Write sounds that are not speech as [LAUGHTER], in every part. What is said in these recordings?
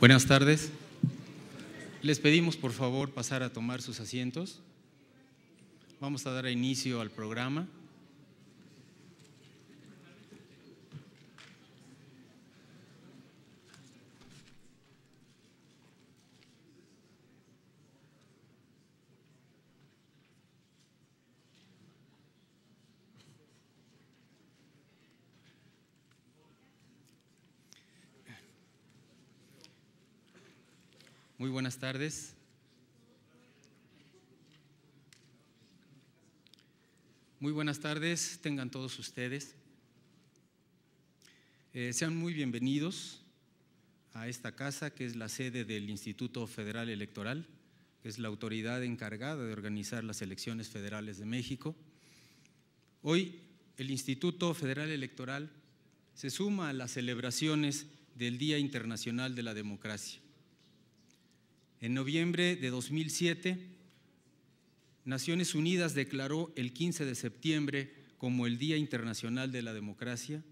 Buenas tardes. Les pedimos por favor pasar a tomar sus asientos. Vamos a dar inicio al programa. Muy buenas tardes. Muy buenas tardes, tengan todos ustedes. Eh, sean muy bienvenidos a esta casa que es la sede del Instituto Federal Electoral, que es la autoridad encargada de organizar las elecciones federales de México. Hoy el Instituto Federal Electoral se suma a las celebraciones del Día Internacional de la Democracia. En noviembre de 2007, Naciones Unidas declaró el 15 de septiembre como el Día Internacional de la Democracia,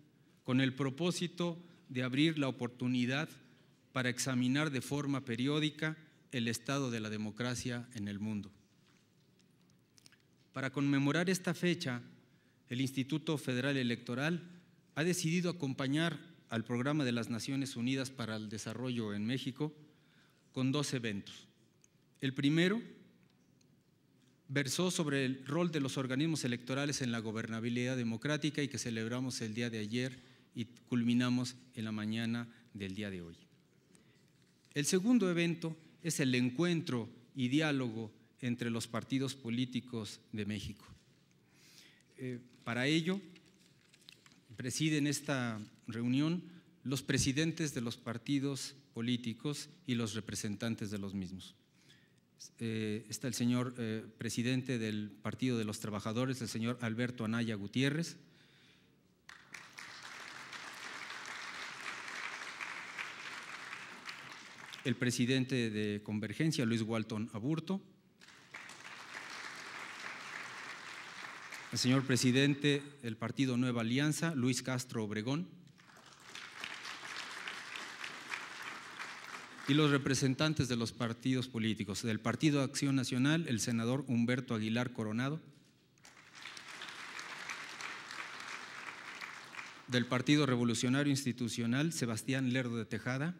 con el propósito de abrir la oportunidad para examinar de forma periódica el estado de la democracia en el mundo. Para conmemorar esta fecha, el Instituto Federal Electoral ha decidido acompañar al Programa de las Naciones Unidas para el Desarrollo en México con dos eventos. El primero versó sobre el rol de los organismos electorales en la gobernabilidad democrática y que celebramos el día de ayer y culminamos en la mañana del día de hoy. El segundo evento es el encuentro y diálogo entre los partidos políticos de México. Eh, para ello, presiden esta reunión los presidentes de los partidos políticos y los representantes de los mismos. Eh, está el señor eh, presidente del Partido de los Trabajadores, el señor Alberto Anaya Gutiérrez. El presidente de Convergencia, Luis Walton Aburto. El señor presidente del Partido Nueva Alianza, Luis Castro Obregón. y los representantes de los partidos políticos. Del Partido Acción Nacional, el senador Humberto Aguilar Coronado. Del Partido Revolucionario Institucional, Sebastián Lerdo de Tejada.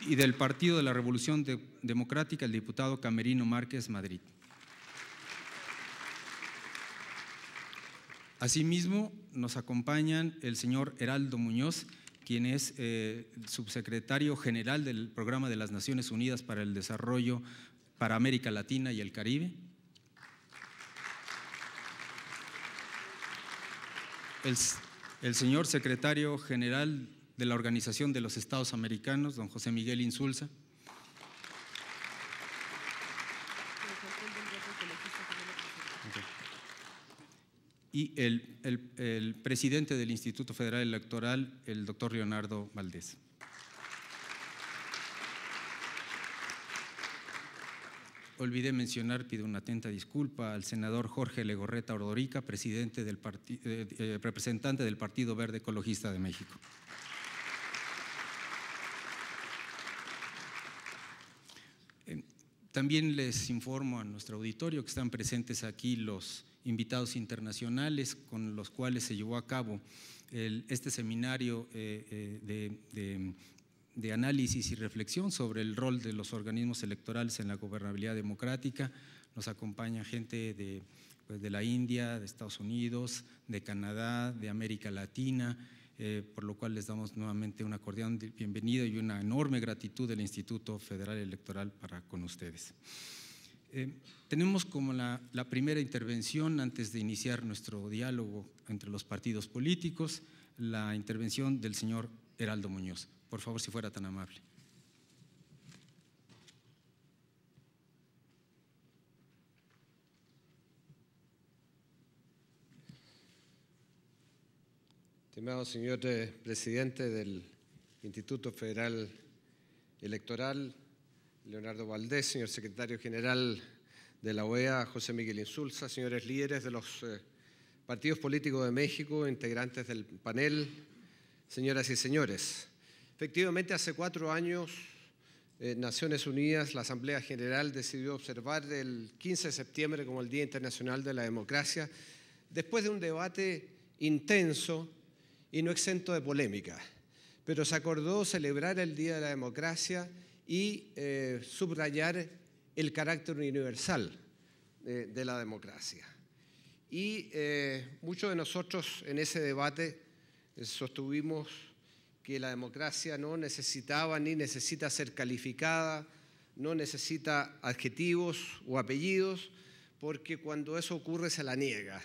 Y del Partido de la Revolución Democrática, el diputado Camerino Márquez Madrid. Asimismo, nos acompañan el señor Heraldo Muñoz, quien es eh, el subsecretario general del Programa de las Naciones Unidas para el Desarrollo para América Latina y el Caribe. El, el señor secretario general de la Organización de los Estados Americanos, don José Miguel Insulza. y el, presidente del Instituto Federal Electoral, el doctor Leonardo Valdés. Olvidé mencionar, pido una atenta disculpa al senador Jorge Legorreta Ordorica, presidente del eh, eh, representante del Partido Verde Ecologista de México. Eh, también les informo a nuestro auditorio que están presentes aquí los invitados internacionales con los cuales se llevó a cabo este seminario eh, eh, de, análisis y reflexión sobre el rol de los organismos electorales en la gobernabilidad democrática. Nos acompaña gente de, pues, la India, de Estados Unidos, de Canadá, de América Latina, eh, por lo cual les damos nuevamente una cordial bienvenida y una enorme gratitud del Instituto Federal Electoral para con ustedes. Eh, tenemos como la, primera intervención antes de iniciar nuestro diálogo entre los partidos políticos, la intervención del señor Heraldo Muñoz. Por favor, si fuera tan amable. Estimado señor eh, presidente del Instituto Federal Electoral, Leonardo Valdés, señor secretario general de la OEA, José Miguel Insulza, señores líderes de los eh, partidos políticos de México, integrantes del panel, señoras y señores. Efectivamente, hace cuatro años eh, Naciones Unidas, la Asamblea General decidió observar el 15 de septiembre como el Día Internacional de la Democracia, después de un debate intenso y no exento de polémica. Pero se acordó celebrar el Día de la Democracia y eh, subrayar el carácter universal de la democracia. Y eh, muchos de nosotros en ese debate eh, sostuvimos que la democracia no necesitaba ni necesita ser calificada, no necesita adjetivos o apellidos, porque cuando eso ocurre se la niega.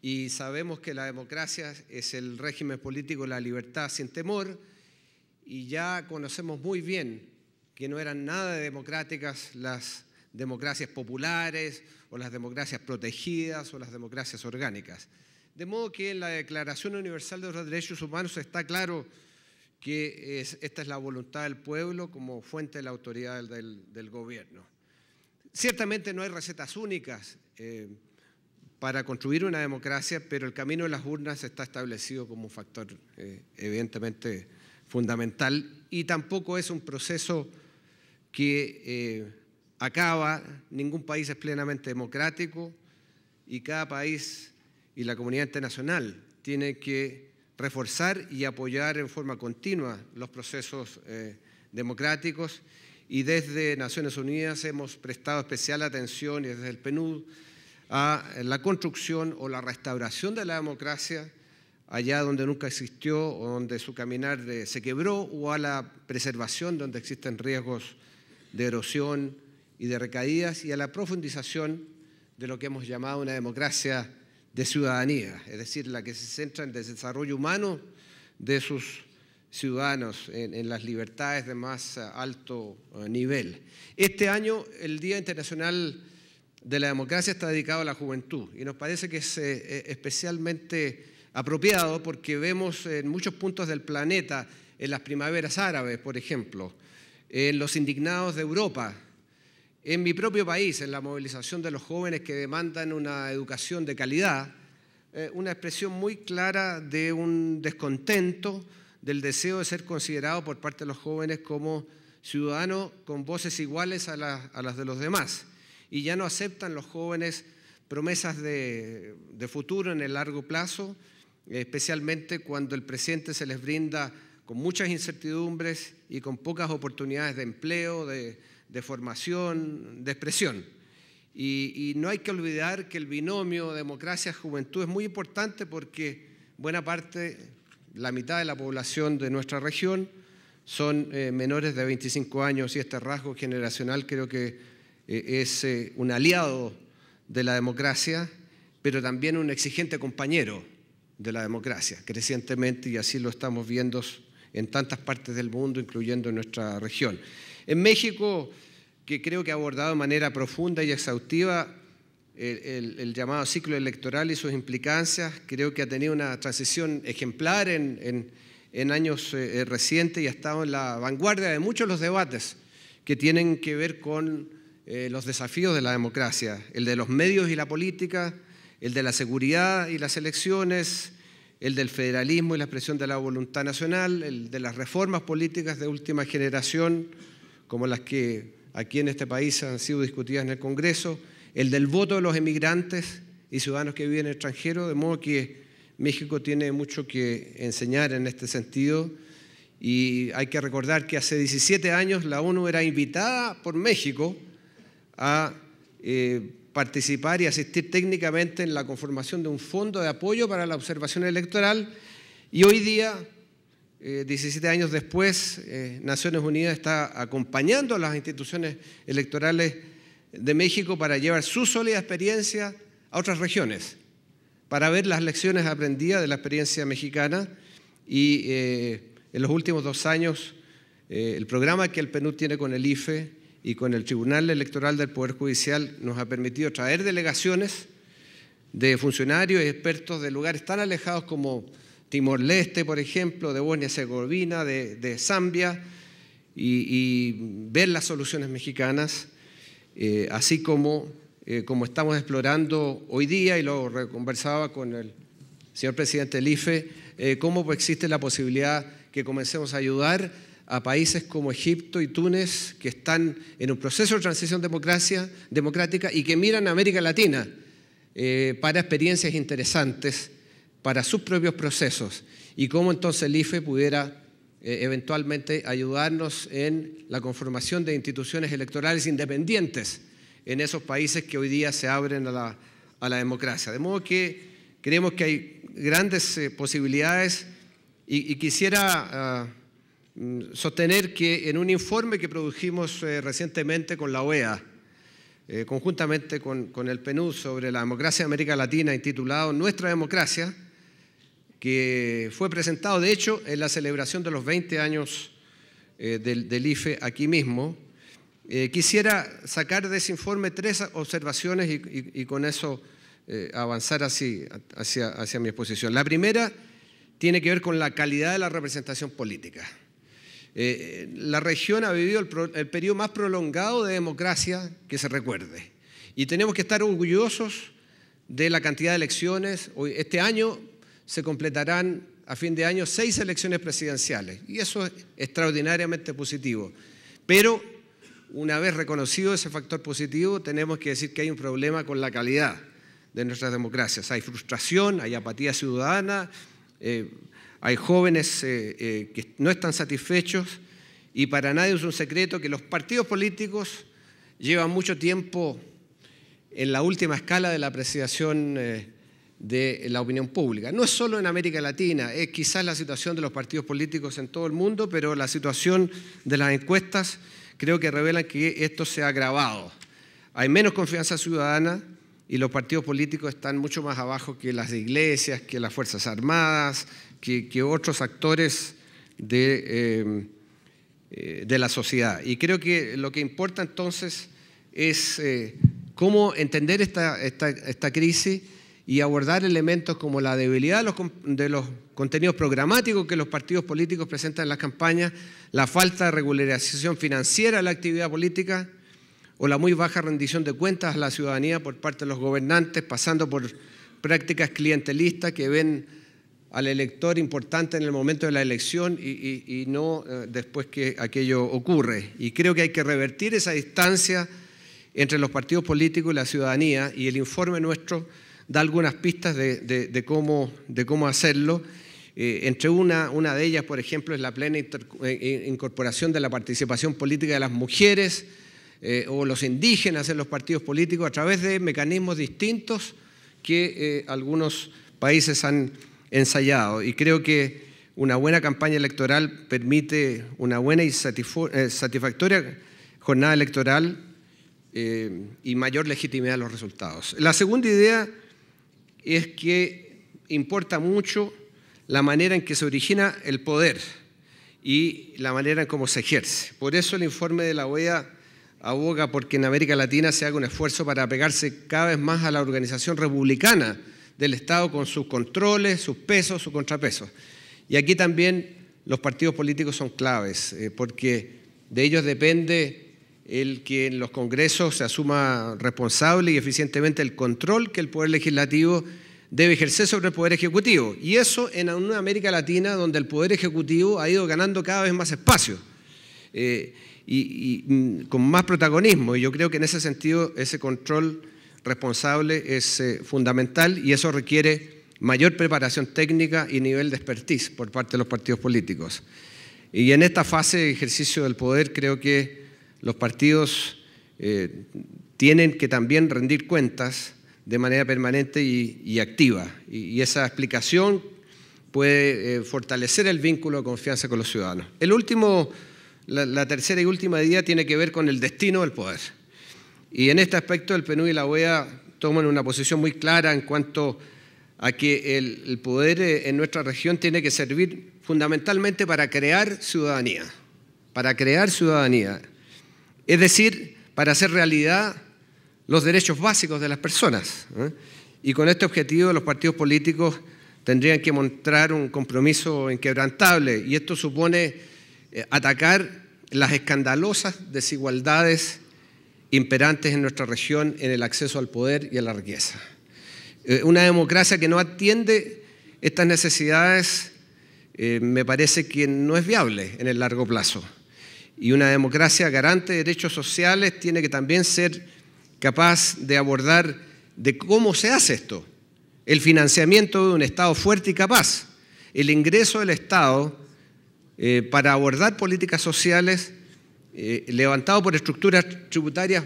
Y sabemos que la democracia es el régimen político de la libertad sin temor, y ya conocemos muy bien que no eran nada democráticas las democracias populares o las democracias protegidas o las democracias orgánicas. De modo que en la Declaración Universal de los Derechos Humanos está claro que esta es la voluntad del pueblo como fuente de la autoridad del, gobierno. Ciertamente no hay recetas únicas eh, para construir una democracia, pero el camino de las urnas está establecido como un factor eh, evidentemente fundamental y tampoco es un proceso que eh, acaba, ningún país es plenamente democrático y cada país y la comunidad internacional tiene que reforzar y apoyar en forma continua los procesos eh, democráticos y desde Naciones Unidas hemos prestado especial atención y desde el PNUD a la construcción o la restauración de la democracia allá donde nunca existió o donde su caminar se quebró o a la preservación donde existen riesgos de erosión y de recaídas y a la profundización de lo que hemos llamado una democracia de ciudadanía, es decir, la que se centra en el desarrollo humano de sus ciudadanos, en, las libertades de más eh, alto eh, nivel. Este año el Día Internacional de la Democracia está dedicado a la juventud y nos parece que es eh, especialmente apropiado porque vemos en muchos puntos del planeta, en las primaveras árabes, por ejemplo, en los indignados de Europa, en mi propio país, en la movilización de los jóvenes que demandan una educación de calidad, eh, una expresión muy clara de un descontento, del deseo de ser considerado por parte de los jóvenes como ciudadanos con voces iguales a, las de los demás. Y ya no aceptan los jóvenes promesas de futuro en el largo plazo, especialmente cuando el presente se les brinda con muchas incertidumbres y con pocas oportunidades de empleo, de, formación, de expresión. Y, no hay que olvidar que el binomio democracia-juventud es muy importante porque buena parte, la mitad de la población de nuestra región son eh, menores de 25 años y este rasgo generacional creo que eh, es eh, un aliado de la democracia, pero también un exigente compañero de la democracia crecientemente y así lo estamos viendo en tantas partes del mundo, incluyendo en nuestra región. En México, que creo que ha abordado de manera profunda y exhaustiva el, llamado ciclo electoral y sus implicancias, creo que ha tenido una transición ejemplar en, años eh, eh, recientes y ha estado en la vanguardia de muchos de los debates que tienen que ver con eh, los desafíos de la democracia, el de los medios y la política, el de la seguridad y las elecciones, el del federalismo y la expresión de la voluntad nacional, el de las reformas políticas de última generación, como las que aquí en este país han sido discutidas en el Congreso, el del voto de los emigrantes y ciudadanos que viven en el extranjero, de modo que México tiene mucho que enseñar en este sentido. Y hay que recordar que hace 17 años la ONU era invitada por México a eh, participar y asistir técnicamente en la conformación de un fondo de apoyo para la observación electoral y hoy día, 17 eh, años después, eh, Naciones Unidas está acompañando a las instituciones electorales de México para llevar su sólida experiencia a otras regiones, para ver las lecciones aprendidas de la experiencia mexicana y eh, en los últimos dos años el programa que el PNUD tiene con el IFE, y con el Tribunal Electoral del Poder Judicial nos ha permitido traer delegaciones de funcionarios y expertos de lugares tan alejados como Timor-Leste, por ejemplo, de Bosnia-Herzegovina, de, Zambia, y, ver las soluciones mexicanas, eh, así como, eh, como estamos explorando hoy día, y lo conversaba con el señor presidente Life, eh, cómo existe la posibilidad que comencemos a ayudar a países como Egipto y Túnez, que están en un proceso de transición democracia, democrática y que miran a América Latina eh, para experiencias interesantes para sus propios procesos y cómo entonces el IFE pudiera eh, eventualmente ayudarnos en la conformación de instituciones electorales independientes en esos países que hoy día se abren a la, democracia. De modo que creemos que hay grandes eh, posibilidades y, quisiera... Ah, Mm, sostener que en un informe que produjimos eh, recientemente con la OEA, eh, conjuntamente con, el PNUD sobre la democracia de América Latina, intitulado Nuestra democracia, que fue presentado, de hecho, en la celebración de los 20 años eh, del, IFE aquí mismo, quisiera sacar de ese informe tres observaciones y, con eso avanzar así, hacia, hacia mi exposición. La primera tiene que ver con la calidad de la representación política. Eh, la región ha vivido el, periodo más prolongado de democracia que se recuerde. Y tenemos que estar orgullosos de la cantidad de elecciones. Hoy, este año se completarán a fin de año seis elecciones presidenciales y eso es extraordinariamente positivo. Pero una vez reconocido ese factor positivo, tenemos que decir que hay un problema con la calidad de nuestras democracias. Hay frustración, hay apatía ciudadana, eh, hay jóvenes eh, eh, que no están satisfechos y para nadie es un secreto que los partidos políticos llevan mucho tiempo en la última escala de la apreciación eh, de la opinión pública. No es solo en América Latina, es quizás la situación de los partidos políticos en todo el mundo, pero la situación de las encuestas creo que revelan que esto se ha agravado. Hay menos confianza ciudadana y los partidos políticos están mucho más abajo que las iglesias, que las Fuerzas Armadas, que, otros actores de, em, eh, de, la sociedad. Y creo que lo que importa entonces es eh, cómo entender esta, esta, crisis y abordar elementos como la debilidad de los, de los contenidos programáticos que los partidos políticos presentan en las campañas, la falta de regularización financiera de la actividad política, o la muy baja rendición de cuentas a la ciudadanía por parte de los gobernantes, pasando por prácticas clientelistas que ven al elector importante en el momento de la elección y, no eh, después que aquello ocurre. Y creo que hay que revertir esa distancia entre los partidos políticos y la ciudadanía y el informe nuestro da algunas pistas de, cómo, de cómo hacerlo. Eh, entre una, una de ellas, por ejemplo, es la plena eh, incorporación de la participación política de las mujeres o los indígenas en los partidos políticos a través de mecanismos distintos que algunos países han ensayado. Y creo que una buena campaña electoral permite una buena y eh, satisfactoria jornada electoral eh, y mayor legitimidad a los resultados. La segunda idea es que importa mucho la manera en que se origina el poder y la manera en cómo se ejerce. Por eso el informe de la OEA aboga porque en América Latina se haga un esfuerzo para apegarse cada vez más a la organización republicana del Estado con sus controles, sus pesos, sus contrapesos. Y aquí también los partidos políticos son claves, eh, porque de ellos depende el que en los congresos se asuma responsable y eficientemente el control que el Poder Legislativo debe ejercer sobre el Poder Ejecutivo. Y eso en una América Latina donde el Poder Ejecutivo ha ido ganando cada vez más espacio eh, y, mm, con más protagonismo. Y yo creo que en ese sentido ese control responsable es eh, fundamental y eso requiere mayor preparación técnica y nivel de expertise por parte de los partidos políticos. Y en esta fase de ejercicio del poder creo que los partidos eh, tienen que también rendir cuentas de manera permanente y, activa. Y, esa explicación puede eh, fortalecer el vínculo de confianza con los ciudadanos. El último, la tercera y última idea tiene que ver con el destino del poder. Y en este aspecto el PNU y la OEA toman una posición muy clara en cuanto a que el, poder eh, en nuestra región tiene que servir fundamentalmente para crear ciudadanía, para crear ciudadanía, es decir, para hacer realidad los derechos básicos de las personas. ¿eh? Y con este objetivo los partidos políticos tendrían que mostrar un compromiso inquebrantable y esto supone eh, atacar las escandalosas desigualdades imperantes en nuestra región en el acceso al poder y a la riqueza. Eh, una democracia que no atiende estas necesidades eh, me parece que no es viable en el largo plazo. Y una democracia garante de derechos sociales tiene que también ser capaz de abordar de cómo se hace esto. El financiamiento de un Estado fuerte y capaz, el ingreso del Estado eh, para abordar políticas sociales eh, levantado por estructuras tributarias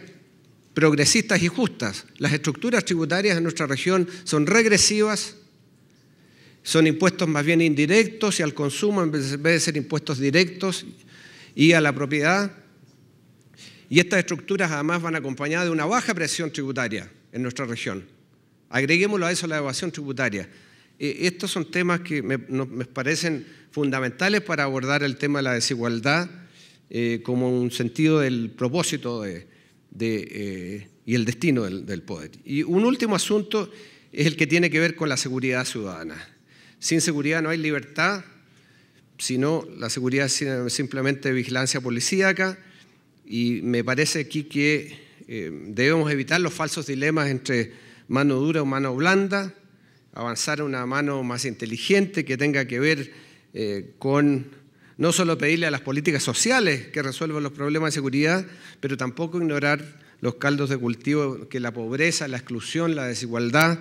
progresistas y justas. Las estructuras tributarias en nuestra región son regresivas, son impuestos más bien indirectos y al consumo en vez de ser impuestos directos y a la propiedad. Y estas estructuras además van acompañadas de una baja presión tributaria en nuestra región. Agreguémoslo a eso la evasión tributaria. Eh, estos son temas que me parecen fundamentales para abordar el tema de la desigualdad eh, como un sentido del propósito eh, y el destino del, poder. Y un último asunto es el que tiene que ver con la seguridad ciudadana. Sin seguridad no hay libertad, sino la seguridad es simplemente vigilancia policíaca y me parece aquí que eh, debemos evitar los falsos dilemas entre mano dura o mano blanda, avanzar a una mano más inteligente que tenga que ver con no solo pedirle a las políticas sociales que resuelvan los problemas de seguridad, pero tampoco ignorar los caldos de cultivo que la pobreza, la exclusión, la desigualdad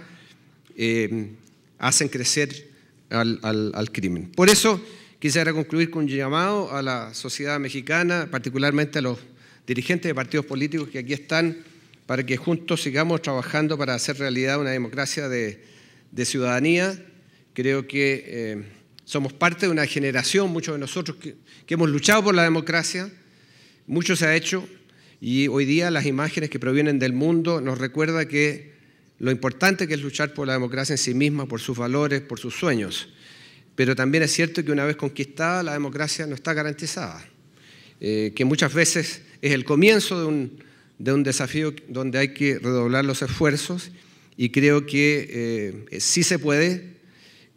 eh, hacen crecer al, crimen. Por eso quisiera concluir con un llamado a la sociedad mexicana, particularmente a los dirigentes de partidos políticos que aquí están, para que juntos sigamos trabajando para hacer realidad una democracia de, ciudadanía. Creo que eh, somos parte de una generación, muchos de nosotros, que, hemos luchado por la democracia, mucho se ha hecho y hoy día las imágenes que provienen del mundo nos recuerda que lo importante que es luchar por la democracia en sí misma, por sus valores, por sus sueños. Pero también es cierto que una vez conquistada, la democracia no está garantizada, eh, que muchas veces es el comienzo de un, desafío donde hay que redoblar los esfuerzos y creo que eh, sí se puede,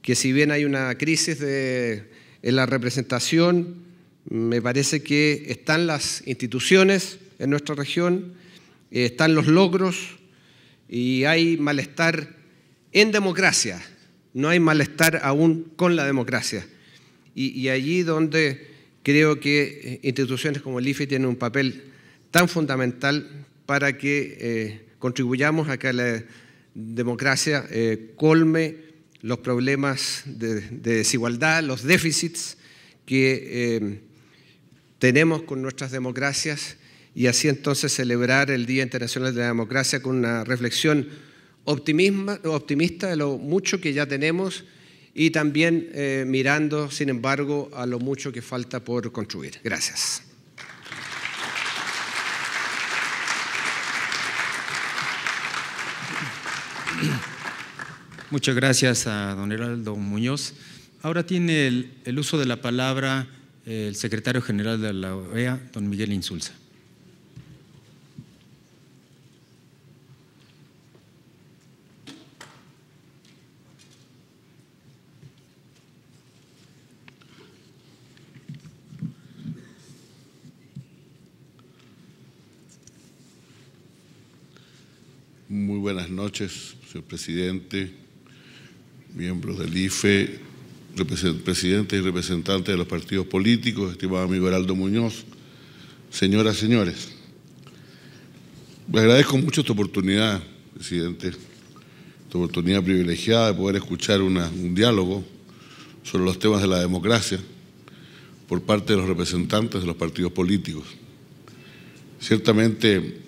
que si bien hay una crisis de, en la representación, me parece que están las instituciones en nuestra región, eh, están los logros y hay malestar en democracia, no hay malestar aún con la democracia. Y, allí donde creo que eh, instituciones como el IFE tienen un papel tan fundamental para que eh, contribuyamos a que la democracia colme los problemas de, desigualdad, los déficits que eh, tenemos con nuestras democracias y así entonces celebrar el Día Internacional de la Democracia con una reflexión optimista de lo mucho que ya tenemos y también eh, mirando, sin embargo, a lo mucho que falta por construir. Gracias. Muchas gracias a don Heraldo Muñoz. Ahora tiene el, el uso de la palabra eh, el secretario general de la OEA, don Miguel Insulza. Muy buenas noches, señor presidente, miembros del IFE, presidentes y representantes de los partidos políticos, estimado amigo Heraldo Muñoz, señoras, señores. Le agradezco mucho esta oportunidad, presidente, esta oportunidad privilegiada de poder escuchar un diálogo sobre los temas de la democracia por parte de los representantes de los partidos políticos. Ciertamente,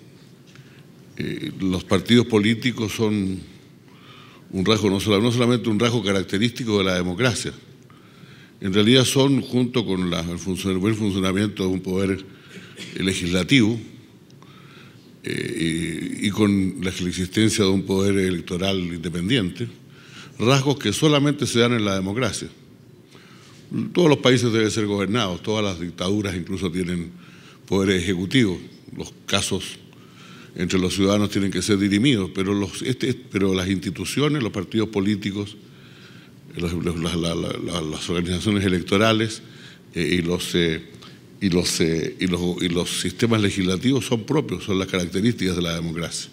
eh, los partidos políticos son un rasgo no, solamente un rasgo característico de la democracia, en realidad son, junto con la, el, buen funcionamiento de un poder eh, legislativo eh, y, con la existencia de un poder electoral independiente, rasgos que solamente se dan en la democracia. Todos los países deben ser gobernados, todas las dictaduras incluso tienen poder ejecutivos. Los casos entre los ciudadanos tienen que ser dirimidos, pero, los, este, pero las instituciones, los partidos políticos, las organizaciones electorales eh, eh, eh, y, los, y, los, los, sistemas legislativos son propios, son las características de la democracia.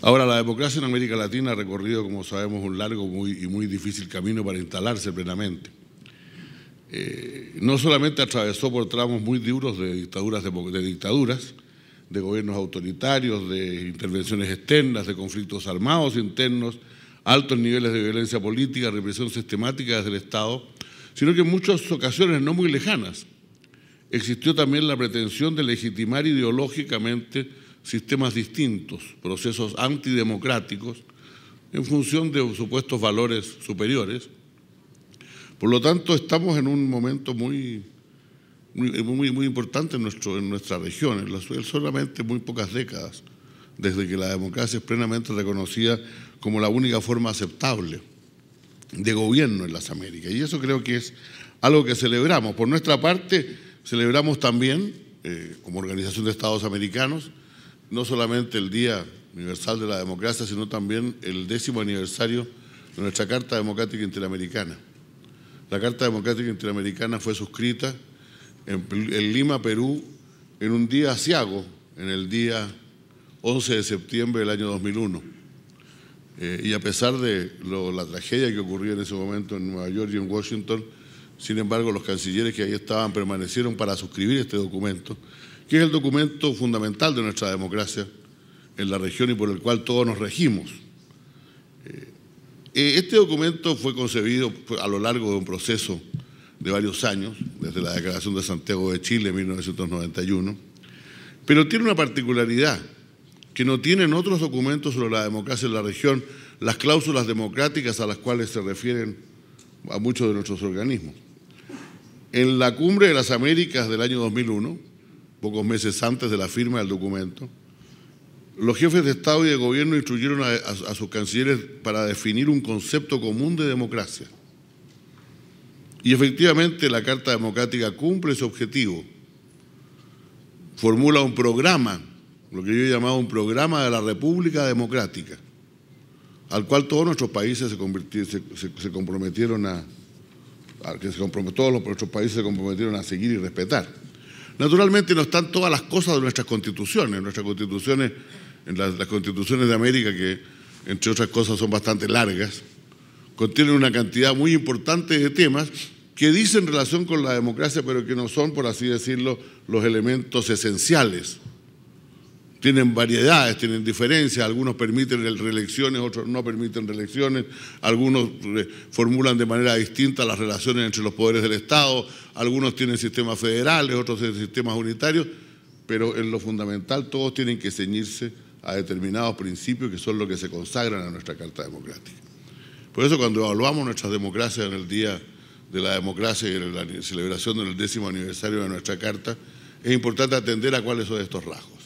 ahora, la democracia en América Latina ha recorrido, como sabemos, un largo muy, y muy difícil camino para instalarse plenamente. no solamente atravesó por tramos muy duros de dictaduras, de dictaduras de gobiernos autoritarios, de intervenciones externas, de conflictos armados internos, altos niveles de violencia política, represión sistemática desde el Estado, sino que en muchas ocasiones no muy lejanas existió también la pretensión de legitimar ideológicamente sistemas distintos, procesos antidemocráticos, en función de supuestos valores superiores. Por lo tanto, estamos en un momento muy muy, muy, importante en, nuestro, en nuestra región, en solamente muy pocas décadas, desde que la democracia es plenamente reconocida como la única forma aceptable de gobierno en las Américas. Y eso creo que es algo que celebramos. Por nuestra parte, celebramos también, eh, como Organización de Estados Americanos, no solamente el Día Universal de la Democracia, sino también el décimo aniversario de nuestra Carta Democrática Interamericana. La Carta Democrática Interamericana fue suscrita en, Lima, Perú, en un día asiago, en el día 11 de septiembre del año 2001. Eh, y a pesar de la tragedia que ocurrió en ese momento en Nueva York y en Washington, sin embargo, los cancilleres que ahí estaban permanecieron para suscribir este documento, que es el documento fundamental de nuestra democracia en la región y por el cual todos nos regimos. Eh, eh, este documento fue concebido a lo largo de un proceso de varios años, desde la Declaración de Santiago de Chile en 1991, pero tiene una particularidad que no tienen otros documentos sobre la democracia en la región las cláusulas democráticas a las cuales se refieren a muchos de nuestros organismos. En la cumbre de las Américas del año 2001, pocos meses antes de la firma del documento, los jefes de Estado y de Gobierno instruyeron a sus cancilleres para definir un concepto común de democracia y efectivamente la Carta Democrática cumple su objetivo. Formula un programa, lo que yo he llamado un programa de la República Democrática, al cual todos nuestros países se, comprometieron a, que se todos los, nuestros países se comprometieron a seguir y respetar. Naturalmente no están todas las cosas de nuestras constituciones, nuestras constituciones, en las constituciones de América que entre otras cosas son bastante largas, contienen una cantidad muy importante de temas que dicen relación con la democracia, pero que no son, por así decirlo, los elementos esenciales. Tienen variedades, tienen diferencias, algunos permiten reelecciones, otros no permiten reelecciones, algunos formulan de manera distinta las relaciones entre los poderes del Estado, algunos tienen sistemas federales, otros tienen sistemas unitarios, pero en lo fundamental todos tienen que ceñirse a determinados principios que son los que se consagran a nuestra Carta Democrática. Por eso cuando evaluamos nuestras democracias en el día de la democracia y de la celebración del décimo aniversario de nuestra Carta, es importante atender a cuáles son estos rasgos.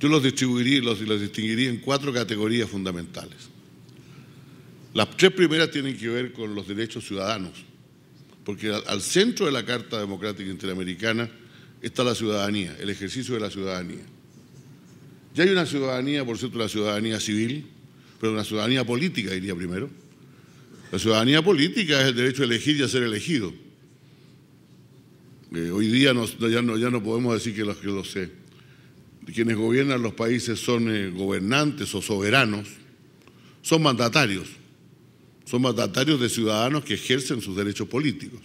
Yo los distribuiría los, los distinguiría en cuatro categorías fundamentales. Las tres primeras tienen que ver con los derechos ciudadanos, porque al centro de la Carta Democrática Interamericana está la ciudadanía, el ejercicio de la ciudadanía. Ya hay una ciudadanía, por cierto, la ciudadanía civil, pero una ciudadanía política, diría primero, la ciudadanía política es el derecho a elegir y a ser elegido. Eh, hoy día ya, no, ya, no, podemos decir que los que lo sé, eh, quienes gobiernan los países son eh, gobernantes o soberanos, son mandatarios, son mandatarios de ciudadanos que ejercen sus derechos políticos.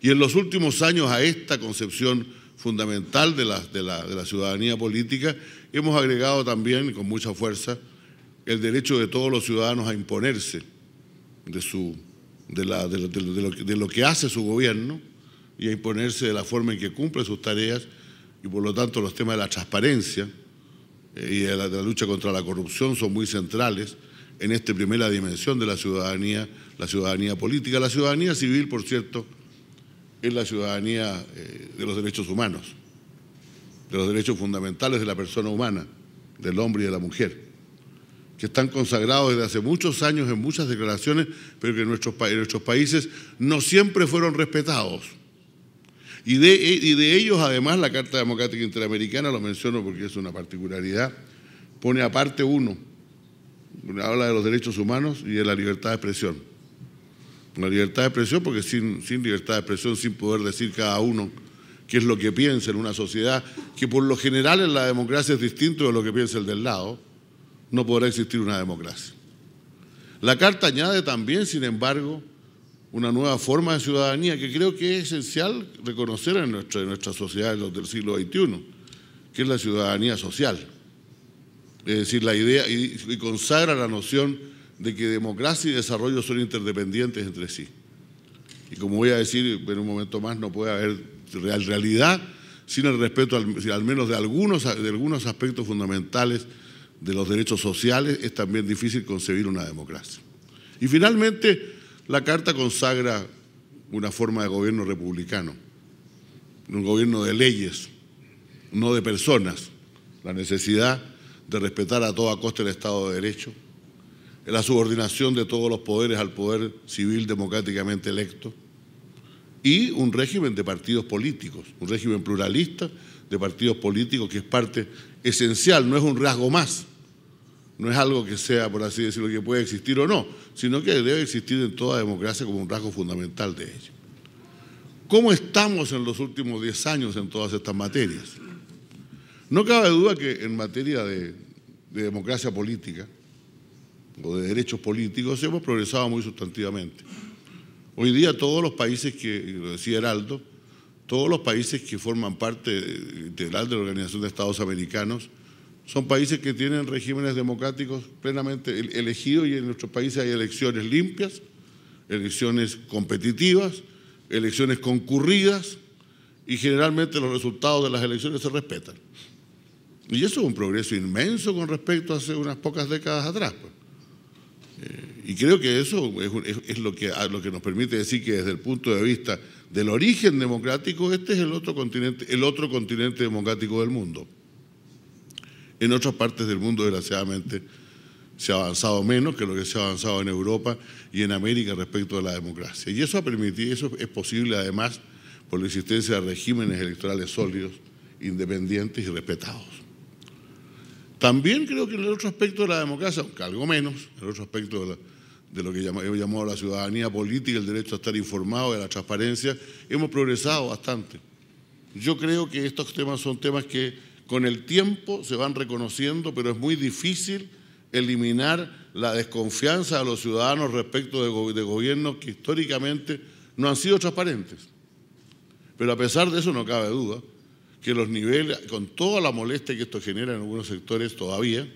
Y en los últimos años a esta concepción fundamental de la ciudadanía política hemos agregado también con mucha fuerza el derecho de todos los ciudadanos a imponerse de, su, de, lo, que hace su gobierno y a imponerse de la forma en que cumple sus tareas y por lo tanto los temas de la transparencia eh, y de la, lucha contra la corrupción son muy centrales en esta primera dimensión de la ciudadanía, la ciudadanía política, la ciudadanía civil, por cierto, es la ciudadanía eh, de los derechos humanos, de los derechos fundamentales de la persona humana, del hombre y de la mujer que están consagrados desde hace muchos años en muchas declaraciones, pero que en nuestros, países no siempre fueron respetados. Eh, y de, ellos, además, la Carta Democrática Interamericana, lo menciono porque es una particularidad, pone aparte uno, habla de los derechos humanos y de la libertad de expresión. La libertad de expresión, porque sin, sin libertad de expresión, sin poder decir cada uno qué es lo que piensa en una sociedad que por lo general en la democracia es distinto de lo que piensa el del lado, no podrá existir una democracia. La carta añade también, sin embargo, una nueva forma de ciudadanía que creo que es esencial reconocer en nuestra, en sociedad del siglo XXI, que es la ciudadanía social. Es decir, la idea y, consagra la noción de que democracia y desarrollo son interdependientes entre sí. Y como voy a decir en un momento más, no puede haber real realidad sin el respeto al, menos de algunos, de algunos aspectos fundamentales de los derechos sociales, es también difícil concebir una democracia. Y finalmente, la Carta consagra una forma de gobierno republicano, un gobierno de leyes, no de personas, la necesidad de respetar a toda costa el Estado de Derecho, la subordinación de todos los poderes al poder civil democráticamente electo y un régimen de partidos políticos, un régimen pluralista de partidos políticos que es parte esencial, no es un rasgo más no es algo que sea, por así decirlo, que puede existir o no, sino que debe existir en toda democracia como un rasgo fundamental de ella. ¿Cómo estamos en los últimos 10 años en todas estas materias? No cabe duda que en materia de, de democracia política o de derechos políticos hemos progresado muy sustantivamente. Hoy día todos los países que, lo decía Heraldo, todos los países que forman parte integral de la Organización de Estados Americanos son países que tienen regímenes democráticos plenamente elegidos y en nuestros países hay elecciones limpias, elecciones competitivas, elecciones concurridas y generalmente los resultados de las elecciones se respetan. Y eso es un progreso inmenso con respecto a hace unas pocas décadas atrás. Pues. Eh, y creo que eso es, lo, que, lo, que, nos permite decir que desde el punto de vista del origen democrático, este es el otro continente, el otro continente democrático del mundo. En otras partes del mundo, desgraciadamente, se ha avanzado menos que lo que se ha avanzado en Europa y en América respecto a la democracia. Y eso ha permitido, eso es posible además por la existencia de regímenes electorales sólidos, independientes y respetados. También creo que en el otro aspecto de la democracia, aunque algo menos, en el otro aspecto de, lo que hemos llamado la ciudadanía política, el derecho a estar informado, de la transparencia, hemos progresado bastante. Yo creo que estos temas son temas que con el tiempo se van reconociendo, pero es muy difícil eliminar la desconfianza de los ciudadanos respecto de, gobiernos que históricamente no han sido transparentes. Pero a pesar de eso no cabe duda que los niveles, con toda la molestia que esto genera en algunos sectores todavía,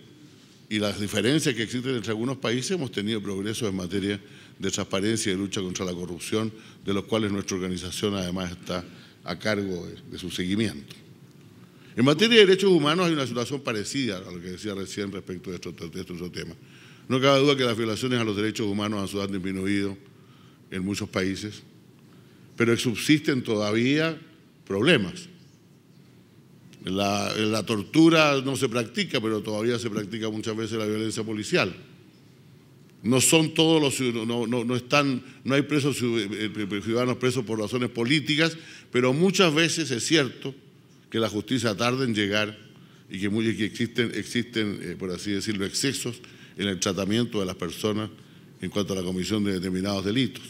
y las diferencias que existen entre algunos países, hemos tenido progreso en materia de transparencia y lucha contra la corrupción, de los cuales nuestra organización además está a cargo de su seguimiento. En materia de derechos humanos hay una situación parecida a lo que decía recién respecto de estos de temas. No cabe duda que las violaciones a los derechos humanos han disminuido en muchos países, pero subsisten todavía problemas. La, tortura no se practica, pero todavía se practica muchas veces la violencia policial. No son todos los no están, no hay presos eh, eh, ciudadanos presos por razones políticas, pero muchas veces es cierto que la justicia tarde en llegar y que, que existen, existen eh, por así decirlo, excesos en el tratamiento de las personas en cuanto a la comisión de determinados delitos.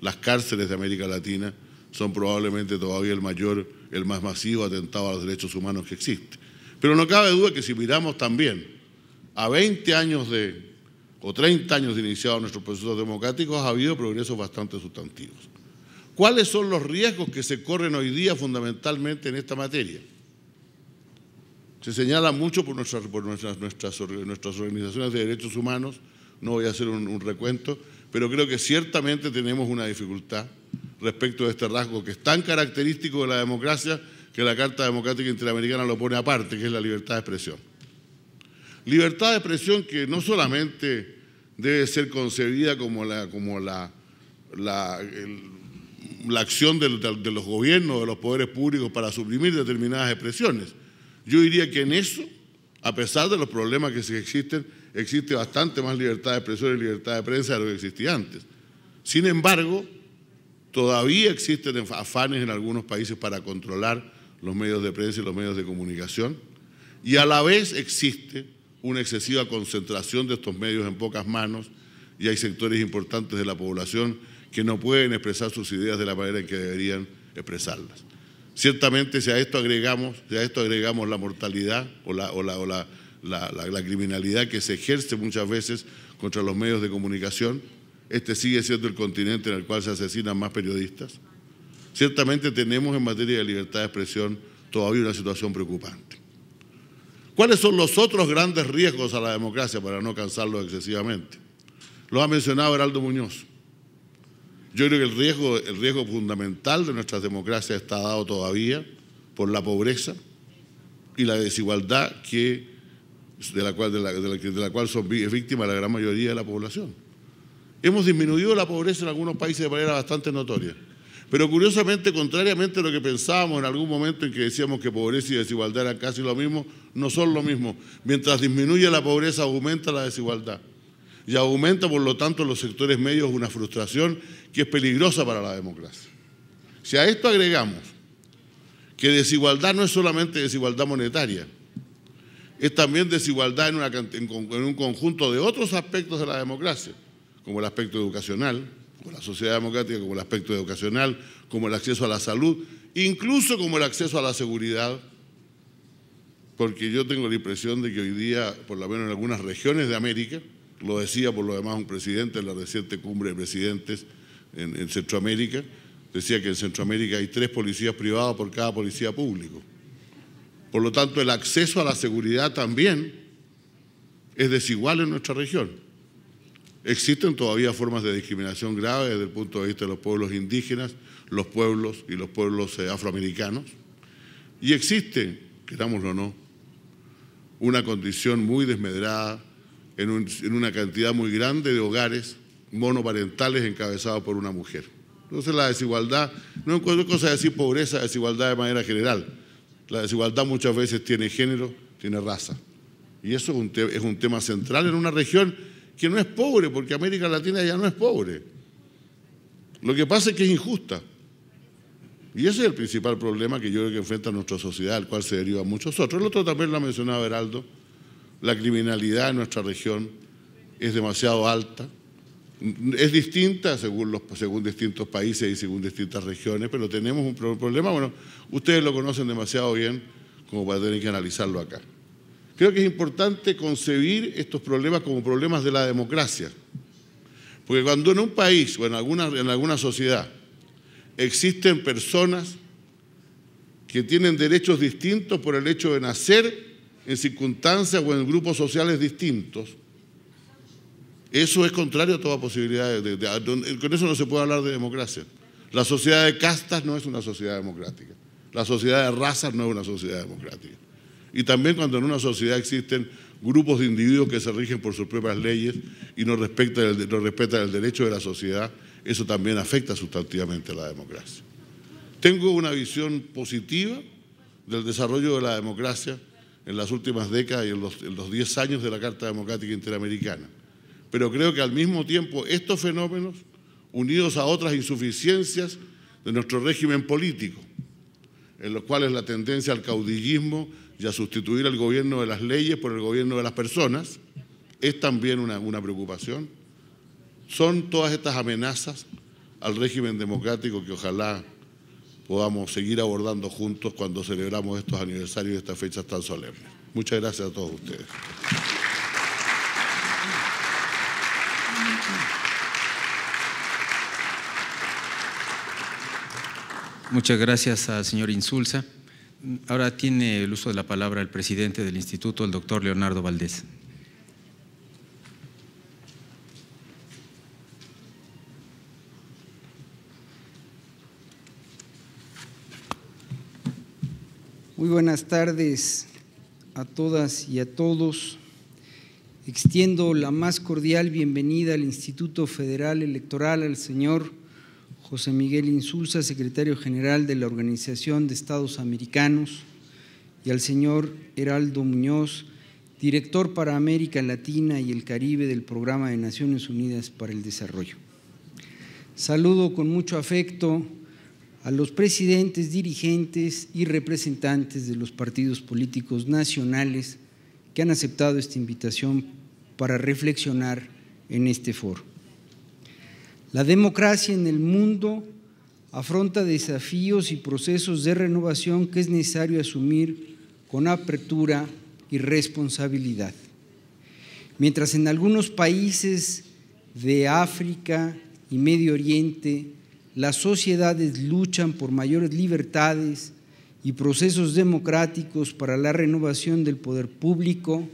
Las cárceles de América Latina son probablemente todavía el mayor, el más masivo atentado a los derechos humanos que existe. Pero no cabe duda que si miramos también a 20 años de, o 30 años de iniciados nuestros procesos democráticos, ha habido progresos bastante sustantivos. ¿Cuáles son los riesgos que se corren hoy día fundamentalmente en esta materia? Se señala mucho por nuestras, nuestras, organizaciones de derechos humanos, no voy a hacer un, recuento, pero creo que ciertamente tenemos una dificultad respecto de este rasgo que es tan característico de la democracia que la Carta Democrática Interamericana lo pone aparte, que es la libertad de expresión. Libertad de expresión que no solamente debe ser concebida como la, acción de los gobiernos, de los poderes públicos para suprimir determinadas expresiones, yo diría que en eso, a pesar de los problemas que existen, existe bastante más libertad de expresión y libertad de prensa de lo que existía antes. Sin embargo, todavía existen afanes en algunos países para controlar los medios de prensa y los medios de comunicación, y a la vez existe una excesiva concentración de estos medios en pocas manos, y hay sectores importantes de la población que no pueden expresar sus ideas de la manera en que deberían expresarlas. Ciertamente si a esto agregamos, si a esto agregamos la mortalidad o, la, la, la, criminalidad que se ejerce muchas veces contra los medios de comunicación, este sigue siendo el continente en el cual se asesinan más periodistas. Ciertamente tenemos en materia de libertad de expresión todavía una situación preocupante. ¿Cuáles son los otros grandes riesgos a la democracia para no cansarlo excesivamente? Lo ha mencionado Heraldo Muñoz. Yo creo que el riesgo, el riesgo fundamental de nuestras democracias está dado todavía por la pobreza y la desigualdad que, de, la cual, de, la, cual son, es víctima la gran mayoría de la población. Hemos disminuido la pobreza en algunos países de manera bastante notoria. Pero curiosamente, contrariamente a lo que pensábamos en algún momento en que decíamos que pobreza y desigualdad eran casi lo mismo, no son lo mismo. Mientras disminuye la pobreza, aumenta la desigualdad. Y aumenta, por lo tanto, en los sectores medios una frustración que es peligrosa para la democracia. Si a esto agregamos que desigualdad no es solamente desigualdad monetaria, es también desigualdad en, un conjunto de otros aspectos de la democracia, como el aspecto educacional, como la sociedad democrática, como el aspecto educacional, como el acceso a la salud, incluso como el acceso a la seguridad, porque yo tengo la impresión de que hoy día, por lo menos en algunas regiones de América, lo decía por lo demás un presidente en la reciente cumbre de presidentes, en, Centroamérica, decía que en Centroamérica hay tres policías privados por cada policía público. Por lo tanto, el acceso a la seguridad también es desigual en nuestra región. Existen todavía formas de discriminación grave desde el punto de vista de los pueblos indígenas, los pueblos y los pueblos eh, afroamericanos. Y existe, querámoslo o no, una condición muy desmedrada en una cantidad muy grande de hogares monoparentales encabezados por una mujer. Entonces la desigualdad, no encuentro cosa de decir pobreza, desigualdad de manera general. La desigualdad muchas veces tiene género, tiene raza. Y eso es un, es un tema central en una región que no es pobre, porque América Latina ya no es pobre. Lo que pasa es que es injusta. Y ese es el principal problema que yo creo que enfrenta nuestra sociedad, al cual se a muchos otros. El otro también lo ha mencionado Heraldo, la criminalidad en nuestra región es demasiado alta, es distinta según, los, según distintos países y según distintas regiones, pero tenemos un problema, bueno, ustedes lo conocen demasiado bien como para tener que analizarlo acá. Creo que es importante concebir estos problemas como problemas de la democracia, porque cuando en un país o en alguna, en alguna sociedad existen personas que tienen derechos distintos por el hecho de nacer en circunstancias o en grupos sociales distintos, eso es contrario a toda posibilidad de, Con eso no se puede hablar de democracia. La sociedad de castas no es una sociedad democrática. La sociedad de razas no es una sociedad democrática. Y también cuando en una sociedad existen grupos de individuos que se rigen por sus propias leyes y no respetan el, no respetan el derecho de la sociedad, eso también afecta sustantivamente a la democracia. Tengo una visión positiva del desarrollo de la democracia en las últimas décadas y en los 10 años de la Carta Democrática Interamericana pero creo que al mismo tiempo estos fenómenos, unidos a otras insuficiencias de nuestro régimen político, en los cuales la tendencia al caudillismo y a sustituir el gobierno de las leyes por el gobierno de las personas, es también una, una preocupación. Son todas estas amenazas al régimen democrático que ojalá podamos seguir abordando juntos cuando celebramos estos aniversarios y estas fechas tan solemnes. Muchas gracias a todos ustedes. Muchas gracias al señor Insulza. Ahora tiene el uso de la palabra el presidente del instituto, el doctor Leonardo Valdés. Muy buenas tardes a todas y a todos. Extiendo la más cordial bienvenida al Instituto Federal Electoral al señor José Miguel Insulza, secretario general de la Organización de Estados Americanos, y al señor Heraldo Muñoz, director para América Latina y el Caribe del Programa de Naciones Unidas para el Desarrollo. Saludo con mucho afecto a los presidentes, dirigentes y representantes de los partidos políticos nacionales que han aceptado esta invitación para reflexionar en este foro. La democracia en el mundo afronta desafíos y procesos de renovación que es necesario asumir con apertura y responsabilidad. Mientras en algunos países de África y Medio Oriente las sociedades luchan por mayores libertades y procesos democráticos para la renovación del poder público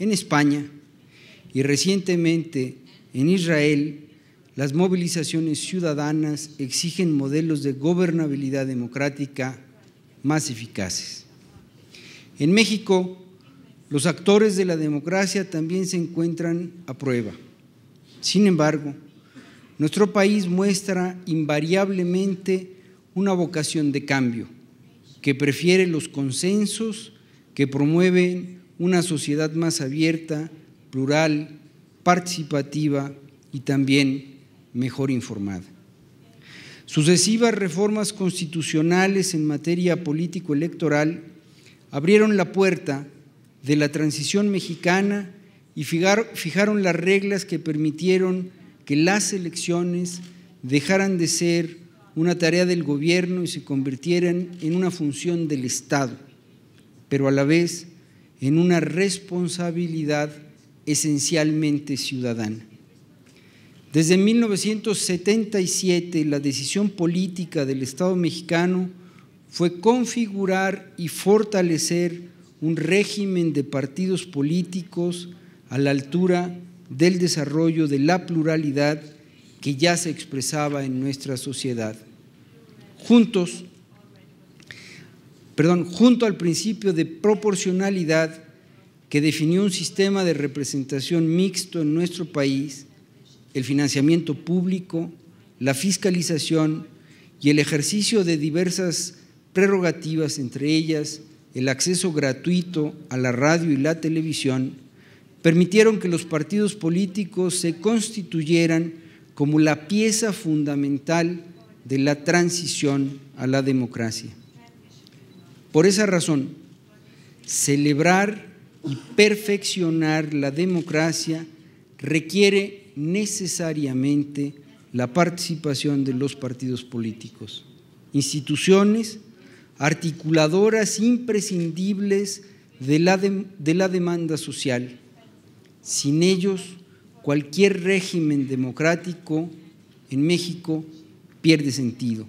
en España y recientemente en Israel, las movilizaciones ciudadanas exigen modelos de gobernabilidad democrática más eficaces. En México, los actores de la democracia también se encuentran a prueba. Sin embargo, nuestro país muestra invariablemente una vocación de cambio que prefiere los consensos que promueven una sociedad más abierta, plural, participativa y también mejor informada. Sucesivas reformas constitucionales en materia político-electoral abrieron la puerta de la transición mexicana y fijaron las reglas que permitieron que las elecciones dejaran de ser una tarea del gobierno y se convirtieran en una función del Estado, pero a la vez en una responsabilidad esencialmente ciudadana. Desde 1977 la decisión política del Estado mexicano fue configurar y fortalecer un régimen de partidos políticos a la altura del desarrollo de la pluralidad que ya se expresaba en nuestra sociedad. Juntos, perdón, junto al principio de proporcionalidad que definió un sistema de representación mixto en nuestro país, el financiamiento público, la fiscalización y el ejercicio de diversas prerrogativas, entre ellas el acceso gratuito a la radio y la televisión, permitieron que los partidos políticos se constituyeran como la pieza fundamental de la transición a la democracia. Por esa razón, celebrar y perfeccionar la democracia requiere necesariamente la participación de los partidos políticos, instituciones articuladoras imprescindibles de la, la demanda social. Sin ellos, cualquier régimen democrático en México pierde sentido.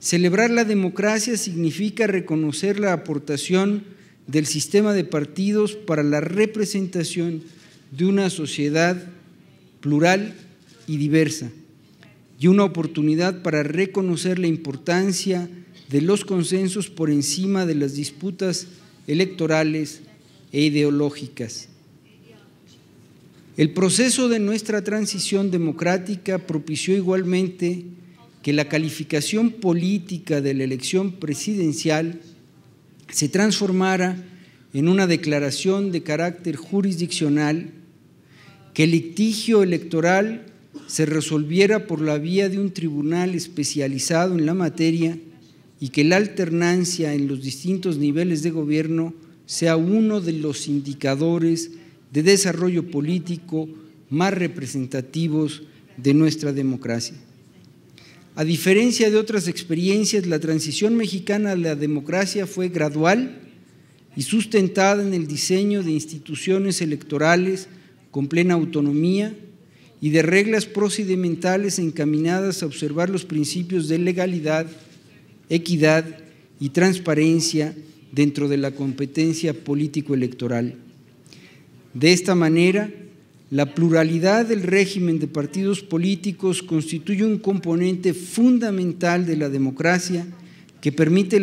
Celebrar la democracia significa reconocer la aportación del sistema de partidos para la representación de una sociedad plural y diversa y una oportunidad para reconocer la importancia de los consensos por encima de las disputas electorales e ideológicas. El proceso de nuestra transición democrática propició igualmente que la calificación política de la elección presidencial se transformara en una declaración de carácter jurisdiccional, que el litigio electoral se resolviera por la vía de un tribunal especializado en la materia y que la alternancia en los distintos niveles de gobierno sea uno de los indicadores de desarrollo político más representativos de nuestra democracia. A diferencia de otras experiencias, la transición mexicana a la democracia fue gradual y sustentada en el diseño de instituciones electorales con plena autonomía y de reglas procedimentales encaminadas a observar los principios de legalidad, equidad y transparencia dentro de la competencia político-electoral. De esta manera, la pluralidad del régimen de partidos políticos constituye un componente fundamental de la democracia que permite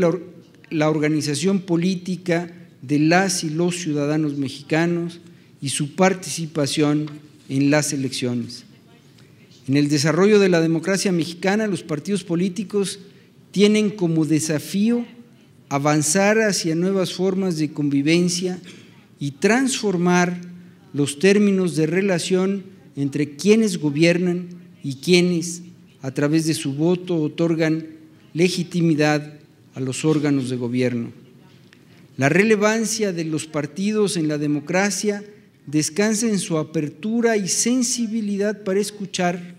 la, organización política de las y los ciudadanos mexicanos y su participación en las elecciones. En el desarrollo de la democracia mexicana, los partidos políticos tienen como desafío avanzar hacia nuevas formas de convivencia y transformar los términos de relación entre quienes gobiernan y quienes, a través de su voto, otorgan legitimidad a los órganos de gobierno. La relevancia de los partidos en la democracia descansa en su apertura y sensibilidad para escuchar,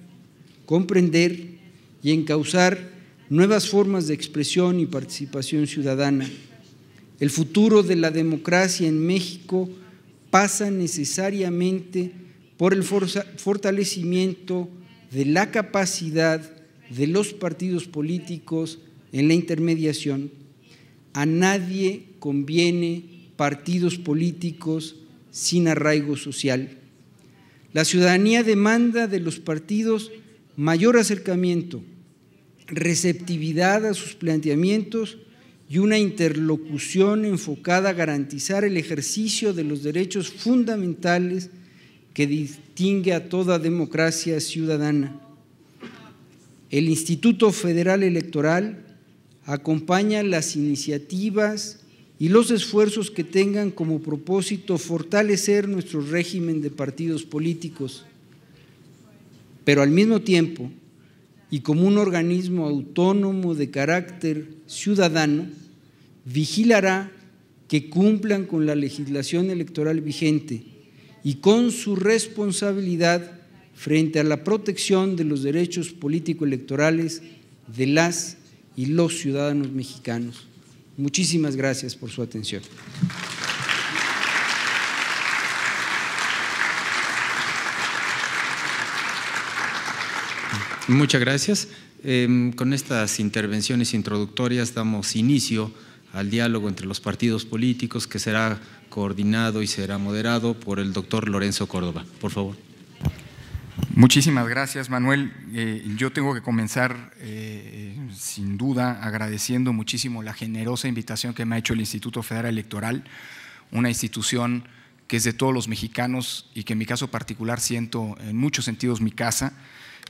comprender y encauzar nuevas formas de expresión y participación ciudadana. El futuro de la democracia en México pasa necesariamente por el fortalecimiento de la capacidad de los partidos políticos en la intermediación. A nadie conviene partidos políticos sin arraigo social. La ciudadanía demanda de los partidos mayor acercamiento, receptividad a sus planteamientos y una interlocución enfocada a garantizar el ejercicio de los derechos fundamentales que distingue a toda democracia ciudadana. El Instituto Federal Electoral acompaña las iniciativas y los esfuerzos que tengan como propósito fortalecer nuestro régimen de partidos políticos, pero al mismo tiempo y como un organismo autónomo de carácter ciudadano, vigilará que cumplan con la legislación electoral vigente y con su responsabilidad frente a la protección de los derechos político-electorales de las y los ciudadanos mexicanos. Muchísimas gracias por su atención. Muchas gracias. Em, con estas intervenciones introductorias damos inicio al diálogo entre los partidos políticos que será coordinado y será moderado por el doctor Lorenzo Córdoba. Por favor. Muchísimas gracias, Manuel. Eh, yo tengo que comenzar, eh, sin duda, agradeciendo muchísimo la generosa invitación que me ha hecho el Instituto Federal Electoral, una institución que es de todos los mexicanos y que en mi caso particular siento en muchos sentidos mi casa.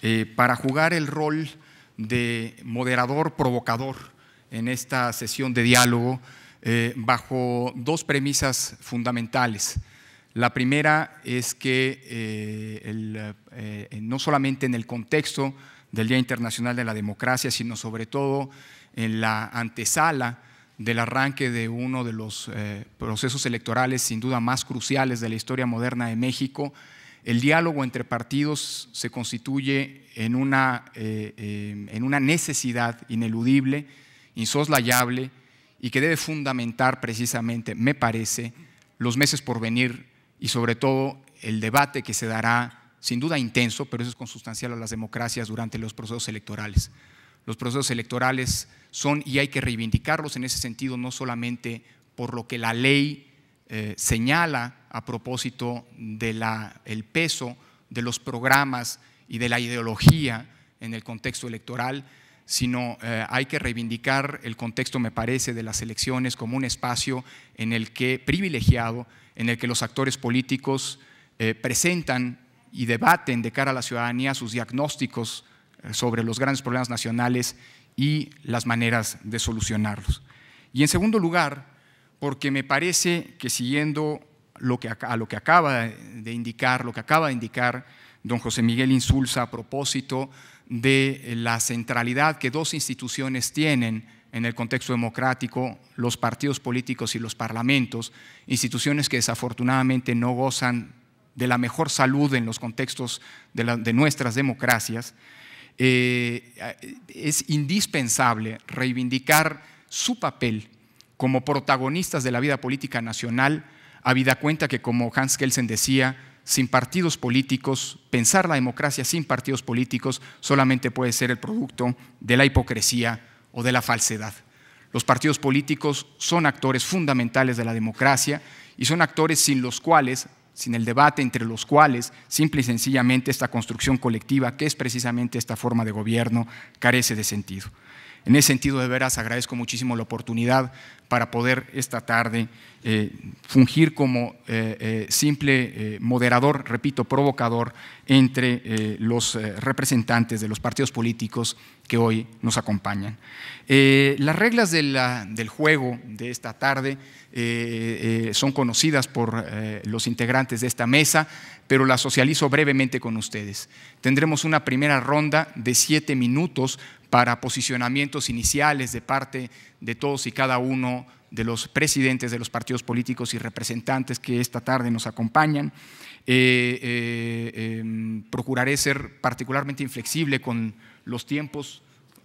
Eh, para jugar el rol de moderador provocador en esta sesión de diálogo eh, bajo dos premisas fundamentales. La primera es que eh, no solamente en el contexto del Día Internacional de la Democracia, sino sobre todo en la antesala del arranque de uno de los procesos electorales sin duda más cruciales de la historia moderna de México, el diálogo entre partidos se constituye en una, eh, eh, en una necesidad ineludible, insoslayable y que debe fundamentar precisamente, me parece, los meses por venir y sobre todo el debate que se dará, sin duda intenso, pero eso es consustancial a las democracias durante los procesos electorales. Los procesos electorales son, y hay que reivindicarlos en ese sentido, no solamente por lo que la ley eh, señala a propósito del peso de los programas y de la ideología en el contexto electoral, sino eh, hay que reivindicar el contexto, me parece, de las elecciones como un espacio en el que, privilegiado, en el que los actores políticos eh, presentan y debaten de cara a la ciudadanía sus diagnósticos sobre los grandes problemas nacionales y las maneras de solucionarlos. Y en segundo lugar, porque me parece que siguiendo lo que, a lo que acaba de indicar, lo que acaba de indicar don José Miguel Insulza a propósito de la centralidad que dos instituciones tienen en el contexto democrático, los partidos políticos y los parlamentos, instituciones que desafortunadamente no gozan de la mejor salud en los contextos de, nuestras democracias, eh, es indispensable reivindicar su papel como protagonistas de la vida política nacional, habida cuenta que, como Hans Kelsen decía, sin partidos políticos, pensar la democracia sin partidos políticos solamente puede ser el producto de la hipocresía o de la falsedad. Los partidos políticos son actores fundamentales de la democracia y son actores sin los cuales, sin el debate entre los cuales, simple y sencillamente esta construcción colectiva, que es precisamente esta forma de gobierno, carece de sentido. En ese sentido, de veras, agradezco muchísimo la oportunidad para poder esta tarde eh, fungir como eh, eh, simple moderador, repito, provocador entre los representantes de los partidos políticos que hoy nos acompañan. las reglas del juego de esta tarde son conocidas por los integrantes de esta mesa, pero las socializo brevemente con ustedes. Tendremos una primera ronda de siete minutos para posicionamientos iniciales de parte de todos y cada uno de los presidentes de los partidos políticos y representantes que esta tarde nos acompañan. Eh, eh, em, procuraré ser particularmente inflexible con los tiempos,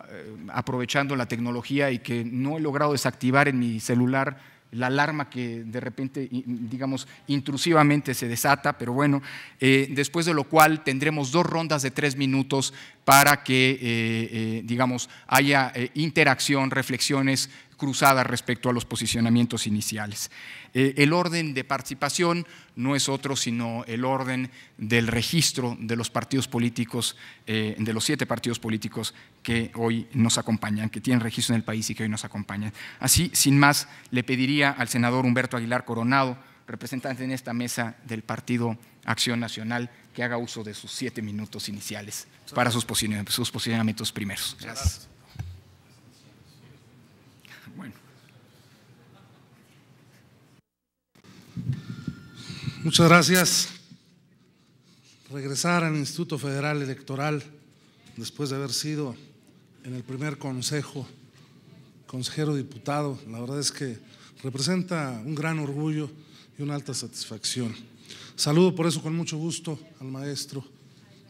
eh, aprovechando la tecnología y que no he logrado desactivar en mi celular la alarma que de repente, digamos, intrusivamente se desata, pero bueno, eh, después de lo cual tendremos dos rondas de tres minutos para que, eh, eh, digamos, haya interacción, reflexiones cruzada respecto a los posicionamientos iniciales. Eh, el orden de participación no es otro sino el orden del registro de los partidos políticos, eh, de los siete partidos políticos que hoy nos acompañan, que tienen registro en el país y que hoy nos acompañan. Así, sin más, le pediría al senador Humberto Aguilar Coronado, representante en esta mesa del Partido Acción Nacional, que haga uso de sus siete minutos iniciales para sus posicionamientos primeros. Gracias. Muchas gracias. Regresar al Instituto Federal Electoral después de haber sido en el primer consejo consejero diputado, la verdad es que representa un gran orgullo y una alta satisfacción. Saludo por eso con mucho gusto al maestro,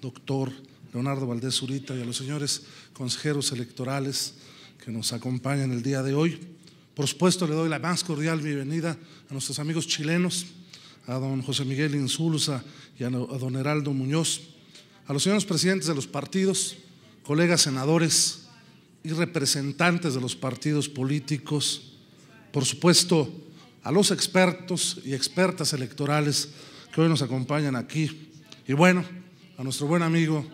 doctor Leonardo Valdés Urita y a los señores consejeros electorales que nos acompañan el día de hoy. Por supuesto, le doy la más cordial bienvenida a nuestros amigos chilenos a don José Miguel Insulza y a don Heraldo Muñoz, a los señores presidentes de los partidos, colegas senadores y representantes de los partidos políticos, por supuesto a los expertos y expertas electorales que hoy nos acompañan aquí, y bueno, a nuestro buen amigo,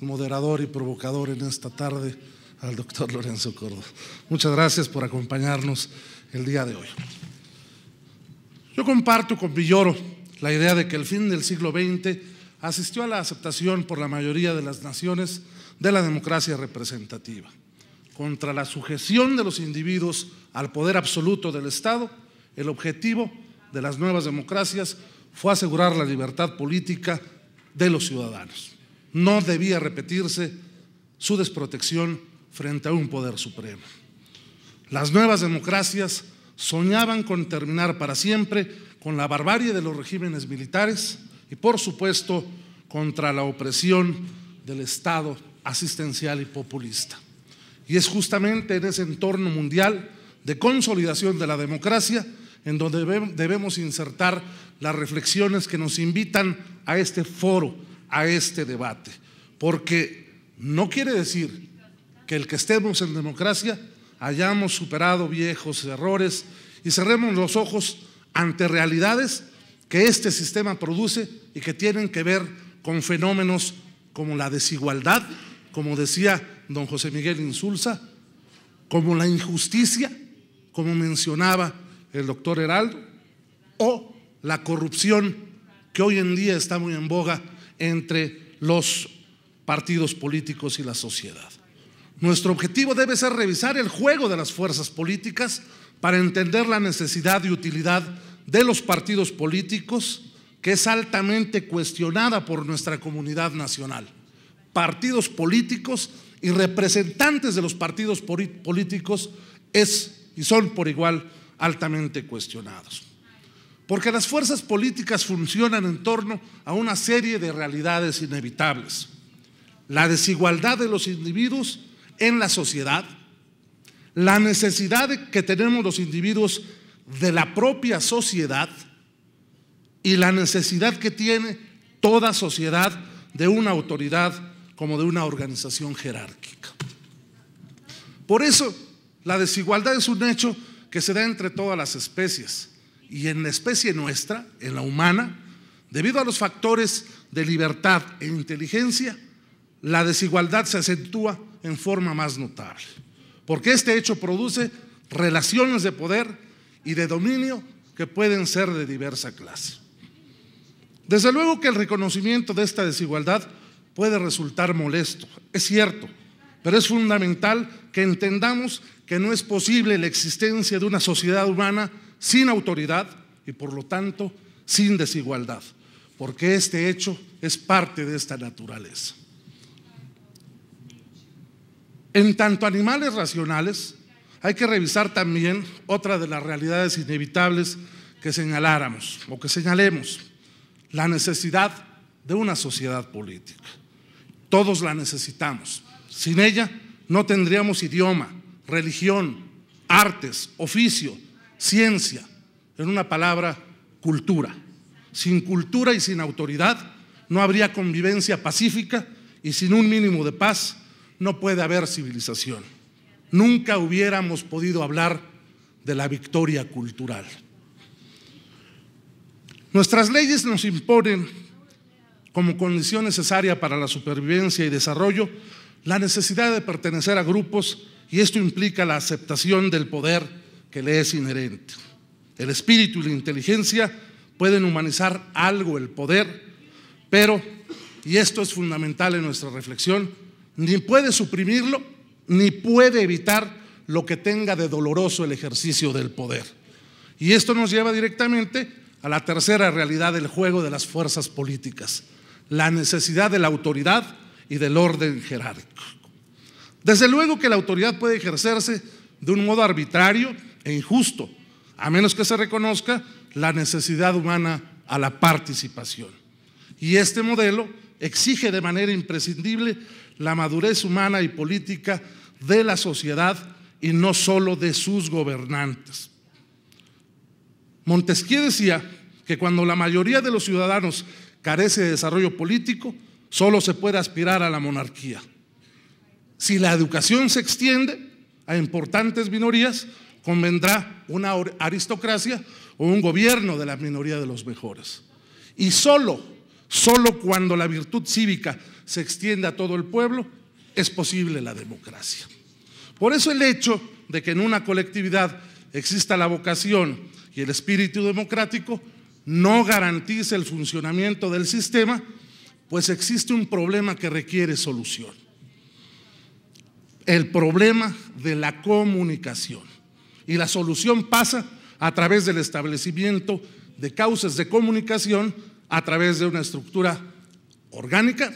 moderador y provocador en esta tarde, al doctor Lorenzo Córdoba. Muchas gracias por acompañarnos el día de hoy. Yo comparto con Villoro la idea de que el fin del siglo XX asistió a la aceptación por la mayoría de las naciones de la democracia representativa, contra la sujeción de los individuos al poder absoluto del Estado, el objetivo de las nuevas democracias fue asegurar la libertad política de los ciudadanos. No debía repetirse su desprotección frente a un poder supremo. Las nuevas democracias soñaban con terminar para siempre con la barbarie de los regímenes militares y por supuesto contra la opresión del Estado asistencial y populista. Y es justamente en ese entorno mundial de consolidación de la democracia en donde debemos insertar las reflexiones que nos invitan a este foro, a este debate. Porque no quiere decir que el que estemos en democracia hayamos superado viejos errores y cerremos los ojos ante realidades que este sistema produce y que tienen que ver con fenómenos como la desigualdad, como decía don José Miguel Insulza, como la injusticia, como mencionaba el doctor Heraldo, o la corrupción que hoy en día está muy en boga entre los partidos políticos y la sociedad. Nuestro objetivo debe ser revisar el juego de las fuerzas políticas para entender la necesidad y utilidad de los partidos políticos, que es altamente cuestionada por nuestra comunidad nacional. Partidos políticos y representantes de los partidos políticos es y son por igual altamente cuestionados. Porque las fuerzas políticas funcionan en torno a una serie de realidades inevitables. La desigualdad de los individuos en la sociedad, la necesidad que tenemos los individuos de la propia sociedad y la necesidad que tiene toda sociedad de una autoridad como de una organización jerárquica. Por eso, la desigualdad es un hecho que se da entre todas las especies y en la especie nuestra, en la humana, debido a los factores de libertad e inteligencia, la desigualdad se acentúa en forma más notable. Porque este hecho produce relaciones de poder y de dominio que pueden ser de diversa clase. Desde luego que el reconocimiento de esta desigualdad puede resultar molesto, es cierto, pero es fundamental que entendamos que no es posible la existencia de una sociedad humana sin autoridad y por lo tanto sin desigualdad, porque este hecho es parte de esta naturaleza. En tanto animales racionales, hay que revisar también otra de las realidades inevitables que señaláramos o que señalemos, la necesidad de una sociedad política. Todos la necesitamos. Sin ella no tendríamos idioma, religión, artes, oficio, ciencia, en una palabra, cultura. Sin cultura y sin autoridad no habría convivencia pacífica y sin un mínimo de paz no puede haber civilización. Nunca hubiéramos podido hablar de la victoria cultural. Nuestras leyes nos imponen como condición necesaria para la supervivencia y desarrollo la necesidad de pertenecer a grupos y esto implica la aceptación del poder que le es inherente. El espíritu y la inteligencia pueden humanizar algo el poder, pero, y esto es fundamental en nuestra reflexión, ni puede suprimirlo, ni puede evitar lo que tenga de doloroso el ejercicio del poder. Y esto nos lleva directamente a la tercera realidad del juego de las fuerzas políticas, la necesidad de la autoridad y del orden jerárquico. Desde luego que la autoridad puede ejercerse de un modo arbitrario e injusto, a menos que se reconozca la necesidad humana a la participación. Y este modelo exige de manera imprescindible la madurez humana y política de la sociedad y no solo de sus gobernantes. Montesquieu decía que cuando la mayoría de los ciudadanos carece de desarrollo político, solo se puede aspirar a la monarquía. Si la educación se extiende a importantes minorías, convendrá una aristocracia o un gobierno de la minoría de los mejores. Y solo Solo cuando la virtud cívica se extiende a todo el pueblo es posible la democracia. Por eso el hecho de que en una colectividad exista la vocación y el espíritu democrático no garantiza el funcionamiento del sistema, pues existe un problema que requiere solución. El problema de la comunicación. Y la solución pasa a través del establecimiento de causas de comunicación a través de una estructura orgánica,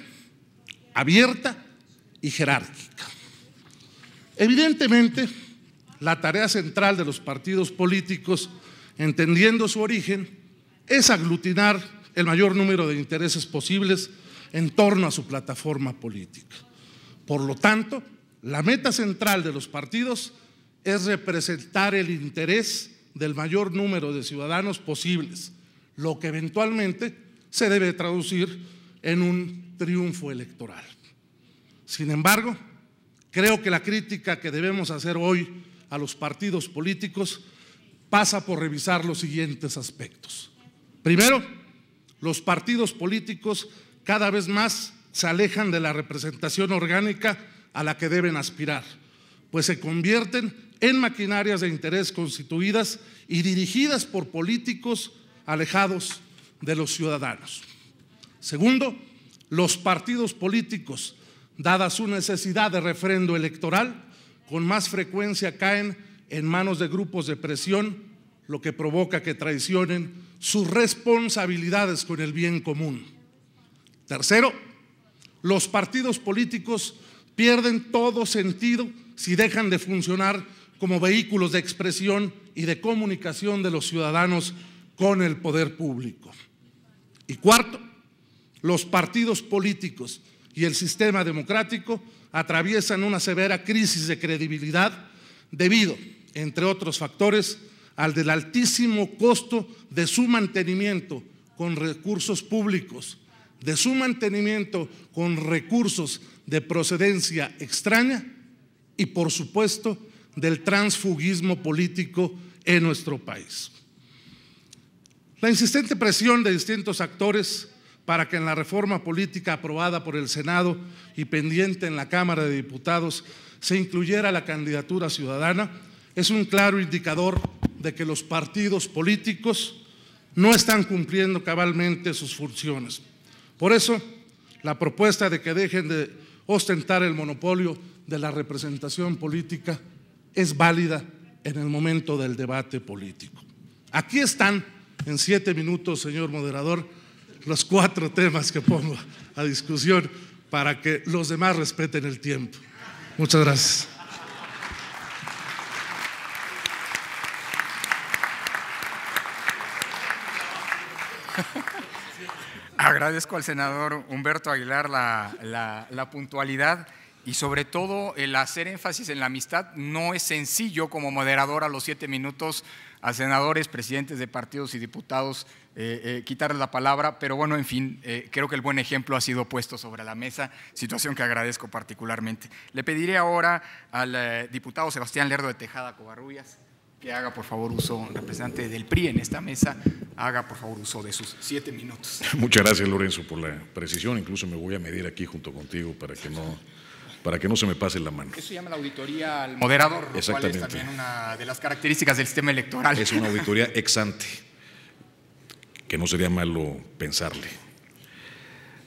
abierta y jerárquica. Evidentemente, la tarea central de los partidos políticos, entendiendo su origen, es aglutinar el mayor número de intereses posibles en torno a su plataforma política. Por lo tanto, la meta central de los partidos es representar el interés del mayor número de ciudadanos posibles, lo que eventualmente se debe traducir en un triunfo electoral. Sin embargo, creo que la crítica que debemos hacer hoy a los partidos políticos pasa por revisar los siguientes aspectos. Primero, los partidos políticos cada vez más se alejan de la representación orgánica a la que deben aspirar, pues se convierten en maquinarias de interés constituidas y dirigidas por políticos alejados de los ciudadanos. Segundo, los partidos políticos, dada su necesidad de refrendo electoral, con más frecuencia caen en manos de grupos de presión, lo que provoca que traicionen sus responsabilidades con el bien común. Tercero, los partidos políticos pierden todo sentido si dejan de funcionar como vehículos de expresión y de comunicación de los ciudadanos con el poder público. Y cuarto, los partidos políticos y el sistema democrático atraviesan una severa crisis de credibilidad debido, entre otros factores, al del altísimo costo de su mantenimiento con recursos públicos, de su mantenimiento con recursos de procedencia extraña y, por supuesto, del transfugismo político en nuestro país. La insistente presión de distintos actores para que en la reforma política aprobada por el Senado y pendiente en la Cámara de Diputados se incluyera la candidatura ciudadana es un claro indicador de que los partidos políticos no están cumpliendo cabalmente sus funciones. Por eso, la propuesta de que dejen de ostentar el monopolio de la representación política es válida en el momento del debate político. Aquí están en siete minutos, señor moderador, los cuatro temas que pongo a discusión para que los demás respeten el tiempo. Muchas gracias. Agradezco al senador Humberto Aguilar la, puntualidad. Y sobre todo el hacer énfasis en la amistad no es sencillo como moderador a los siete minutos a senadores, presidentes de partidos y diputados eh, eh quitarles la palabra, pero bueno, en fin, eh, creo que el buen ejemplo ha sido puesto sobre la mesa, situación que agradezco particularmente. Le pediré ahora al eh, diputado Sebastián Lerdo de Tejada Covarrullas que haga por favor uso, representante del PRI en esta mesa, haga por favor uso de sus siete minutos. Muchas gracias Lorenzo por la precisión, incluso me voy a medir aquí junto contigo para que no para que no se me pase la mano. Eso se llama la auditoría al moderador, lo Exactamente. es también una de las características del sistema electoral. Es una auditoría [LAUGHS] ex ante, que no sería malo pensarle.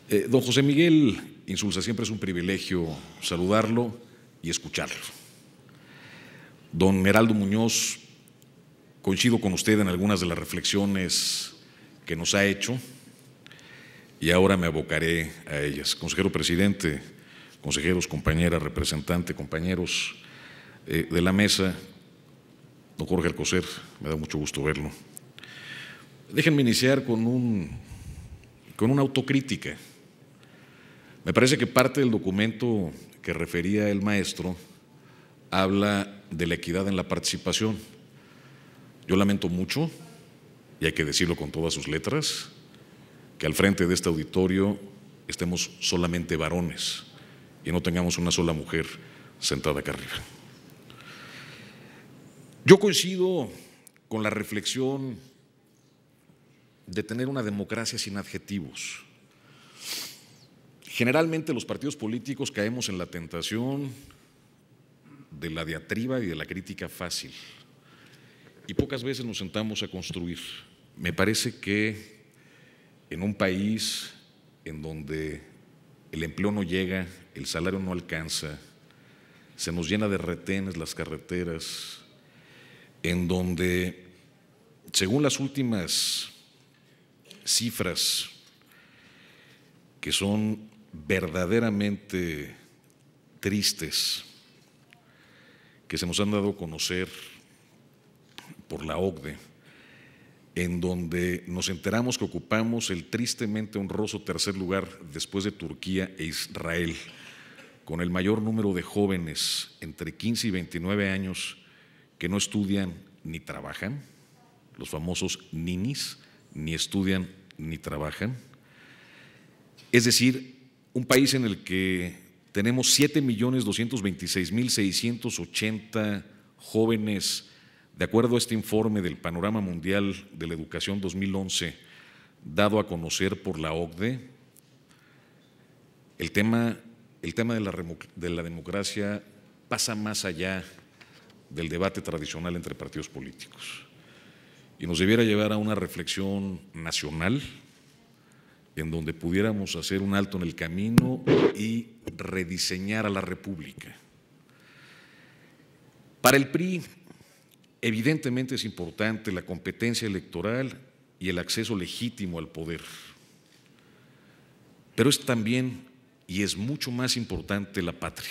Eh, don José Miguel Insulza, siempre es un privilegio saludarlo y escucharlo. Don Heraldo Muñoz, coincido con usted en algunas de las reflexiones que nos ha hecho y ahora me abocaré a ellas. Consejero presidente, consejeros, compañeras, representante, compañeros eh, de la mesa, don Jorge Alcocer, me da mucho gusto verlo. Déjenme iniciar con, un, con una autocrítica. Me parece que parte del documento que refería el maestro habla de la equidad en la participación. Yo lamento mucho, y hay que decirlo con todas sus letras, que al frente de este auditorio estemos solamente varones y no tengamos una sola mujer sentada acá arriba. Yo coincido con la reflexión de tener una democracia sin adjetivos. Generalmente los partidos políticos caemos en la tentación de la diatriba y de la crítica fácil. Y pocas veces nos sentamos a construir. Me parece que en un país en donde el empleo no llega, el salario no alcanza, se nos llena de retenes las carreteras, en donde, según las últimas cifras, que son verdaderamente tristes, que se nos han dado a conocer por la OCDE, en donde nos enteramos que ocupamos el tristemente honroso tercer lugar después de Turquía e Israel, con el mayor número de jóvenes entre 15 y 29 años que no estudian ni trabajan, los famosos ninis, ni estudian ni trabajan. Es decir, un país en el que tenemos 7.226.680 jóvenes de acuerdo a este informe del Panorama Mundial de la Educación 2011, dado a conocer por la OCDE, el tema, el tema de, la, de la democracia pasa más allá del debate tradicional entre partidos políticos y nos debiera llevar a una reflexión nacional en donde pudiéramos hacer un alto en el camino y rediseñar a la República. Para el PRI, Evidentemente es importante la competencia electoral y el acceso legítimo al poder, pero es también y es mucho más importante la patria.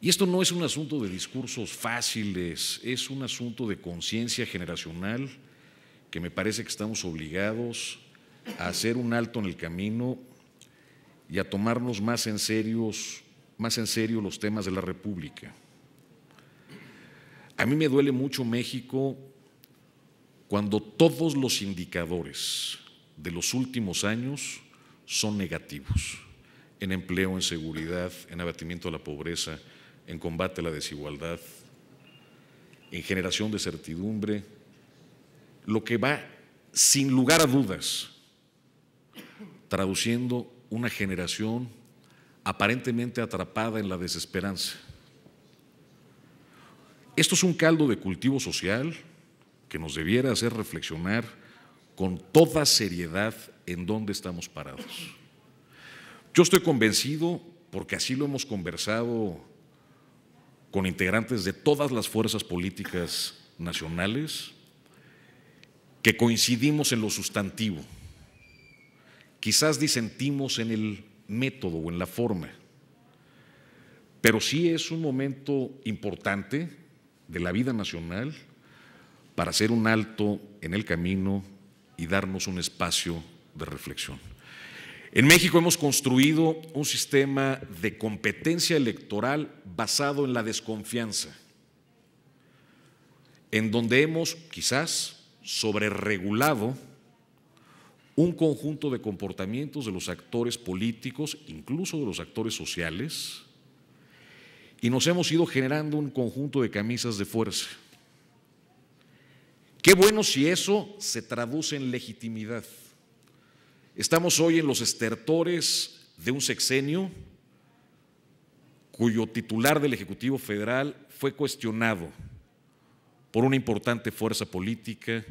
Y esto no es un asunto de discursos fáciles, es un asunto de conciencia generacional que me parece que estamos obligados a hacer un alto en el camino y a tomarnos más en, más en serio los temas de la República. A mí me duele mucho México cuando todos los indicadores de los últimos años son negativos en empleo, en seguridad, en abatimiento de la pobreza, en combate a la desigualdad, en generación de certidumbre, lo que va sin lugar a dudas traduciendo una generación aparentemente atrapada en la desesperanza esto es un caldo de cultivo social que nos debiera hacer reflexionar con toda seriedad en dónde estamos parados. Yo estoy convencido, porque así lo hemos conversado con integrantes de todas las fuerzas políticas nacionales, que coincidimos en lo sustantivo. Quizás disentimos en el método o en la forma, pero sí es un momento importante de la vida nacional para hacer un alto en el camino y darnos un espacio de reflexión. En México hemos construido un sistema de competencia electoral basado en la desconfianza, en donde hemos quizás sobreregulado un conjunto de comportamientos de los actores políticos, incluso de los actores sociales, y nos hemos ido generando un conjunto de camisas de fuerza. Qué bueno si eso se traduce en legitimidad. Estamos hoy en los estertores de un sexenio cuyo titular del Ejecutivo Federal fue cuestionado por una importante fuerza política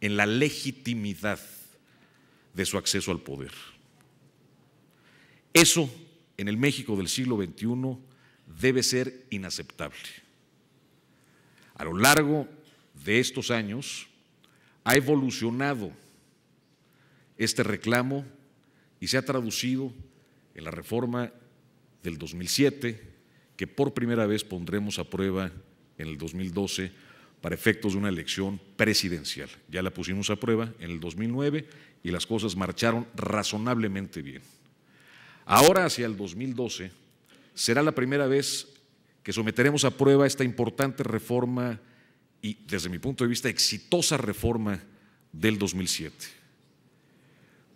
en la legitimidad de su acceso al poder. Eso en el México del siglo XXI debe ser inaceptable. A lo largo de estos años ha evolucionado este reclamo y se ha traducido en la reforma del 2007, que por primera vez pondremos a prueba en el 2012 para efectos de una elección presidencial. Ya la pusimos a prueba en el 2009 y las cosas marcharon razonablemente bien. Ahora hacia el 2012 será la primera vez que someteremos a prueba esta importante reforma y, desde mi punto de vista, exitosa reforma del 2007.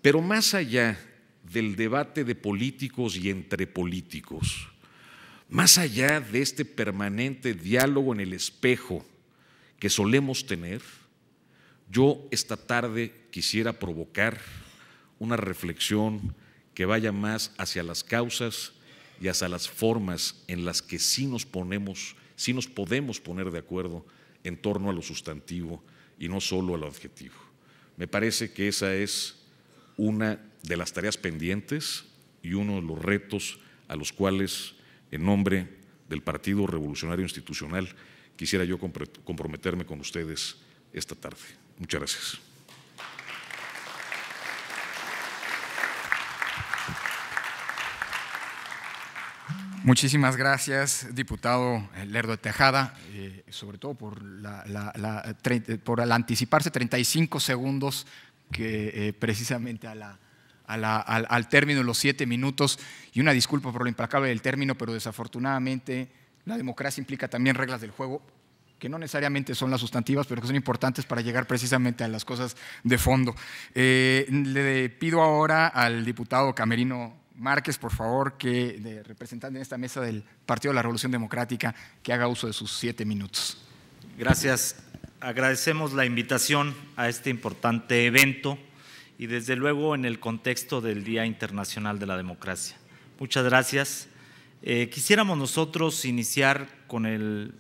Pero más allá del debate de políticos y entre políticos, más allá de este permanente diálogo en el espejo que solemos tener, yo esta tarde quisiera provocar una reflexión que vaya más hacia las causas y hasta las formas en las que sí nos ponemos, sí nos podemos poner de acuerdo en torno a lo sustantivo y no solo al adjetivo. Me parece que esa es una de las tareas pendientes y uno de los retos a los cuales, en nombre del Partido Revolucionario Institucional, quisiera yo comprometerme con ustedes esta tarde. Muchas gracias. Muchísimas gracias, diputado Lerdo de Tejada, eh, sobre todo por, la, por al anticiparse 35 segundos que eh, precisamente al, término de los siete minutos. Y una disculpa por lo implacable del término, pero desafortunadamente la democracia implica también reglas del juego que no necesariamente son las sustantivas, pero que son importantes para llegar precisamente a las cosas de fondo. Eh, le pido ahora al diputado Camerino Márquez, por favor, que representante en esta mesa del Partido de la Revolución Democrática, que haga uso de sus siete minutos. Gracias. Agradecemos la invitación a este importante evento y desde luego en el contexto del Día Internacional de la Democracia. Muchas gracias. Eh, quisiéramos nosotros iniciar con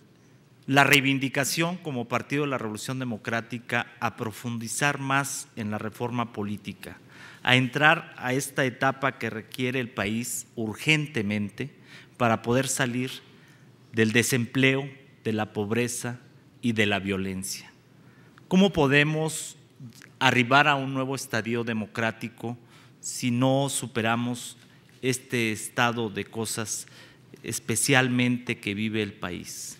la reivindicación como Partido de la Revolución Democrática a profundizar más en la reforma política a entrar a esta etapa que requiere el país urgentemente para poder salir del desempleo, de la pobreza y de la violencia. ¿Cómo podemos arribar a un nuevo estadio democrático si no superamos este estado de cosas especialmente que vive el país?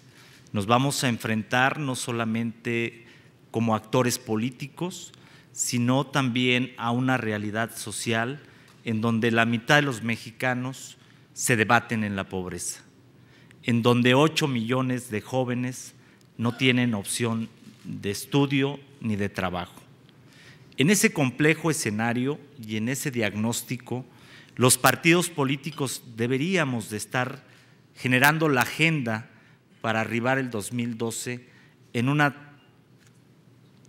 Nos vamos a enfrentar no solamente como actores políticos, sino también a una realidad social en donde la mitad de los mexicanos se debaten en la pobreza, en donde 8 millones de jóvenes no tienen opción de estudio ni de trabajo. En ese complejo escenario y en ese diagnóstico, los partidos políticos deberíamos de estar generando la agenda para arribar el 2012 en una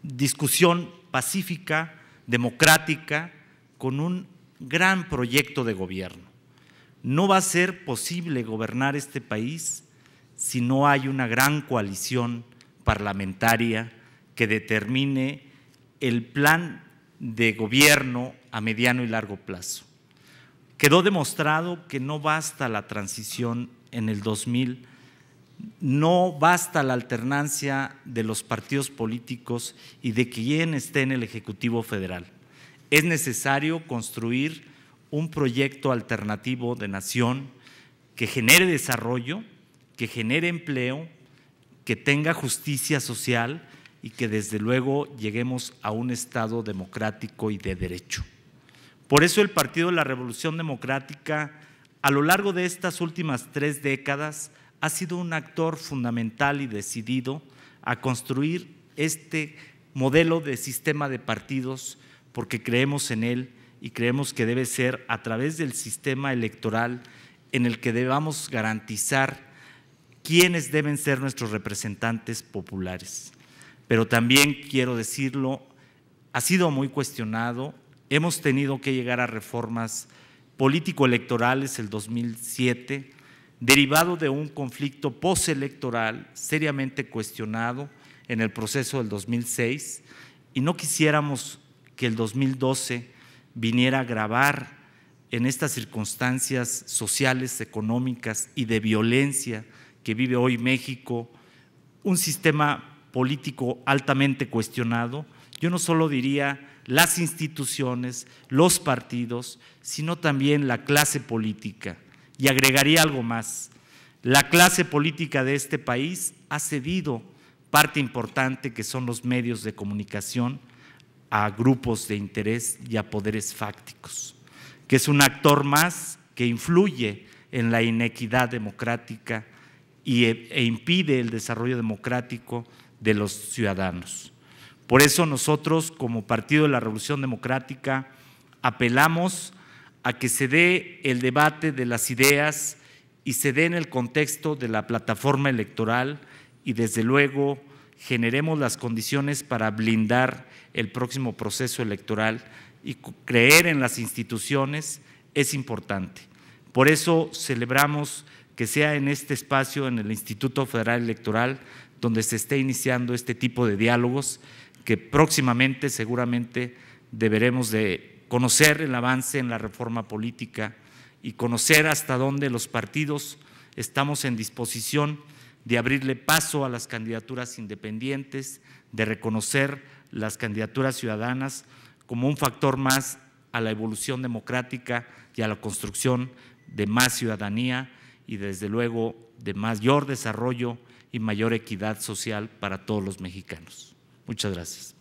discusión pacífica, democrática, con un gran proyecto de gobierno. No va a ser posible gobernar este país si no hay una gran coalición parlamentaria que determine el plan de gobierno a mediano y largo plazo. Quedó demostrado que no basta la transición en el 2000 no basta la alternancia de los partidos políticos y de quien esté en el Ejecutivo Federal. Es necesario construir un proyecto alternativo de nación que genere desarrollo, que genere empleo, que tenga justicia social y que desde luego lleguemos a un Estado democrático y de derecho. Por eso el Partido de la Revolución Democrática, a lo largo de estas últimas tres décadas, ha sido un actor fundamental y decidido a construir este modelo de sistema de partidos porque creemos en él y creemos que debe ser a través del sistema electoral en el que debamos garantizar quiénes deben ser nuestros representantes populares. Pero también quiero decirlo, ha sido muy cuestionado, hemos tenido que llegar a reformas político-electorales el 2007, derivado de un conflicto postelectoral seriamente cuestionado en el proceso del 2006 y no quisiéramos que el 2012 viniera a agravar en estas circunstancias sociales, económicas y de violencia que vive hoy México, un sistema político altamente cuestionado, yo no solo diría las instituciones, los partidos, sino también la clase política. Y agregaría algo más. La clase política de este país ha cedido parte importante que son los medios de comunicación a grupos de interés y a poderes fácticos, que es un actor más que influye en la inequidad democrática y, e, e impide el desarrollo democrático de los ciudadanos. Por eso nosotros, como Partido de la Revolución Democrática, apelamos a que se dé el debate de las ideas y se dé en el contexto de la plataforma electoral y desde luego generemos las condiciones para blindar el próximo proceso electoral y creer en las instituciones es importante. Por eso celebramos que sea en este espacio, en el Instituto Federal Electoral, donde se esté iniciando este tipo de diálogos que próximamente seguramente deberemos de conocer el avance en la reforma política y conocer hasta dónde los partidos estamos en disposición de abrirle paso a las candidaturas independientes, de reconocer las candidaturas ciudadanas como un factor más a la evolución democrática y a la construcción de más ciudadanía y desde luego de mayor desarrollo y mayor equidad social para todos los mexicanos. Muchas gracias.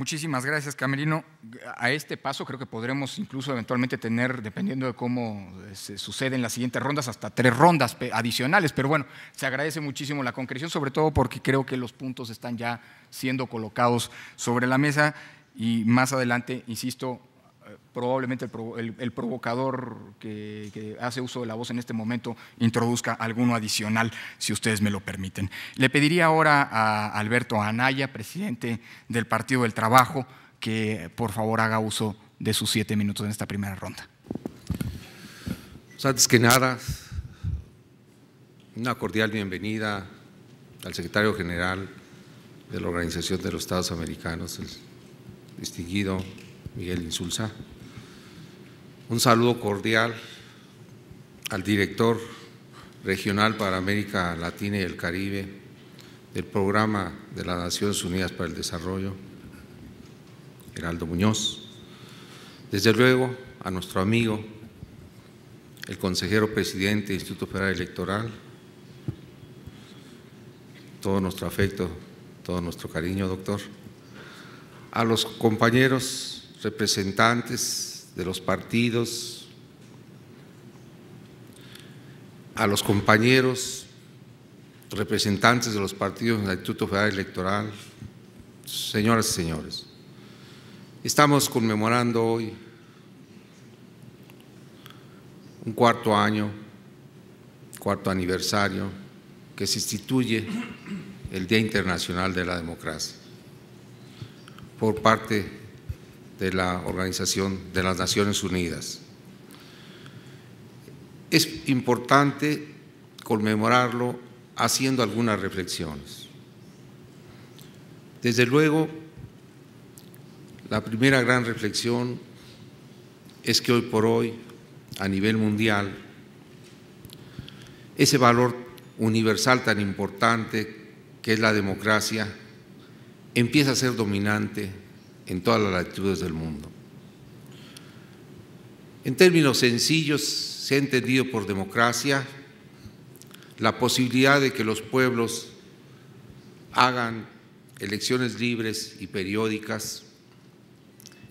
Muchísimas gracias, Camerino. A este paso creo que podremos incluso eventualmente tener, dependiendo de cómo se este, en las siguientes rondas, hasta tres rondas adicionales. Pero bueno, se agradece muchísimo la concreción, sobre todo porque creo que los puntos están ya siendo colocados sobre la mesa y más adelante, insisto, probablemente el, provocador que, hace uso de la voz en este momento introduzca alguno adicional, si ustedes me lo permiten. Le pediría ahora a Alberto Anaya, presidente del Partido del Trabajo, que por favor haga uso de sus siete minutos en esta primera ronda. Antes que nada, una cordial bienvenida al secretario general de la Organización de los Estados Americanos, el distinguido Miguel Insulza. Un saludo cordial al director regional para América Latina y el Caribe del Programa de las Naciones Unidas para el Desarrollo, Geraldo Muñoz. Desde luego, a nuestro amigo, el consejero presidente del Instituto Federal Electoral, todo nuestro afecto, todo nuestro cariño, doctor, a los compañeros representantes de los partidos, a los compañeros representantes de los partidos del Instituto Federal Electoral, señoras y señores. Estamos conmemorando hoy un cuarto año, cuarto aniversario que se instituye el Día Internacional de la Democracia por parte de la Organización de las Naciones Unidas. Es importante conmemorarlo haciendo algunas reflexiones. Desde luego, la primera gran reflexión es que hoy por hoy, a nivel mundial, ese valor universal tan importante que es la democracia empieza a ser dominante en todas las latitudes del mundo. En términos sencillos, se ha entendido por democracia la posibilidad de que los pueblos hagan elecciones libres y periódicas,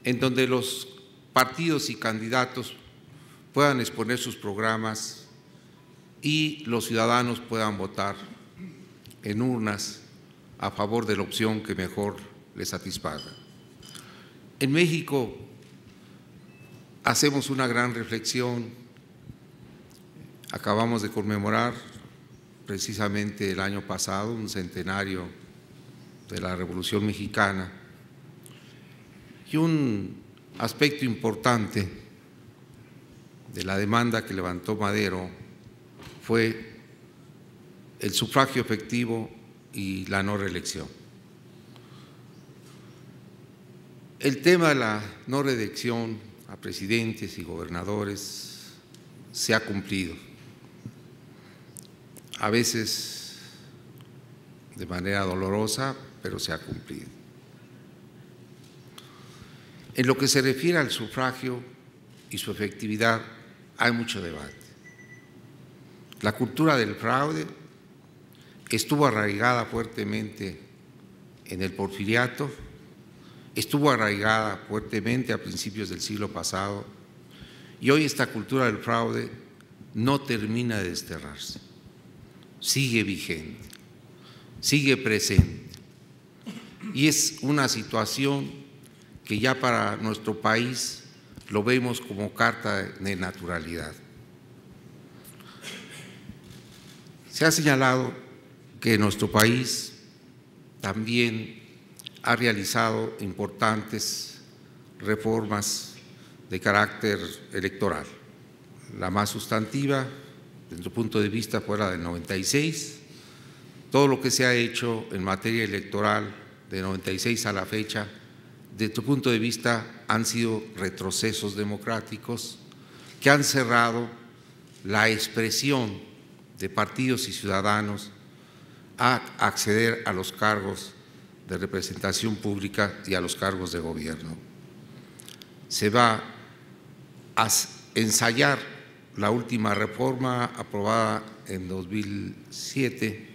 en donde los partidos y candidatos puedan exponer sus programas y los ciudadanos puedan votar en urnas a favor de la opción que mejor les satisfaga. En México hacemos una gran reflexión, acabamos de conmemorar precisamente el año pasado un centenario de la Revolución Mexicana y un aspecto importante de la demanda que levantó Madero fue el sufragio efectivo y la no reelección. El tema de la no reelección a presidentes y gobernadores se ha cumplido, a veces de manera dolorosa, pero se ha cumplido. En lo que se refiere al sufragio y su efectividad, hay mucho debate. La cultura del fraude estuvo arraigada fuertemente en el porfiriato, estuvo arraigada fuertemente a principios del siglo pasado y hoy esta cultura del fraude no termina de desterrarse, sigue vigente, sigue presente y es una situación que ya para nuestro país lo vemos como carta de naturalidad. Se ha señalado que nuestro país también ha realizado importantes reformas de carácter electoral. La más sustantiva, desde tu punto de vista, fue la del 96. Todo lo que se ha hecho en materia electoral de 96 a la fecha, desde tu punto de vista, han sido retrocesos democráticos que han cerrado la expresión de partidos y ciudadanos a acceder a los cargos de representación pública y a los cargos de gobierno. Se va a ensayar la última reforma aprobada en 2007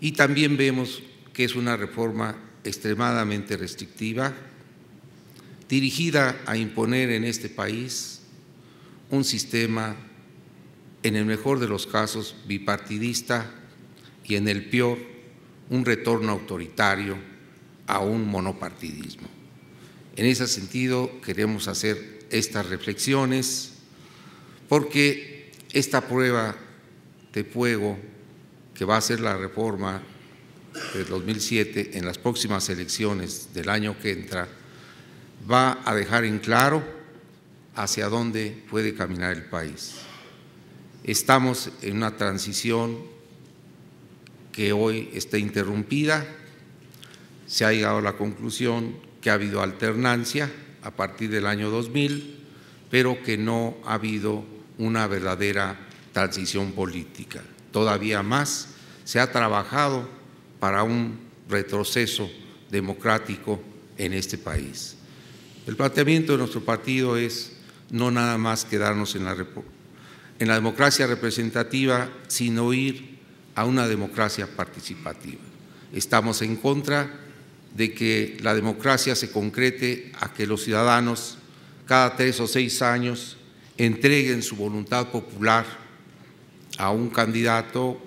y también vemos que es una reforma extremadamente restrictiva, dirigida a imponer en este país un sistema, en el mejor de los casos, bipartidista y en el peor, un retorno autoritario a un monopartidismo. En ese sentido queremos hacer estas reflexiones porque esta prueba de fuego que va a ser la reforma del 2007 en las próximas elecciones del año que entra va a dejar en claro hacia dónde puede caminar el país. Estamos en una transición que hoy está interrumpida. Se ha llegado a la conclusión que ha habido alternancia a partir del año 2000, pero que no ha habido una verdadera transición política. Todavía más, se ha trabajado para un retroceso democrático en este país. El planteamiento de nuestro partido es no nada más quedarnos en la, en la democracia representativa, sino ir a una democracia participativa. Estamos en contra de que la democracia se concrete a que los ciudadanos cada tres o seis años entreguen su voluntad popular a un candidato,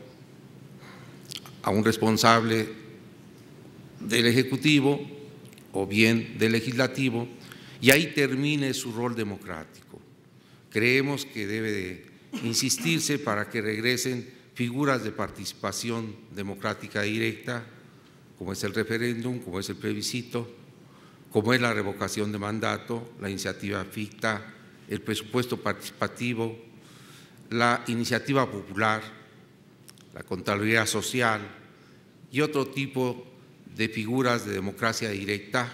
a un responsable del Ejecutivo o bien del Legislativo, y ahí termine su rol democrático. Creemos que debe de insistirse para que regresen figuras de participación democrática directa, como es el referéndum, como es el plebiscito, como es la revocación de mandato, la iniciativa ficta, el presupuesto participativo, la iniciativa popular, la contabilidad social y otro tipo de figuras de democracia directa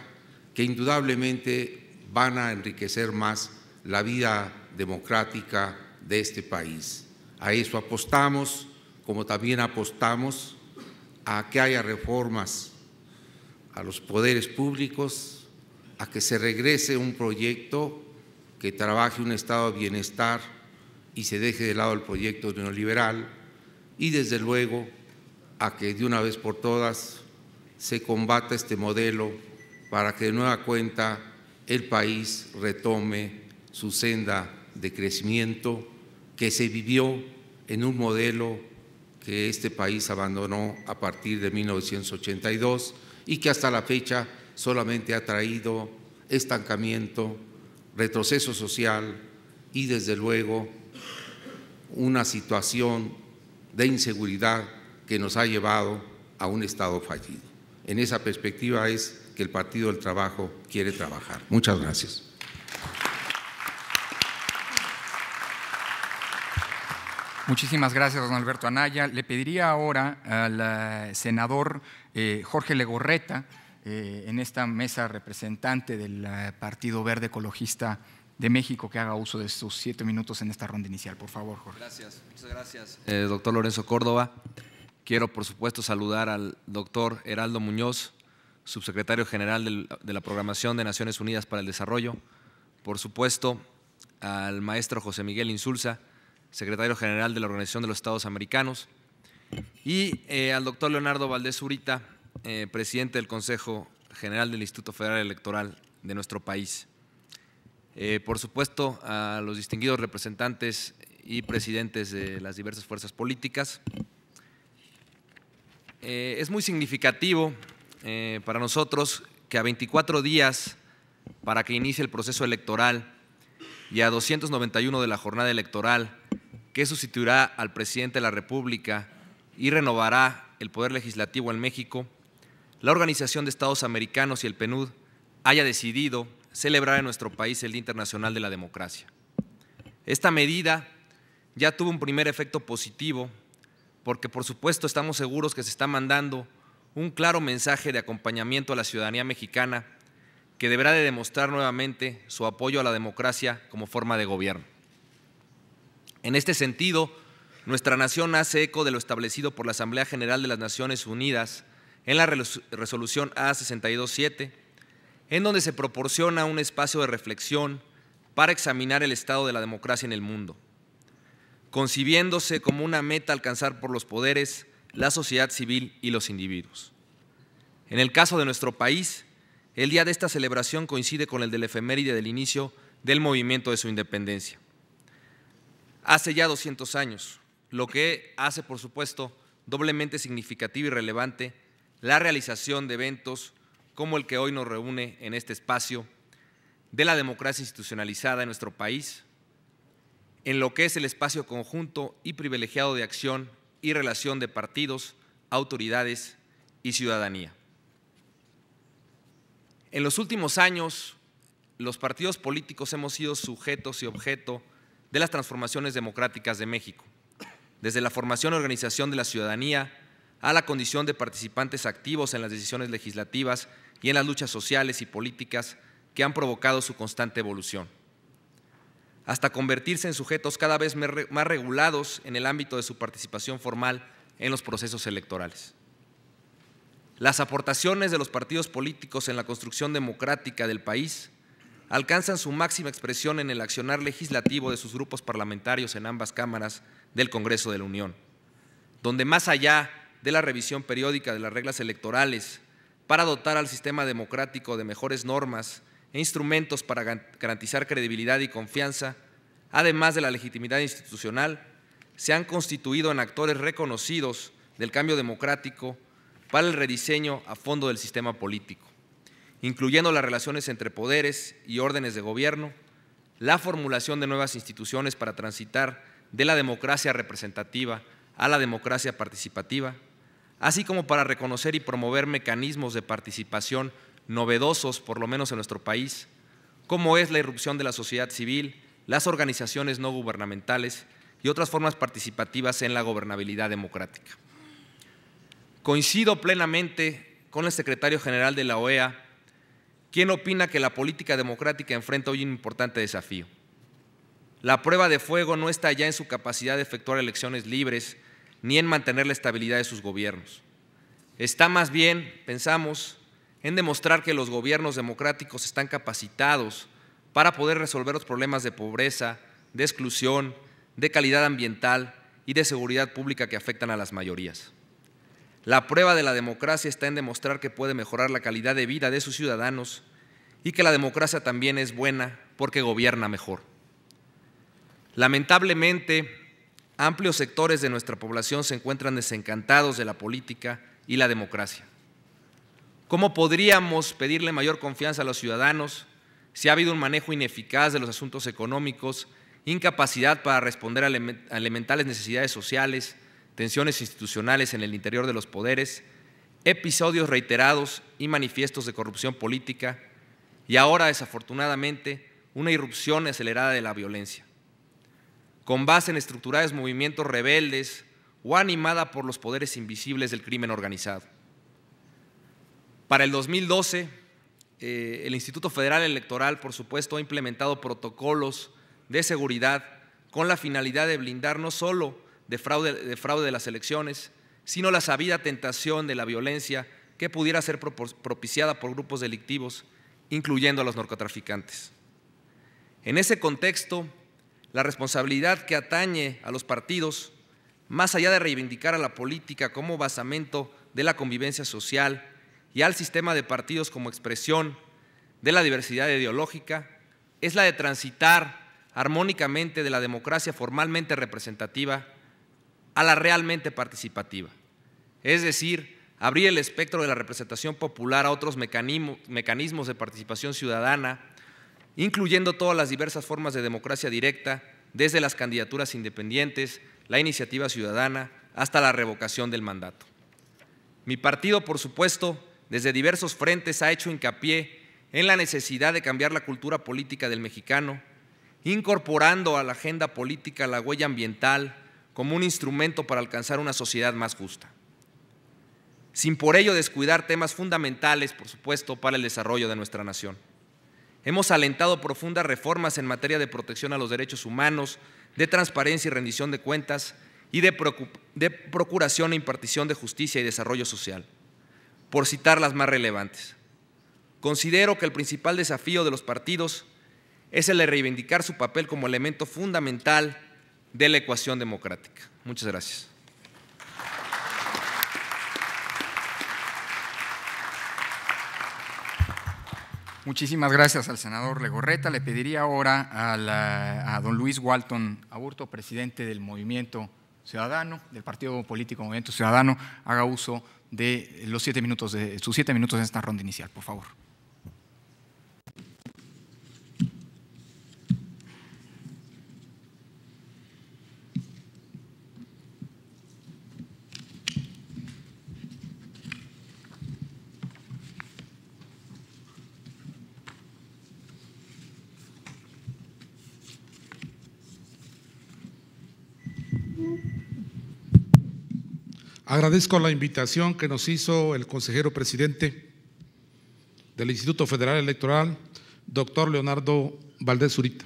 que indudablemente van a enriquecer más la vida democrática de este país. A eso apostamos como también apostamos a que haya reformas a los poderes públicos, a que se regrese un proyecto que trabaje un estado de bienestar y se deje de lado el proyecto neoliberal y desde luego a que de una vez por todas se combata este modelo para que de nueva cuenta el país retome su senda de crecimiento que se vivió en un modelo que este país abandonó a partir de 1982 y que hasta la fecha solamente ha traído estancamiento, retroceso social y desde luego una situación de inseguridad que nos ha llevado a un Estado fallido. En esa perspectiva es que el Partido del Trabajo quiere trabajar. Muchas gracias. Muchísimas gracias, don Alberto Anaya. Le pediría ahora al eh, senador eh, Jorge Legorreta, eh, en esta mesa representante del Partido Verde Ecologista de México, que haga uso de sus siete minutos en esta ronda inicial. Por favor, Jorge. Gracias, muchas gracias. doctor Lorenzo Córdoba, quiero por supuesto saludar al doctor Heraldo Muñoz, subsecretario general de la Programación de Naciones Unidas para el Desarrollo. Por supuesto, al maestro José Miguel Insulza, secretario general de la Organización de los Estados Americanos, y eh, al doctor Leonardo Valdés Urita, eh, presidente del Consejo General del Instituto Federal Electoral de nuestro país. Eh, por supuesto, a los distinguidos representantes y presidentes de las diversas fuerzas políticas. es muy significativo para nosotros que a 24 días para que inicie el proceso electoral y a 291 de la jornada electoral, que sustituirá al presidente de la República y renovará el poder legislativo en México, la Organización de Estados Americanos y el PNUD haya decidido celebrar en nuestro país el Día Internacional de la Democracia. Esta medida ya tuvo un primer efecto positivo porque por supuesto estamos seguros que se está mandando un claro mensaje de acompañamiento a la ciudadanía mexicana que deberá de demostrar nuevamente su apoyo a la democracia como forma de gobierno. En este sentido, nuestra nación hace eco de lo establecido por la Asamblea General de las Naciones Unidas en la resolución A627, en donde se proporciona un espacio de reflexión para examinar el estado de la democracia en el mundo, concibiéndose como una meta alcanzar por los poderes, la sociedad civil y los individuos. En el caso de nuestro país, el día de esta celebración coincide con el del efeméride del inicio del movimiento de su independencia hace ya 200 años, lo que hace, por supuesto, doblemente significativo y relevante la realización de eventos como el que hoy nos reúne en este espacio de la democracia institucionalizada en nuestro país, en lo que es el espacio conjunto y privilegiado de acción y relación de partidos, autoridades y ciudadanía. En los últimos años, los partidos políticos hemos sido sujetos y objeto de las transformaciones democráticas de México, desde la formación y organización de la ciudadanía a la condición de participantes activos en las decisiones legislativas y en las luchas sociales y políticas que han provocado su constante evolución, hasta convertirse en sujetos cada vez más regulados en el ámbito de su participación formal en los procesos electorales. Las aportaciones de los partidos políticos en la construcción democrática del país alcanzan su máxima expresión en el accionar legislativo de sus grupos parlamentarios en ambas cámaras del Congreso de la Unión, donde más allá de la revisión periódica de las reglas electorales para dotar al sistema democrático de mejores normas e instrumentos para garantizar credibilidad y confianza, además de la legitimidad institucional, se han constituido en actores reconocidos del cambio democrático para el rediseño a fondo del sistema político incluyendo las relaciones entre poderes y órdenes de gobierno, la formulación de nuevas instituciones para transitar de la democracia representativa a la democracia participativa, así como para reconocer y promover mecanismos de participación novedosos, por lo menos en nuestro país, como es la irrupción de la sociedad civil, las organizaciones no gubernamentales y otras formas participativas en la gobernabilidad democrática. Coincido plenamente con el secretario general de la OEA ¿Quién opina que la política democrática enfrenta hoy un importante desafío? La prueba de fuego no está ya en su capacidad de efectuar elecciones libres ni en mantener la estabilidad de sus gobiernos. Está más bien, pensamos, en demostrar que los gobiernos democráticos están capacitados para poder resolver los problemas de pobreza, de exclusión, de calidad ambiental y de seguridad pública que afectan a las mayorías. La prueba de la democracia está en demostrar que puede mejorar la calidad de vida de sus ciudadanos y que la democracia también es buena porque gobierna mejor. Lamentablemente, amplios sectores de nuestra población se encuentran desencantados de la política y la democracia. ¿Cómo podríamos pedirle mayor confianza a los ciudadanos si ha habido un manejo ineficaz de los asuntos económicos, incapacidad para responder a elementales necesidades sociales, tensiones institucionales en el interior de los poderes, episodios reiterados y manifiestos de corrupción política y ahora, desafortunadamente, una irrupción acelerada de la violencia. Con base en estructurados movimientos rebeldes o animada por los poderes invisibles del crimen organizado. Para el 2012, eh, el Instituto Federal Electoral, por supuesto, ha implementado protocolos de seguridad con la finalidad de blindar no solo de fraude, de fraude de las elecciones, sino la sabida tentación de la violencia que pudiera ser propiciada por grupos delictivos, incluyendo a los narcotraficantes. En ese contexto, la responsabilidad que atañe a los partidos, más allá de reivindicar a la política como basamento de la convivencia social y al sistema de partidos como expresión de la diversidad ideológica, es la de transitar armónicamente de la democracia formalmente representativa a la realmente participativa, es decir, abrir el espectro de la representación popular a otros mecanismos de participación ciudadana, incluyendo todas las diversas formas de democracia directa, desde las candidaturas independientes, la iniciativa ciudadana, hasta la revocación del mandato. Mi partido, por supuesto, desde diversos frentes ha hecho hincapié en la necesidad de cambiar la cultura política del mexicano, incorporando a la agenda política la huella ambiental, como un instrumento para alcanzar una sociedad más justa, sin por ello descuidar temas fundamentales, por supuesto, para el desarrollo de nuestra nación. Hemos alentado profundas reformas en materia de protección a los derechos humanos, de transparencia y rendición de cuentas, y de, procuración e impartición de justicia y desarrollo social, por citar las más relevantes. Considero que el principal desafío de los partidos es el de reivindicar su papel como elemento fundamental de la ecuación democrática. Muchas gracias. Muchísimas gracias al senador Legorreta. Le pediría ahora a, don Luis Walton Aburto, presidente del Movimiento Ciudadano, del Partido Político Movimiento Ciudadano, haga uso de los siete minutos de, sus siete minutos en esta ronda inicial, por favor. Agradezco la invitación que nos hizo el consejero presidente del Instituto Federal Electoral, doctor Leonardo Valdés Zurita,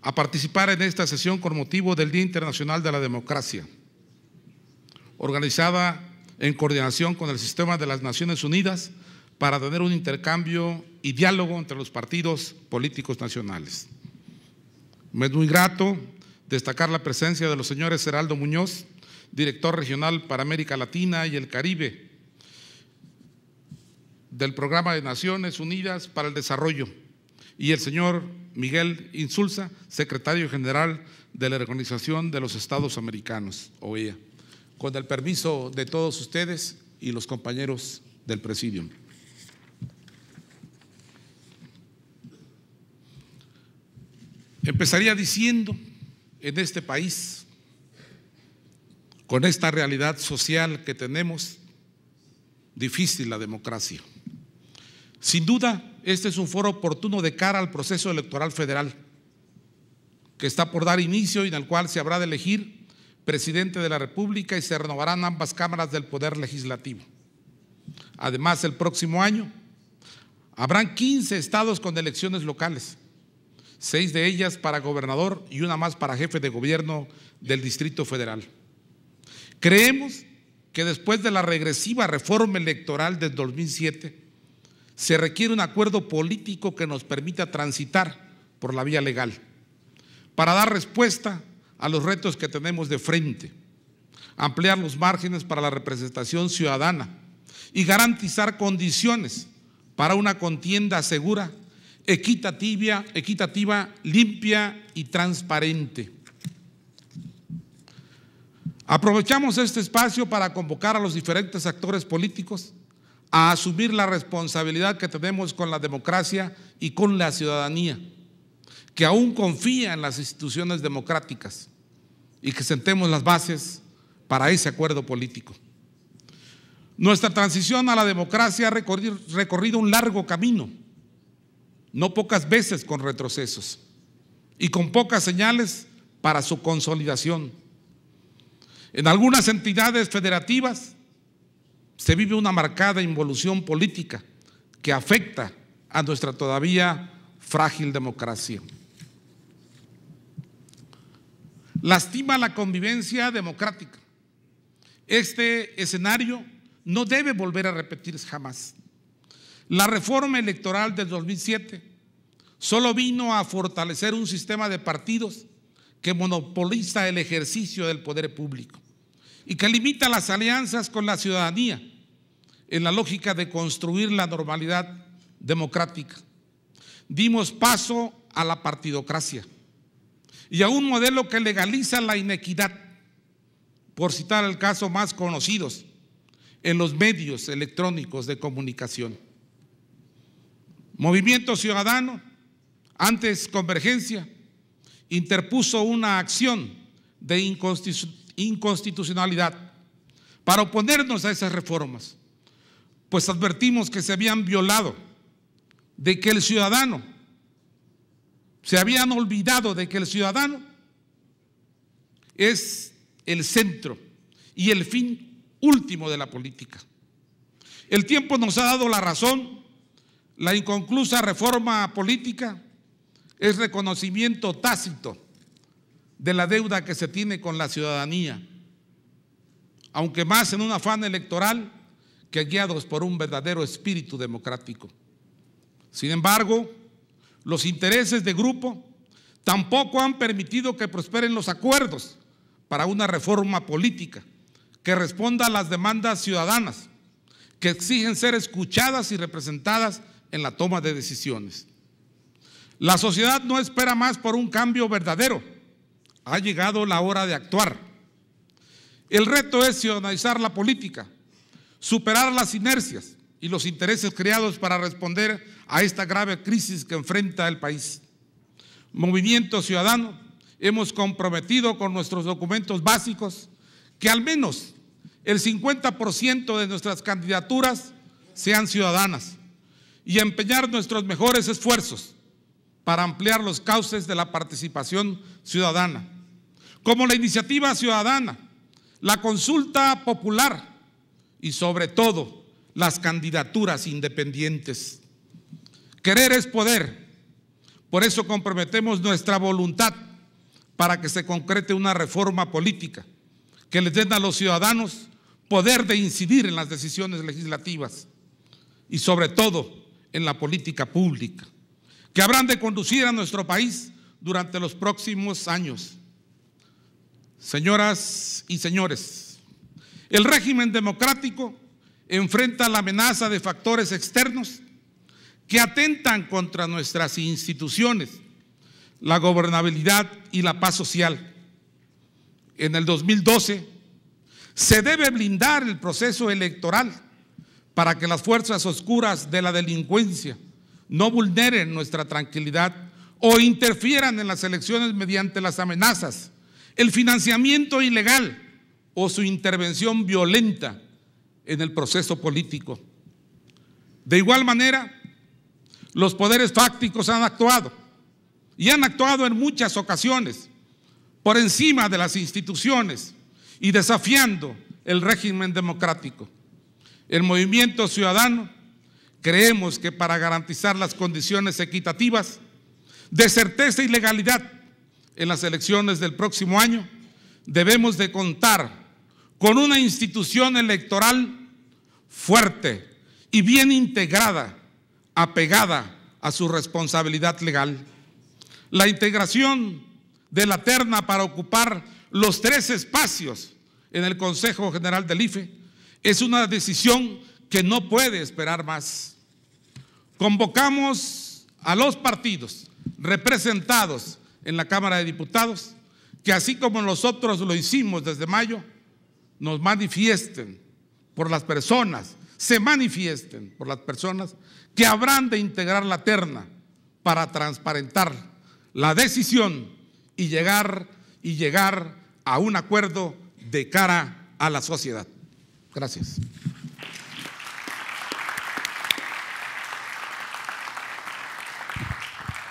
a participar en esta sesión con motivo del Día Internacional de la Democracia, organizada en coordinación con el Sistema de las Naciones Unidas para tener un intercambio y diálogo entre los partidos políticos nacionales. Me es muy grato destacar la presencia de los señores Heraldo Muñoz, director regional para América Latina y el Caribe del Programa de Naciones Unidas para el Desarrollo, y el señor Miguel Insulza, secretario general de la Organización de los Estados Americanos, OEA. Con el permiso de todos ustedes y los compañeros del Presidium. Empezaría diciendo, en este país con esta realidad social que tenemos, difícil la democracia. Sin duda, este es un foro oportuno de cara al proceso electoral federal, que está por dar inicio y en el cual se habrá de elegir presidente de la República y se renovarán ambas cámaras del Poder Legislativo. Además, el próximo año habrán 15 estados con elecciones locales, seis de ellas para gobernador y una más para jefe de gobierno del Distrito Federal. Creemos que después de la regresiva reforma electoral del 2007, se requiere un acuerdo político que nos permita transitar por la vía legal para dar respuesta a los retos que tenemos de frente, ampliar los márgenes para la representación ciudadana y garantizar condiciones para una contienda segura, equitativa, equitativa limpia y transparente. Aprovechamos este espacio para convocar a los diferentes actores políticos a asumir la responsabilidad que tenemos con la democracia y con la ciudadanía, que aún confía en las instituciones democráticas y que sentemos las bases para ese acuerdo político. Nuestra transición a la democracia ha recorrido, un largo camino, no pocas veces con retrocesos y con pocas señales para su consolidación en algunas entidades federativas se vive una marcada involución política que afecta a nuestra todavía frágil democracia. Lastima la convivencia democrática. Este escenario no debe volver a repetirse jamás. La reforma electoral del 2007 solo vino a fortalecer un sistema de partidos que monopoliza el ejercicio del poder público y que limita las alianzas con la ciudadanía en la lógica de construir la normalidad democrática. Dimos paso a la partidocracia y a un modelo que legaliza la inequidad, por citar el caso más conocidos en los medios electrónicos de comunicación. Movimiento Ciudadano, antes Convergencia, interpuso una acción de inconstitucionalidad inconstitucionalidad para oponernos a esas reformas, pues advertimos que se habían violado, de que el ciudadano, se habían olvidado de que el ciudadano es el centro y el fin último de la política. El tiempo nos ha dado la razón, la inconclusa reforma política es reconocimiento tácito de la deuda que se tiene con la ciudadanía, aunque más en un afán electoral que guiados por un verdadero espíritu democrático. Sin embargo, los intereses de grupo tampoco han permitido que prosperen los acuerdos para una reforma política que responda a las demandas ciudadanas que exigen ser escuchadas y representadas en la toma de decisiones. La sociedad no espera más por un cambio verdadero ha llegado la hora de actuar. El reto es ciudadanizar la política, superar las inercias y los intereses creados para responder a esta grave crisis que enfrenta el país. Movimiento Ciudadano, hemos comprometido con nuestros documentos básicos que al menos el 50% de nuestras candidaturas sean ciudadanas y empeñar nuestros mejores esfuerzos para ampliar los cauces de la participación ciudadana como la iniciativa ciudadana, la consulta popular y sobre todo las candidaturas independientes. Querer es poder, por eso comprometemos nuestra voluntad para que se concrete una reforma política que les den a los ciudadanos poder de incidir en las decisiones legislativas y sobre todo en la política pública, que habrán de conducir a nuestro país durante los próximos años. Señoras y señores, el régimen democrático enfrenta la amenaza de factores externos que atentan contra nuestras instituciones, la gobernabilidad y la paz social. En el 2012 se debe blindar el proceso electoral para que las fuerzas oscuras de la delincuencia no vulneren nuestra tranquilidad o interfieran en las elecciones mediante las amenazas el financiamiento ilegal o su intervención violenta en el proceso político. De igual manera, los poderes fácticos han actuado y han actuado en muchas ocasiones por encima de las instituciones y desafiando el régimen democrático. El movimiento ciudadano creemos que para garantizar las condiciones equitativas de certeza y legalidad en las elecciones del próximo año, debemos de contar con una institución electoral fuerte y bien integrada, apegada a su responsabilidad legal. La integración de la terna para ocupar los tres espacios en el Consejo General del IFE es una decisión que no puede esperar más. Convocamos a los partidos representados en la Cámara de Diputados, que así como nosotros lo hicimos desde mayo, nos manifiesten por las personas, se manifiesten por las personas que habrán de integrar la terna para transparentar la decisión y llegar y llegar a un acuerdo de cara a la sociedad. Gracias.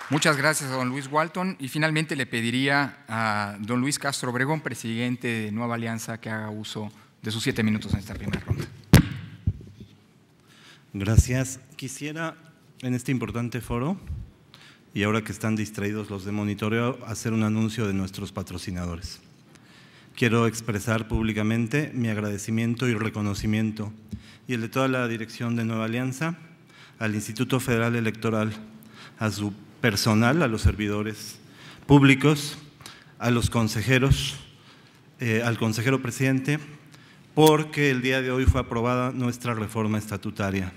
Muchas gracias a don Luis Walton. Y finalmente le pediría a don Luis Castro Obregón, presidente de Nueva Alianza, que haga uso de sus siete minutos en esta primera ronda. Gracias. Quisiera en este importante foro, y ahora que están distraídos los de monitoreo, hacer un anuncio de nuestros patrocinadores. Quiero expresar públicamente mi agradecimiento y reconocimiento, y el de toda la dirección de Nueva Alianza, al Instituto Federal Electoral, a su personal a los servidores públicos, a los consejeros, eh, al consejero presidente, porque el día de hoy fue aprobada nuestra reforma estatutaria.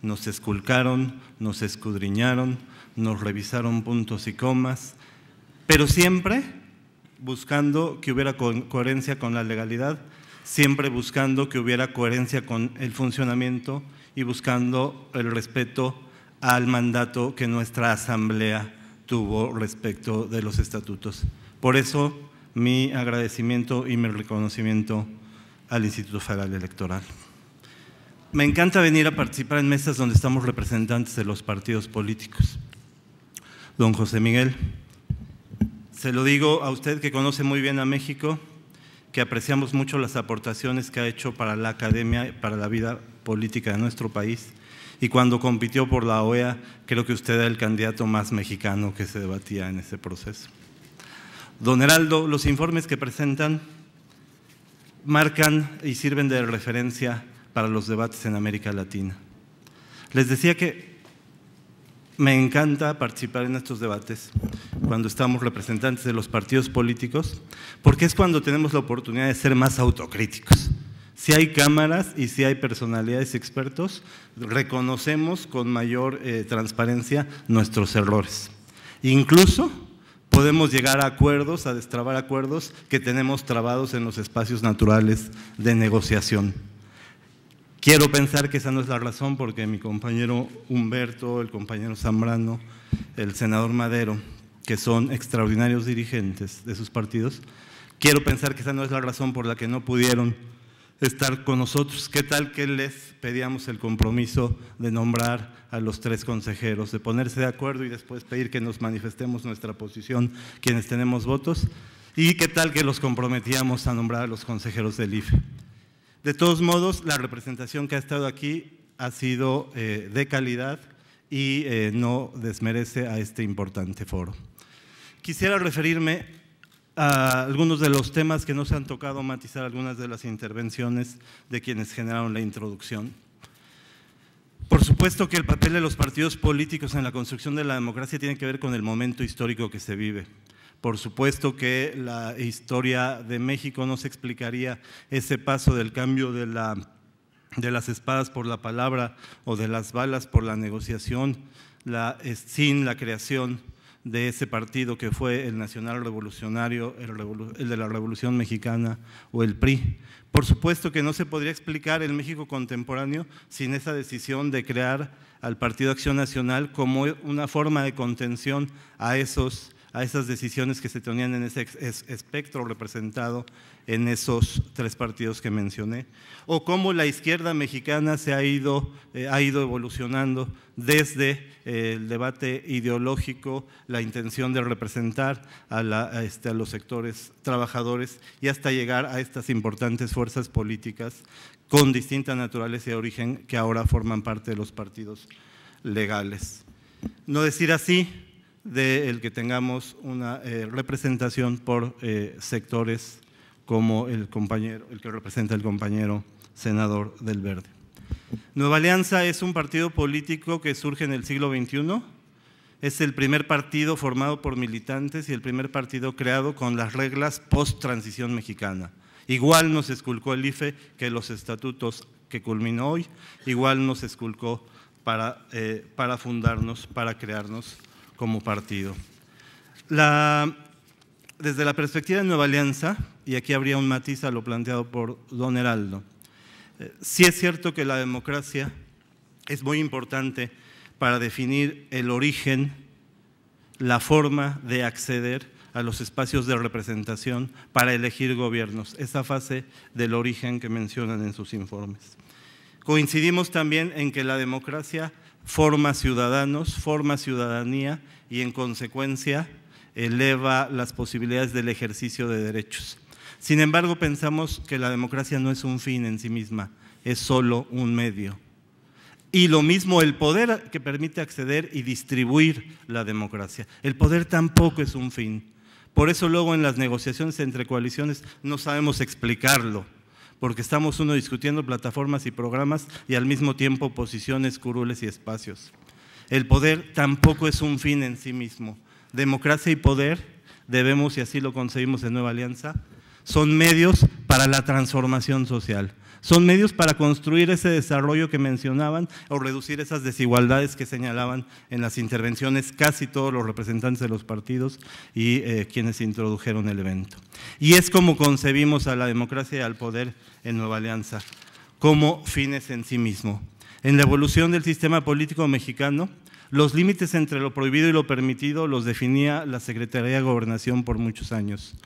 Nos esculcaron, nos escudriñaron, nos revisaron puntos y comas, pero siempre buscando que hubiera coherencia con la legalidad, siempre buscando que hubiera coherencia con el funcionamiento y buscando el respeto al mandato que nuestra Asamblea tuvo respecto de los estatutos. Por eso, mi agradecimiento y mi reconocimiento al Instituto Federal Electoral. Me encanta venir a participar en mesas donde estamos representantes de los partidos políticos. Don José Miguel, se lo digo a usted que conoce muy bien a México, que apreciamos mucho las aportaciones que ha hecho para la academia, para la vida política de nuestro país y cuando compitió por la OEA, creo que usted era el candidato más mexicano que se debatía en ese proceso. Don Heraldo, los informes que presentan marcan y sirven de referencia para los debates en América Latina. Les decía que me encanta participar en estos debates cuando estamos representantes de los partidos políticos, porque es cuando tenemos la oportunidad de ser más autocríticos. Si hay cámaras y si hay personalidades expertos, reconocemos con mayor eh, transparencia nuestros errores. Incluso podemos llegar a acuerdos, a destrabar acuerdos que tenemos trabados en los espacios naturales de negociación. Quiero pensar que esa no es la razón porque mi compañero Humberto, el compañero Zambrano, el senador Madero, que son extraordinarios dirigentes de sus partidos, quiero pensar que esa no es la razón por la que no pudieron estar con nosotros. ¿Qué tal que les pedíamos el compromiso de nombrar a los tres consejeros, de ponerse de acuerdo y después pedir que nos manifestemos nuestra posición quienes tenemos votos? ¿Y qué tal que los comprometíamos a nombrar a los consejeros del IFE? De todos modos, la representación que ha estado aquí ha sido eh, de calidad y eh, no desmerece a este importante foro. Quisiera referirme algunos de los temas que no se han tocado matizar algunas de las intervenciones de quienes generaron la introducción. Por supuesto que el papel de los partidos políticos en la construcción de la democracia tiene que ver con el momento histórico que se vive. Por supuesto que la historia de México no se explicaría ese paso del cambio de, la, de las espadas por la palabra o de las balas por la negociación, la, eh, sin la creación de ese partido que fue el Nacional Revolucionario, el, de la Revolución Mexicana o el PRI. Por supuesto que no se podría explicar el México contemporáneo sin esa decisión de crear al Partido Acción Nacional como una forma de contención a esos a esas decisiones que se tenían en ese espectro representado en esos tres partidos que mencioné, o cómo la izquierda mexicana se ha ido, eh, ha ido evolucionando desde eh, el debate ideológico, la intención de representar a, este, a los sectores trabajadores y hasta llegar a estas importantes fuerzas políticas con distinta naturaleza y origen que ahora forman parte de los partidos legales. No decir así, de el que tengamos una eh, representación por eh, sectores como el, compañero, el que representa el compañero senador del Verde. Nueva Alianza es un partido político que surge en el siglo XXI. Es el primer partido formado por militantes y el primer partido creado con las reglas post-transición mexicana. Igual nos esculcó el IFE que los estatutos que culminó hoy, igual nos esculcó para, eh, para fundarnos, para crearnos como partido. desde la perspectiva de Nueva Alianza, y aquí habría un matiz a lo planteado por don Heraldo, eh, sí es cierto que la democracia es muy importante para definir el origen, la forma de acceder a los espacios de representación para elegir gobiernos, esa fase del origen que mencionan en sus informes. Coincidimos también en que la democracia forma ciudadanos, forma ciudadanía y en consecuencia eleva las posibilidades del ejercicio de derechos. Sin embargo, pensamos que la democracia no es un fin en sí misma, es solo un medio. Y lo mismo el poder que permite acceder y distribuir la democracia. El poder tampoco es un fin. Por eso luego en las negociaciones entre coaliciones no sabemos explicarlo porque estamos uno discutiendo plataformas y programas y al mismo tiempo posiciones, curules y espacios. El poder tampoco es un fin en sí mismo. Democracia y poder debemos, y así lo conseguimos en Nueva Alianza, son medios para la transformación social. Son medios para construir ese desarrollo que mencionaban o reducir esas desigualdades que señalaban en las intervenciones casi todos los representantes de los partidos y eh, quienes introdujeron el evento. Y es como concebimos a la democracia y al poder en Nueva Alianza, como fines en sí mismo. En la evolución del sistema político mexicano, los límites entre lo prohibido y lo permitido los definía la Secretaría de Gobernación por muchos años.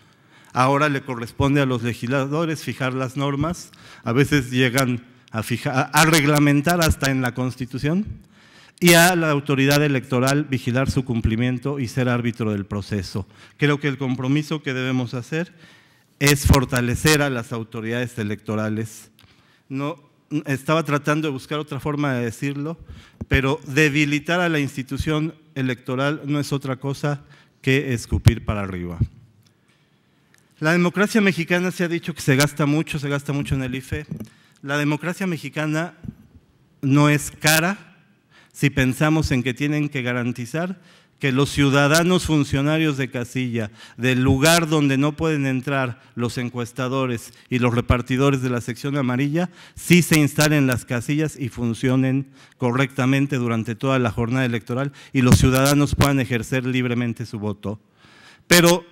Ahora le corresponde a los legisladores fijar las normas, a veces llegan a, a reglamentar hasta en la Constitución, y a la autoridad electoral vigilar su cumplimiento y ser árbitro del proceso. Creo que el compromiso que debemos hacer es fortalecer a las autoridades electorales. No, estaba tratando de buscar otra forma de decirlo, pero debilitar a la institución electoral no es otra cosa que escupir para arriba. La democracia mexicana se ha dicho que se gasta mucho, se gasta mucho en el IFE. La democracia mexicana no es cara si pensamos en que tienen que garantizar que los ciudadanos funcionarios de casilla, del lugar donde no pueden entrar los encuestadores y los repartidores de la sección amarilla, sí se instalen las casillas y funcionen correctamente durante toda la jornada electoral y los ciudadanos puedan ejercer libremente su voto. Pero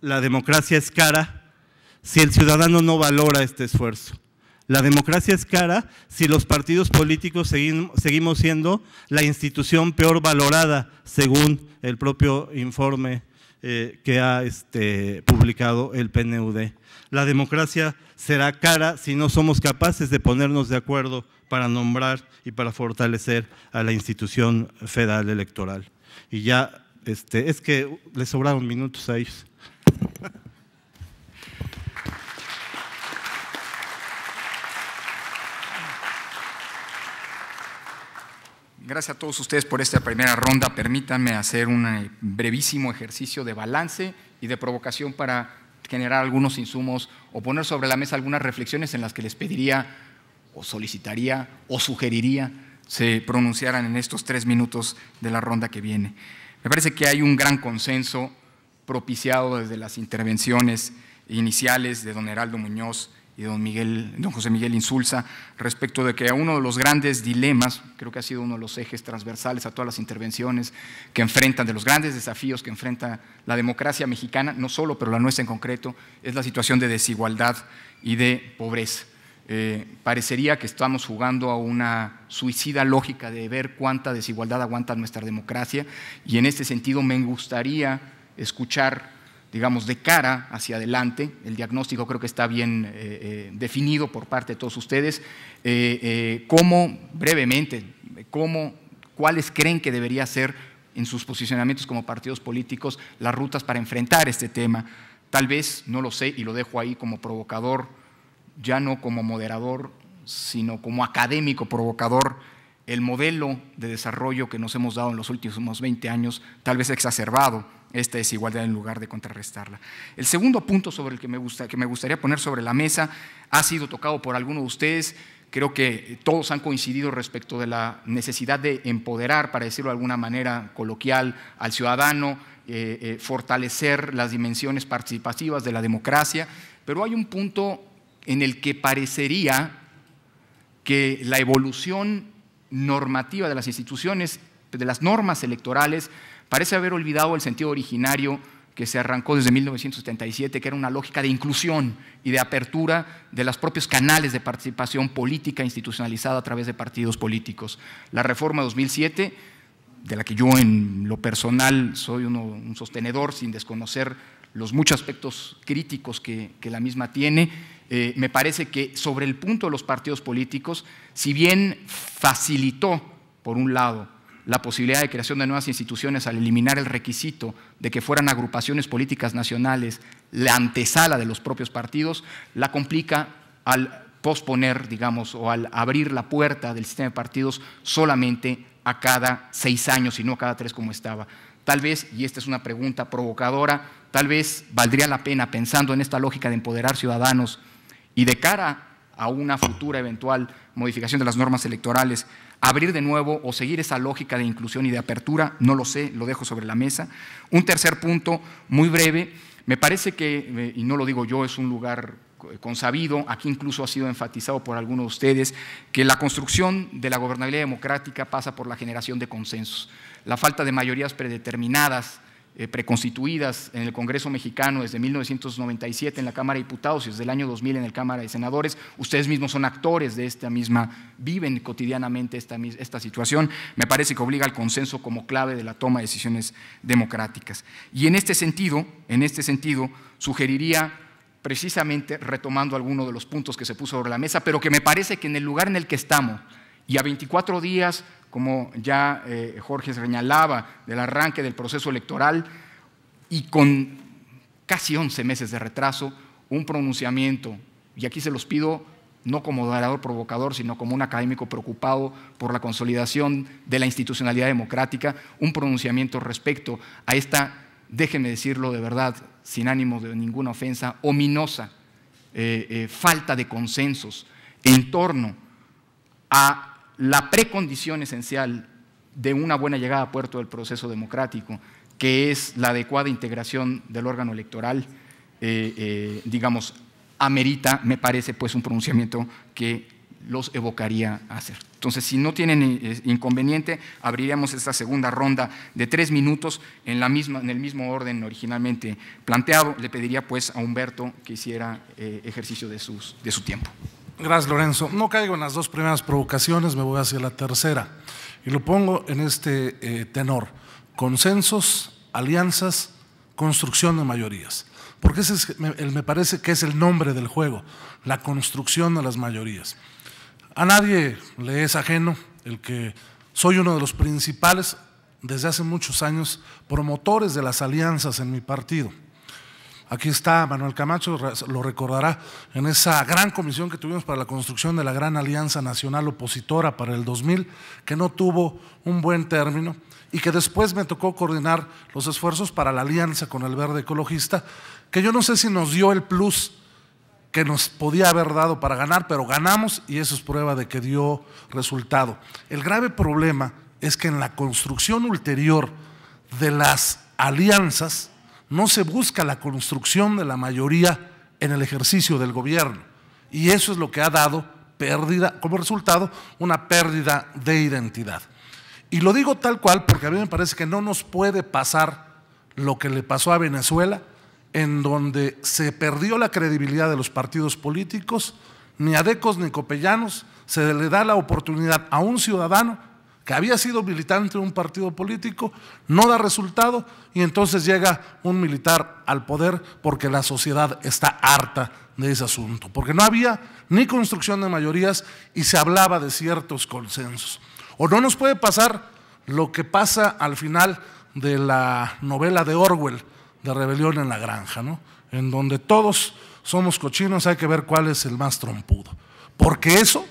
la democracia es cara si el ciudadano no valora este esfuerzo. La democracia es cara si los partidos políticos seguimos siendo la institución peor valorada, según el propio informe eh, que ha este, publicado el PNUD. La democracia será cara si no somos capaces de ponernos de acuerdo para nombrar y para fortalecer a la institución federal electoral. Y ya, este, es que le sobraron minutos a ellos. Gracias a todos ustedes por esta primera ronda. Permítanme hacer un eh, brevísimo ejercicio de balance y de provocación para generar algunos insumos o poner sobre la mesa algunas reflexiones en las que les pediría o solicitaría o sugeriría se pronunciaran en estos tres minutos de la ronda que viene. Me parece que hay un gran consenso propiciado desde las intervenciones iniciales de don Heraldo Muñoz y don, Miguel, don José Miguel Insulza respecto de que uno de los grandes dilemas, creo que ha sido uno de los ejes transversales a todas las intervenciones que enfrentan, de los grandes desafíos que enfrenta la democracia mexicana, no solo, pero la nuestra en concreto, es la situación de desigualdad y de pobreza. Eh, parecería que estamos jugando a una suicida lógica de ver cuánta desigualdad aguanta nuestra democracia y en este sentido me gustaría escuchar, digamos, de cara hacia adelante. El diagnóstico creo que está bien eh, eh, definido por parte de todos ustedes. Eh, ¿Cómo, brevemente, cómo, cuáles creen que debería ser en sus posicionamientos como partidos políticos las rutas para enfrentar este tema? Tal vez, no lo sé, y lo dejo ahí como provocador, ya no como moderador, sino como académico provocador el modelo de desarrollo que nos hemos dado en los últimos 20 años tal vez ha exacerbado esta desigualdad en lugar de contrarrestarla. El segundo punto sobre el que me, gusta, que me gustaría poner sobre la mesa ha sido tocado por alguno de ustedes. Creo que eh, todos han coincidido respecto de la necesidad de empoderar, para decirlo de alguna manera coloquial, al ciudadano, eh, eh, fortalecer las dimensiones participativas de la democracia. Pero hay un punto en el que parecería que la evolución normativa, de las instituciones, de las normas electorales, parece haber olvidado el sentido originario que se arrancó desde 1977, que era una lógica de inclusión y de apertura de los propios canales de participación política institucionalizada a través de partidos políticos. La reforma 2007, de la que yo en lo personal soy un sostenedor sin desconocer los muchos aspectos críticos que la misma tiene, eh, me parece que sobre el punto de los partidos políticos, si bien facilitó, por un lado, la posibilidad de creación de nuevas instituciones al eliminar el requisito de que fueran agrupaciones políticas nacionales la antesala de los propios partidos, la complica al posponer, digamos, o al abrir la puerta del sistema de partidos solamente a cada seis años y no a cada tres como estaba. Tal vez, y esta es una pregunta provocadora, tal vez valdría la pena, pensando en esta lógica de empoderar ciudadanos y de cara a una futura eventual modificación de las normas electorales, abrir de nuevo o seguir esa lógica de inclusión y de apertura, no lo sé, lo dejo sobre la mesa. Un tercer punto, muy breve, me parece que, eh, y no lo digo yo, es un lugar consabido, aquí incluso ha sido enfatizado por algunos de ustedes, que la construcción de la gobernabilidad democrática pasa por la generación de consensos. La falta de mayorías predeterminadas eh, preconstituidas en el Congreso mexicano desde 1997 en la Cámara de Diputados y desde el año 2000 en la Cámara de Senadores. Ustedes mismos son actores de esta misma, viven cotidianamente esta, esta situación. Me parece que obliga al consenso como clave de la toma de decisiones democráticas. Y en este sentido, en este sentido, sugeriría precisamente retomando algunos de los puntos que se puso sobre la mesa, pero que me parece que en el lugar en el que estamos y a 24 días como ya eh, Jorge señalaba, del arranque del proceso electoral y con casi 11 meses de retraso, un pronunciamiento, y aquí se los pido no como moderador provocador, sino como un académico preocupado por la consolidación de la institucionalidad democrática, un pronunciamiento respecto a esta, déjenme decirlo de verdad, sin ánimo de ninguna ofensa, ominosa eh, eh, falta de consensos en torno a la precondición esencial de una buena llegada a puerto del proceso democrático, que es la adecuada integración del órgano electoral, eh, eh, digamos, amerita, me parece, pues un pronunciamiento que los evocaría a hacer. Entonces, si no tienen eh, inconveniente, abriríamos esta segunda ronda de tres minutos en, el mismo orden originalmente planteado. Le pediría pues a Humberto que hiciera ejercicio de su tiempo. Gracias, Lorenzo. No caigo en las dos primeras provocaciones, me voy hacia la tercera. Y lo pongo en este eh, tenor. Consensos, alianzas, construcción de mayorías. Porque ese me parece que es el nombre del juego, la construcción de las mayorías. A nadie le es ajeno el que soy uno de los principales, desde hace muchos años, promotores de las alianzas en mi partido. Aquí está Manuel Camacho, lo recordará, en esa gran comisión que tuvimos para la construcción de la gran alianza nacional opositora para el 2000, que no tuvo un buen término y que después me tocó coordinar los esfuerzos para la alianza con el verde ecologista, que yo no sé si nos dio el plus que nos podía haber dado para ganar, pero ganamos y eso es prueba de que dio resultado. El grave problema es que en la construcción ulterior de las alianzas, no se busca la construcción de la mayoría en el ejercicio del gobierno. Y eso es lo que ha dado pérdida, como resultado, una pérdida de identidad. Y lo digo tal cual porque a mí me parece que no nos puede pasar lo que le pasó a Venezuela, en donde se perdió la credibilidad de los partidos políticos, ni adecos ni copellanos se le da la oportunidad a un ciudadano que había sido militante de un partido político, no da resultado y entonces llega un militar al poder porque la sociedad está harta de ese asunto, porque no había ni construcción de mayorías y se hablaba de ciertos consensos. O no nos puede pasar lo que pasa al final de la novela de Orwell, de Rebelión en la Granja, ¿no? en donde todos somos cochinos, hay que ver cuál es el más trompudo, porque eso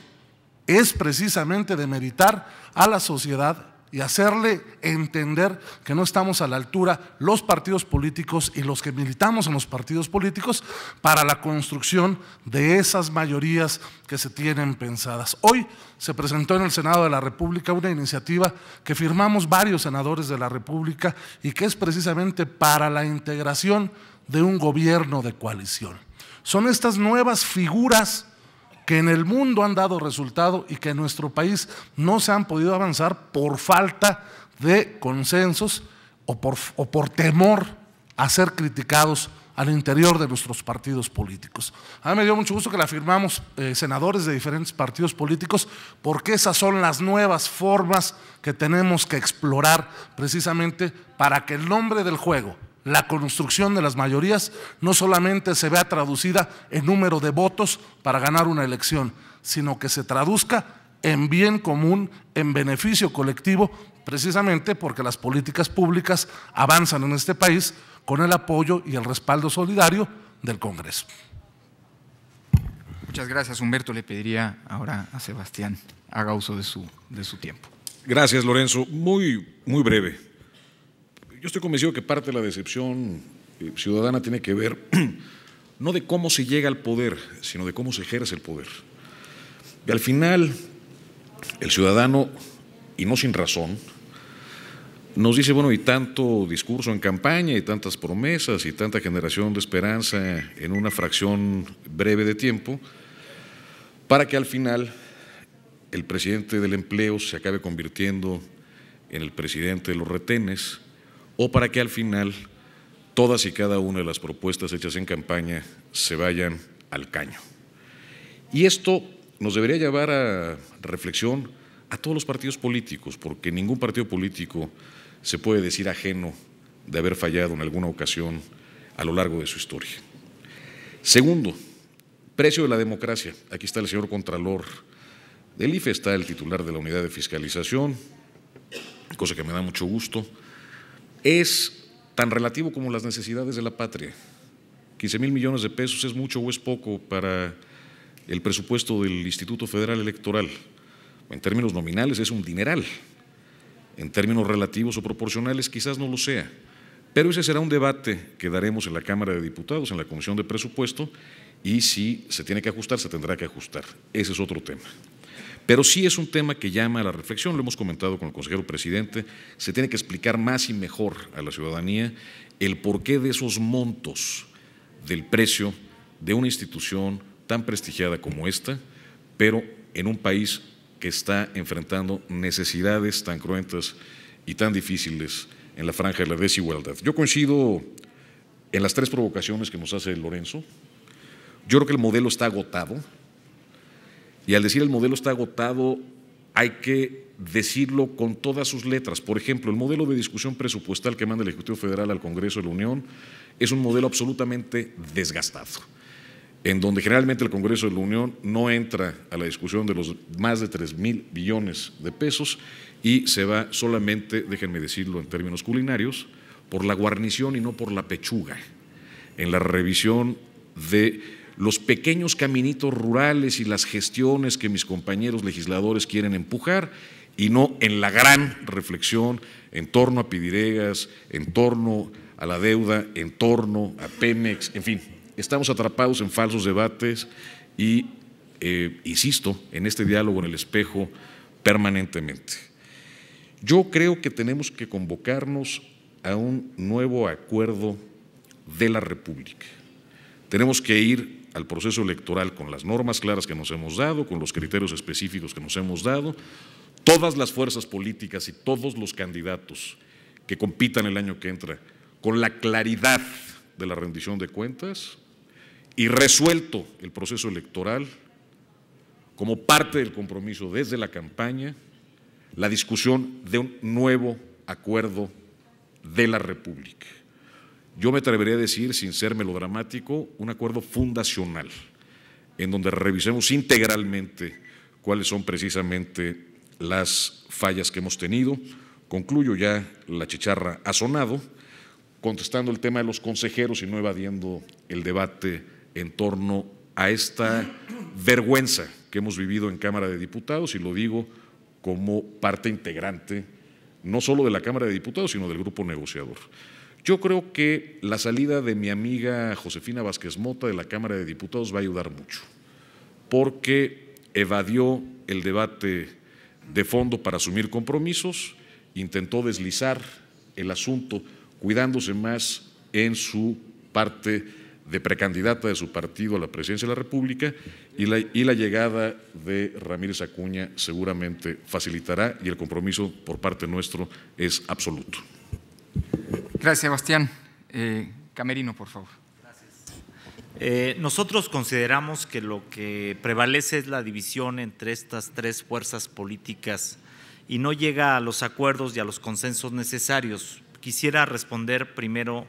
es precisamente demeritar a la sociedad y hacerle entender que no estamos a la altura los partidos políticos y los que militamos en los partidos políticos para la construcción de esas mayorías que se tienen pensadas. Hoy se presentó en el Senado de la República una iniciativa que firmamos varios senadores de la República y que es precisamente para la integración de un gobierno de coalición. Son estas nuevas figuras que en el mundo han dado resultado y que en nuestro país no se han podido avanzar por falta de consensos o por, o por temor a ser criticados al interior de nuestros partidos políticos. A mí me dio mucho gusto que la firmamos eh, senadores de diferentes partidos políticos, porque esas son las nuevas formas que tenemos que explorar precisamente para que el nombre del juego, la construcción de las mayorías no solamente se vea traducida en número de votos para ganar una elección, sino que se traduzca en bien común, en beneficio colectivo, precisamente porque las políticas públicas avanzan en este país con el apoyo y el respaldo solidario del Congreso. Muchas gracias, Humberto. Le pediría ahora a Sebastián haga uso de su, de su tiempo. Gracias, Lorenzo. Muy, muy breve estoy convencido que parte de la decepción eh, ciudadana tiene que ver [CLEARS THROAT] no de cómo se llega al poder, sino de cómo se ejerce el poder. Y al final, el ciudadano, y no sin razón, nos dice, bueno, y tanto discurso en campaña, y tantas promesas, y tanta generación de esperanza en una fracción breve de tiempo, para que al final el presidente del empleo se acabe convirtiendo en el presidente de los retenes, o para que al final todas y cada una de las propuestas hechas en campaña se vayan al caño. Y esto nos debería llevar a reflexión a todos los partidos políticos, porque ningún partido político se puede decir ajeno de haber fallado en alguna ocasión a lo largo de su historia. Segundo, precio de la democracia. Aquí está el señor Contralor del IFE, está el titular de la unidad de fiscalización, cosa que me da mucho gusto es tan relativo como las necesidades de la patria. 15 mil millones de pesos es mucho o es poco para el presupuesto del Instituto Federal Electoral. En términos nominales es un dineral. En términos relativos o proporcionales quizás no lo sea. Pero ese será un debate que daremos en la Cámara de Diputados, en la Comisión de Presupuesto, y si se tiene que ajustar, se tendrá que ajustar. Ese es otro tema. Pero sí es un tema que llama a la reflexión, lo hemos comentado con el consejero presidente, se tiene que explicar más y mejor a la ciudadanía el porqué de esos montos del precio de una institución tan prestigiada como esta, pero en un país que está enfrentando necesidades tan cruentas y tan difíciles en la franja de la desigualdad. Yo coincido en las tres provocaciones que nos hace Lorenzo. Yo creo que el modelo está agotado, y al decir el modelo está agotado, hay que decirlo con todas sus letras. Por ejemplo, el modelo de discusión presupuestal que manda el Ejecutivo Federal al Congreso de la Unión es un modelo absolutamente desgastado, en donde generalmente el Congreso de la Unión no entra a la discusión de los más de 3 mil billones de pesos y se va solamente, déjenme decirlo en términos culinarios, por la guarnición y no por la pechuga, en la revisión de los pequeños caminitos rurales y las gestiones que mis compañeros legisladores quieren empujar y no en la gran reflexión en torno a Pidiregas, en torno a la deuda, en torno a Pemex, en fin, estamos atrapados en falsos debates y, eh, insisto, en este diálogo en el espejo permanentemente. Yo creo que tenemos que convocarnos a un nuevo acuerdo de la República. Tenemos que ir al proceso electoral con las normas claras que nos hemos dado, con los criterios específicos que nos hemos dado, todas las fuerzas políticas y todos los candidatos que compitan el año que entra con la claridad de la rendición de cuentas y resuelto el proceso electoral como parte del compromiso desde la campaña, la discusión de un nuevo acuerdo de la República yo me atrevería a decir, sin ser melodramático, un acuerdo fundacional, en donde revisemos integralmente cuáles son precisamente las fallas que hemos tenido. Concluyo ya la chicharra ha sonado, contestando el tema de los consejeros y no evadiendo el debate en torno a esta vergüenza que hemos vivido en Cámara de Diputados, y lo digo como parte integrante no solo de la Cámara de Diputados, sino del grupo negociador. Yo creo que la salida de mi amiga Josefina Vázquez Mota de la Cámara de Diputados va a ayudar mucho, porque evadió el debate de fondo para asumir compromisos, intentó deslizar el asunto cuidándose más en su parte de precandidata de su partido a la presidencia de la República y la, y la, llegada de Ramírez Acuña seguramente facilitará y el compromiso por parte nuestro es absoluto. Gracias, Sebastián. Eh, Camerino, por favor. Eh, nosotros consideramos que lo que prevalece es la división entre estas tres fuerzas políticas y no llega a los acuerdos y a los consensos necesarios. Quisiera responder primero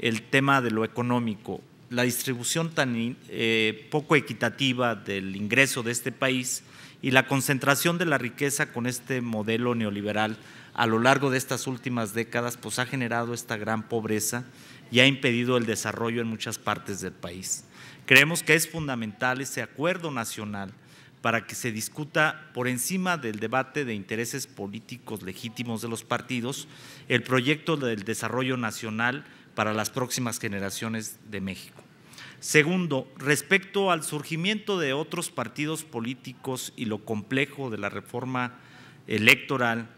el tema de lo económico. La distribución tan eh, poco equitativa del ingreso de este país y la concentración de la riqueza con este modelo neoliberal a lo largo de estas últimas décadas pues ha generado esta gran pobreza y ha impedido el desarrollo en muchas partes del país. Creemos que es fundamental ese acuerdo nacional para que se discuta por encima del debate de intereses políticos legítimos de los partidos el proyecto del desarrollo nacional para las próximas generaciones de México. Segundo, respecto al surgimiento de otros partidos políticos y lo complejo de la reforma electoral,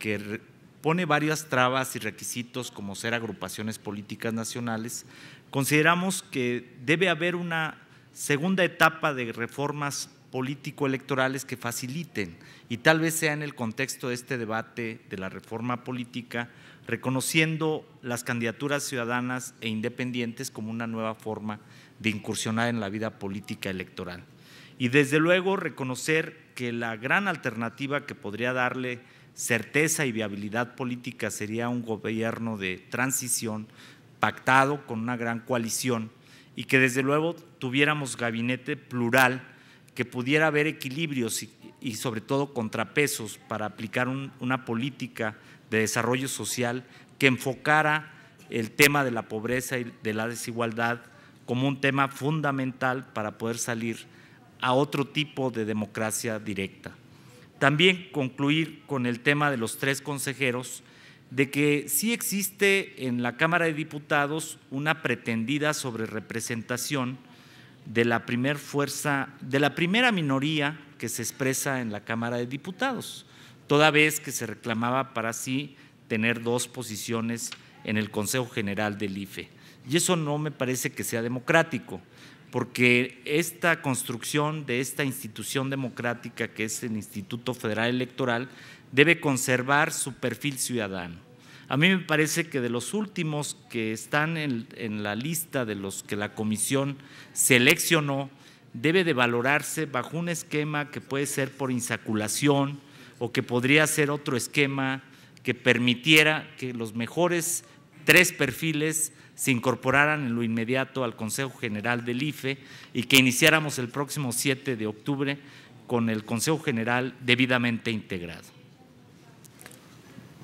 que pone varias trabas y requisitos como ser agrupaciones políticas nacionales, consideramos que debe haber una segunda etapa de reformas político-electorales que faciliten, y tal vez sea en el contexto de este debate de la reforma política, reconociendo las candidaturas ciudadanas e independientes como una nueva forma de incursionar en la vida política electoral. Y desde luego reconocer que la gran alternativa que podría darle certeza y viabilidad política sería un gobierno de transición pactado con una gran coalición y que desde luego tuviéramos gabinete plural, que pudiera haber equilibrios y, sobre todo contrapesos para aplicar una política de desarrollo social que enfocara el tema de la pobreza y de la desigualdad como un tema fundamental para poder salir a otro tipo de democracia directa. También concluir con el tema de los tres consejeros, de que sí existe en la Cámara de Diputados una pretendida sobrerepresentación de la fuerza, de la primera minoría que se expresa en la Cámara de Diputados, toda vez que se reclamaba para sí tener dos posiciones en el Consejo General del IFE. Y eso no me parece que sea democrático porque esta construcción de esta institución democrática que es el Instituto Federal Electoral debe conservar su perfil ciudadano. A mí me parece que de los últimos que están en, la lista de los que la comisión seleccionó, debe de valorarse bajo un esquema que puede ser por insaculación o que podría ser otro esquema que permitiera que los mejores tres perfiles se incorporaran en lo inmediato al Consejo General del IFE y que iniciáramos el próximo 7 de octubre con el Consejo General debidamente integrado.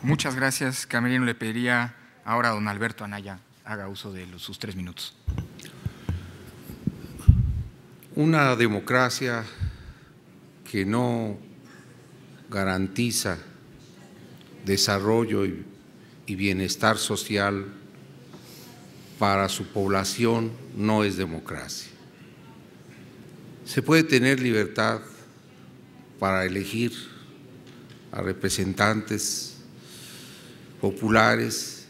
Muchas gracias, Camerino. Le pediría ahora a don Alberto Anaya haga uso de sus tres minutos. Una democracia que no garantiza desarrollo y bienestar social para su población no es democracia. Se puede tener libertad para elegir a representantes populares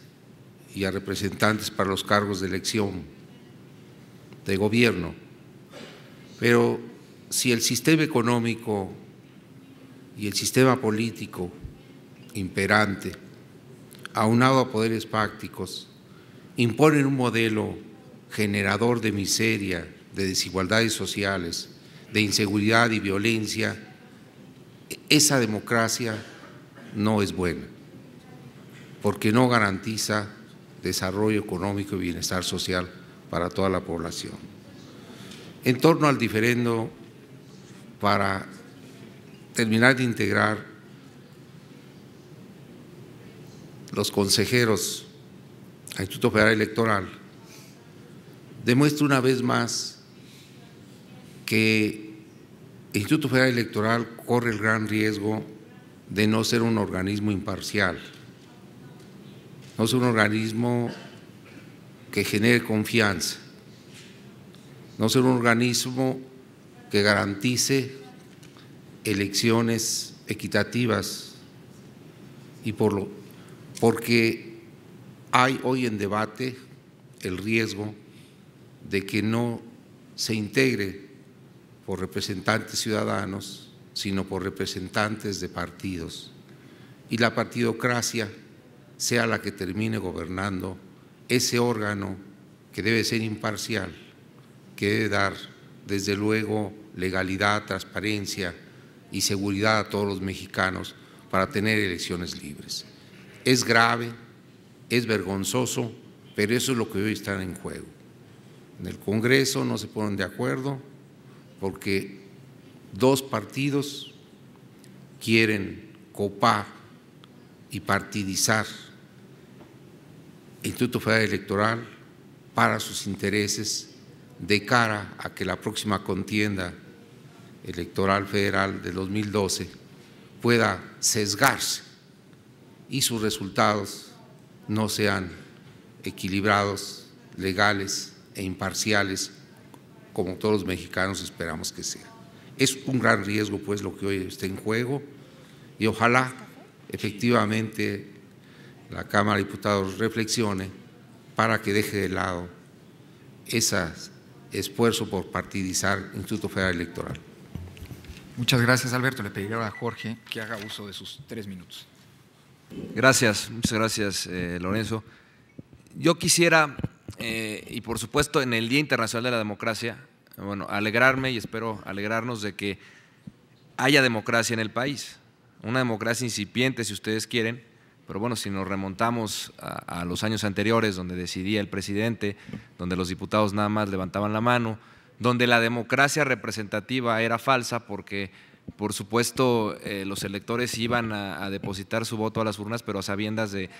y a representantes para los cargos de elección de gobierno, pero si el sistema económico y el sistema político imperante, aunado a poderes prácticos, imponen un modelo generador de miseria, de desigualdades sociales, de inseguridad y violencia, esa democracia no es buena, porque no garantiza desarrollo económico y bienestar social para toda la población. En torno al diferendo, para terminar de integrar los consejeros Instituto Federal Electoral, demuestra una vez más que el Instituto Federal Electoral corre el gran riesgo de no ser un organismo imparcial, no ser un organismo que genere confianza, no ser un organismo que garantice elecciones equitativas y por lo porque hay hoy en debate el riesgo de que no se integre por representantes ciudadanos, sino por representantes de partidos, y la partidocracia sea la que termine gobernando ese órgano que debe ser imparcial, que debe dar, desde luego, legalidad, transparencia y seguridad a todos los mexicanos para tener elecciones libres. Es grave es vergonzoso, pero eso es lo que hoy está en juego. En el Congreso no se ponen de acuerdo porque dos partidos quieren copar y partidizar el Instituto Federal Electoral para sus intereses de cara a que la próxima contienda electoral federal de 2012 pueda sesgarse y sus resultados no sean equilibrados, legales e imparciales, como todos los mexicanos esperamos que sea. Es un gran riesgo, pues, lo que hoy está en juego y ojalá efectivamente la Cámara de Diputados reflexione para que deje de lado ese esfuerzo por partidizar el Instituto Federal Electoral. Muchas gracias, Alberto. Le pediré a Jorge que haga uso de sus tres minutos. Gracias, muchas gracias, eh, Lorenzo. Yo quisiera, eh, y por supuesto en el Día Internacional de la Democracia, bueno, alegrarme y espero alegrarnos de que haya democracia en el país, una democracia incipiente si ustedes quieren, pero bueno, si nos remontamos a los años anteriores donde decidía el presidente, donde los diputados nada más levantaban la mano, donde la democracia representativa era falsa porque por supuesto, eh, los electores iban a, depositar su voto a las urnas, pero a sabiendas de,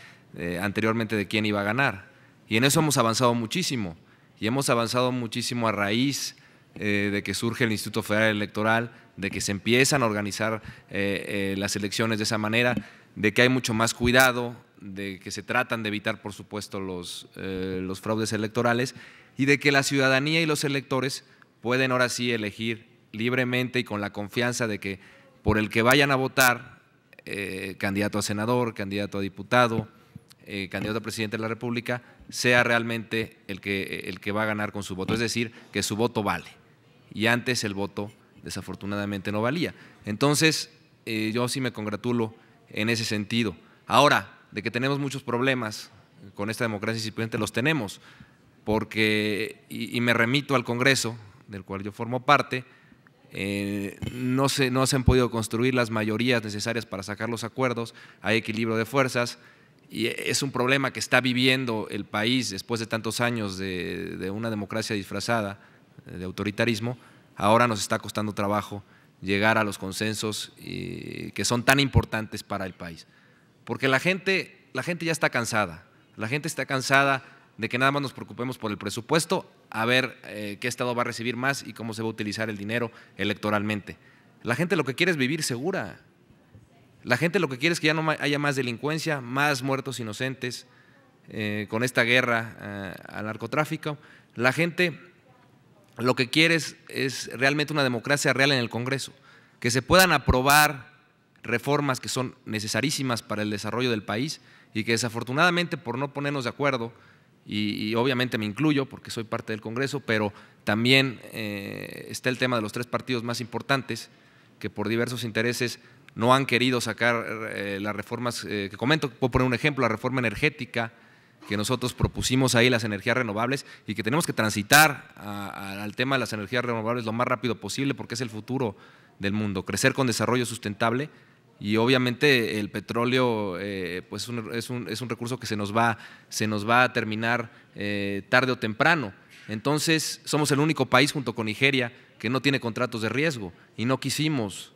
anteriormente de quién iba a ganar. Y en eso hemos avanzado muchísimo. Y hemos avanzado muchísimo a raíz eh, de que surge el Instituto Federal Electoral, de que se empiezan a organizar eh, las elecciones de esa manera, de que hay mucho más cuidado, de que se tratan de evitar, por supuesto, los, los fraudes electorales y de que la ciudadanía y los electores pueden ahora sí elegir libremente y con la confianza de que por el que vayan a votar, eh, candidato a senador, candidato a diputado, eh, candidato a presidente de la República, sea realmente el que, el que va a ganar con su voto. Es decir, que su voto vale. Y antes el voto desafortunadamente no valía. Entonces, eh, yo sí me congratulo en ese sentido. Ahora, de que tenemos muchos problemas con esta democracia simplemente los tenemos, porque, y me remito al Congreso, del cual yo formo parte, eh, no, se, han podido construir las mayorías necesarias para sacar los acuerdos, hay equilibrio de fuerzas y es un problema que está viviendo el país después de tantos años de, una democracia disfrazada, de autoritarismo, ahora nos está costando trabajo llegar a los consensos que son tan importantes para el país. Porque la gente, la gente ya está cansada, la gente está cansada de que nada más nos preocupemos por el presupuesto, a ver eh, qué Estado va a recibir más y cómo se va a utilizar el dinero electoralmente. La gente lo que quiere es vivir segura. La gente lo que quiere es que ya no haya más delincuencia, más muertos inocentes eh, con esta guerra eh, al narcotráfico. La gente lo que quiere es, es realmente una democracia real en el Congreso, que se puedan aprobar reformas que son necesarísimas para el desarrollo del país y que desafortunadamente por no ponernos de acuerdo, y, obviamente me incluyo porque soy parte del Congreso, pero también eh, está el tema de los tres partidos más importantes que por diversos intereses no han querido sacar eh, las reformas eh, que comento. Puedo poner un ejemplo, la reforma energética que nosotros propusimos ahí, las energías renovables, y que tenemos que transitar al tema de las energías renovables lo más rápido posible porque es el futuro del mundo. Crecer con desarrollo sustentable y obviamente el petróleo eh, pues es, un, es, un, recurso que se nos va, se nos va a terminar eh, tarde o temprano. Entonces, somos el único país junto con Nigeria que no tiene contratos de riesgo y no quisimos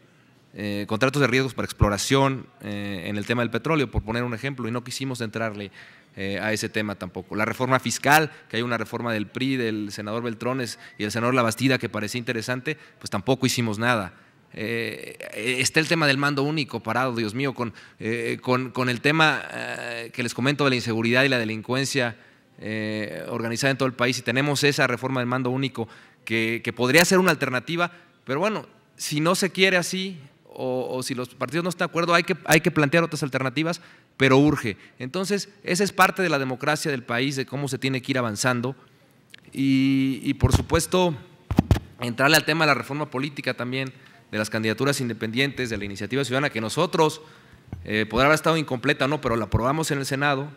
eh, contratos de riesgos para exploración en el tema del petróleo, por poner un ejemplo, y no quisimos entrarle a ese tema tampoco. La reforma fiscal, que hay una reforma del PRI, del senador Beltrones y el senador Labastida que parecía interesante, pues tampoco hicimos nada. Eh, está el tema del mando único parado, Dios mío, con, eh, con, el tema eh, que les comento de la inseguridad y la delincuencia organizada en todo el país y tenemos esa reforma del mando único que, podría ser una alternativa, pero bueno, si no se quiere así o, si los partidos no están de acuerdo, hay que, hay que plantear otras alternativas, pero urge. Entonces, esa es parte de la democracia del país, de cómo se tiene que ir avanzando y, y por supuesto, entrarle al tema de la reforma política también de las candidaturas independientes, de la iniciativa ciudadana, que nosotros, eh, podrá haber estado incompleta o no, pero la aprobamos en el Senado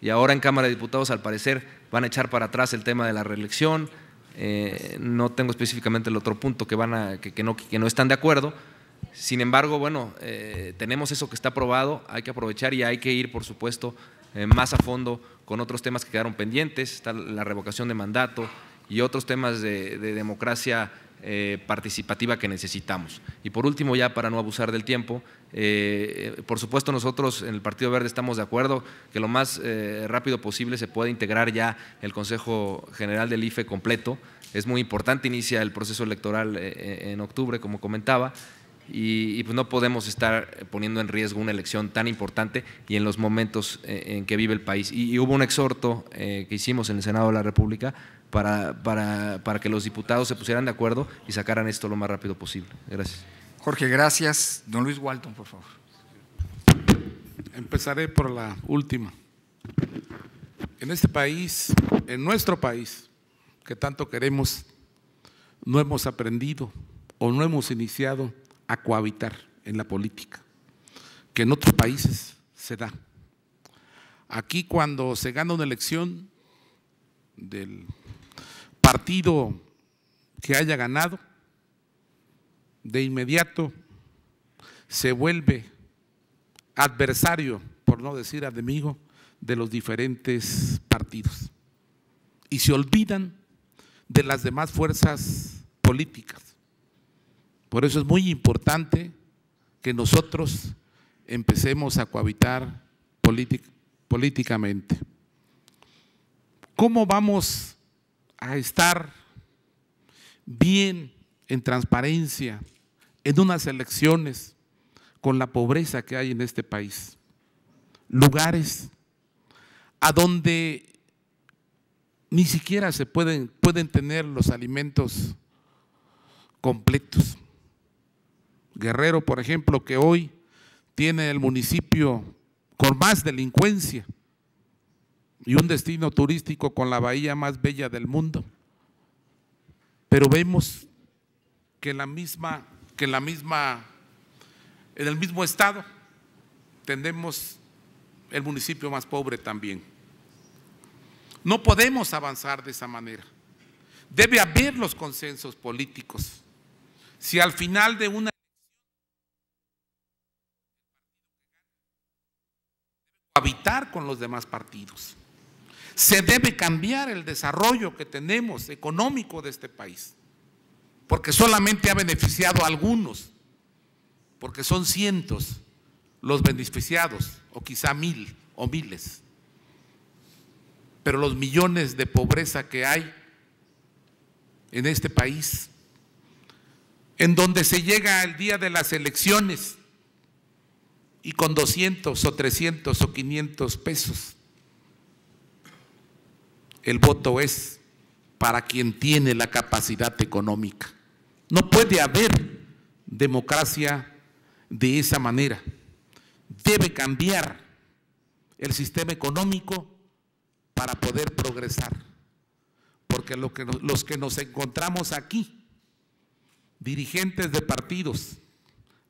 y ahora en Cámara de Diputados al parecer van a echar para atrás el tema de la reelección. Eh, no tengo específicamente el otro punto que, van a, que, no, no están de acuerdo. Sin embargo, bueno, eh, tenemos eso que está aprobado, hay que aprovechar y hay que ir, por supuesto, más a fondo con otros temas que quedaron pendientes, está la revocación de mandato y otros temas de democracia eh, participativa que necesitamos. Y por último, ya para no abusar del tiempo, eh, por supuesto nosotros en el Partido Verde estamos de acuerdo que lo más eh, rápido posible se pueda integrar ya el Consejo General del IFE completo. Es muy importante, inicia el proceso electoral en octubre, como comentaba, y, pues, no podemos estar poniendo en riesgo una elección tan importante y en los momentos en que vive el país. Y, hubo un exhorto que hicimos en el Senado de la República para, para, para que los diputados se pusieran de acuerdo y sacaran esto lo más rápido posible. Gracias. Jorge, gracias. Don Luis Walton, por favor. Empezaré por la última. En este país, en nuestro país, que tanto queremos, no hemos aprendido o no hemos iniciado a cohabitar en la política, que en otros países se da. Aquí cuando se gana una elección del partido que haya ganado, de inmediato se vuelve adversario, por no decir enemigo, de los diferentes partidos. Y se olvidan de las demás fuerzas políticas. Por eso es muy importante que nosotros empecemos a cohabitar políticamente. ¿Cómo vamos a estar bien, en transparencia, en unas elecciones, con la pobreza que hay en este país. Lugares a donde ni siquiera se pueden, pueden tener los alimentos completos. Guerrero, por ejemplo, que hoy tiene el municipio con más delincuencia y un destino turístico con la bahía más bella del mundo. Pero vemos que la misma, que la misma, en el mismo estado tenemos el municipio más pobre también. No podemos avanzar de esa manera. Debe haber los consensos políticos. Si al final de una habitar con los demás partidos se debe cambiar el desarrollo que tenemos económico de este país, porque solamente ha beneficiado a algunos, porque son cientos los beneficiados, o quizá mil o miles, pero los millones de pobreza que hay en este país, en donde se llega el día de las elecciones y con 200 o 300 o 500 pesos el voto es para quien tiene la capacidad económica. No puede haber democracia de esa manera. Debe cambiar el sistema económico para poder progresar. Porque los que nos encontramos aquí, dirigentes de partidos,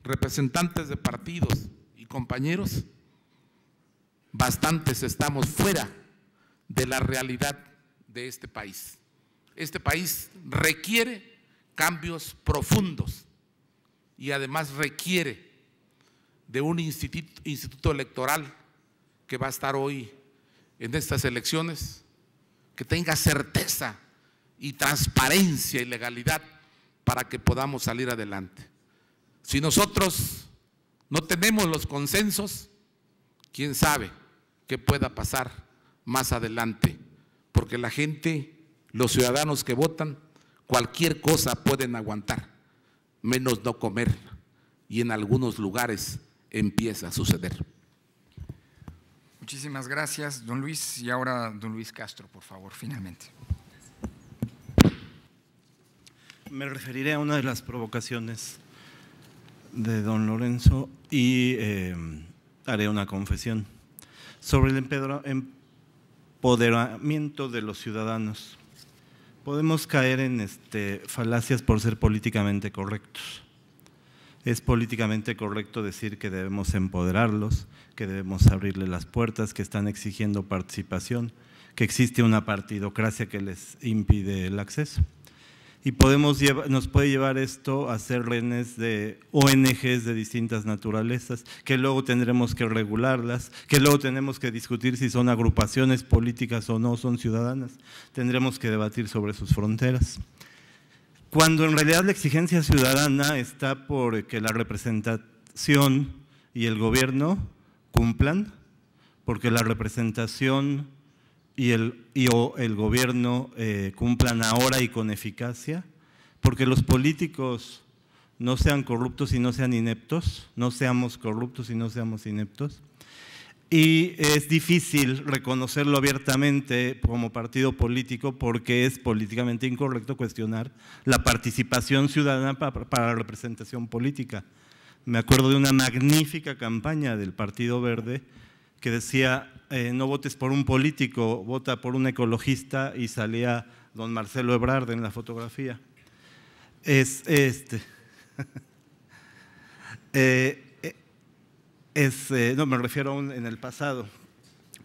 representantes de partidos y compañeros, bastantes estamos fuera de la realidad de este país. Este país requiere cambios profundos y además requiere de un instituto, electoral que va a estar hoy en estas elecciones, que tenga certeza y transparencia y legalidad para que podamos salir adelante. Si nosotros no tenemos los consensos, quién sabe qué pueda pasar más adelante, porque la gente, los ciudadanos que votan, cualquier cosa pueden aguantar, menos no comer, y en algunos lugares empieza a suceder. Muchísimas gracias, don Luis. Y ahora, don Luis Castro, por favor, finalmente. Me referiré a una de las provocaciones de don Lorenzo y eh, haré una confesión. Sobre el empoderamiento de los ciudadanos. Podemos caer en este, falacias por ser políticamente correctos. Es políticamente correcto decir que debemos empoderarlos, que debemos abrirle las puertas, que están exigiendo participación, que existe una partidocracia que les impide el acceso y podemos nos puede llevar esto a ser rehenes de ONGs de distintas naturalezas, que luego tendremos que regularlas, que luego tenemos que discutir si son agrupaciones políticas o no son ciudadanas, tendremos que debatir sobre sus fronteras. Cuando en realidad la exigencia ciudadana está por que la representación y el gobierno cumplan, porque la representación y el, y, el gobierno eh, cumplan ahora y con eficacia, porque los políticos no sean corruptos y no sean ineptos, no seamos corruptos y no seamos ineptos. Y es difícil reconocerlo abiertamente como partido político porque es políticamente incorrecto cuestionar la participación ciudadana para la representación política. Me acuerdo de una magnífica campaña del Partido Verde que decía, eh, no votes por un político, vota por un ecologista y salía don Marcelo Ebrard en la fotografía. Es este. [LAUGHS] Eh, eh, no, me refiero aún en el pasado,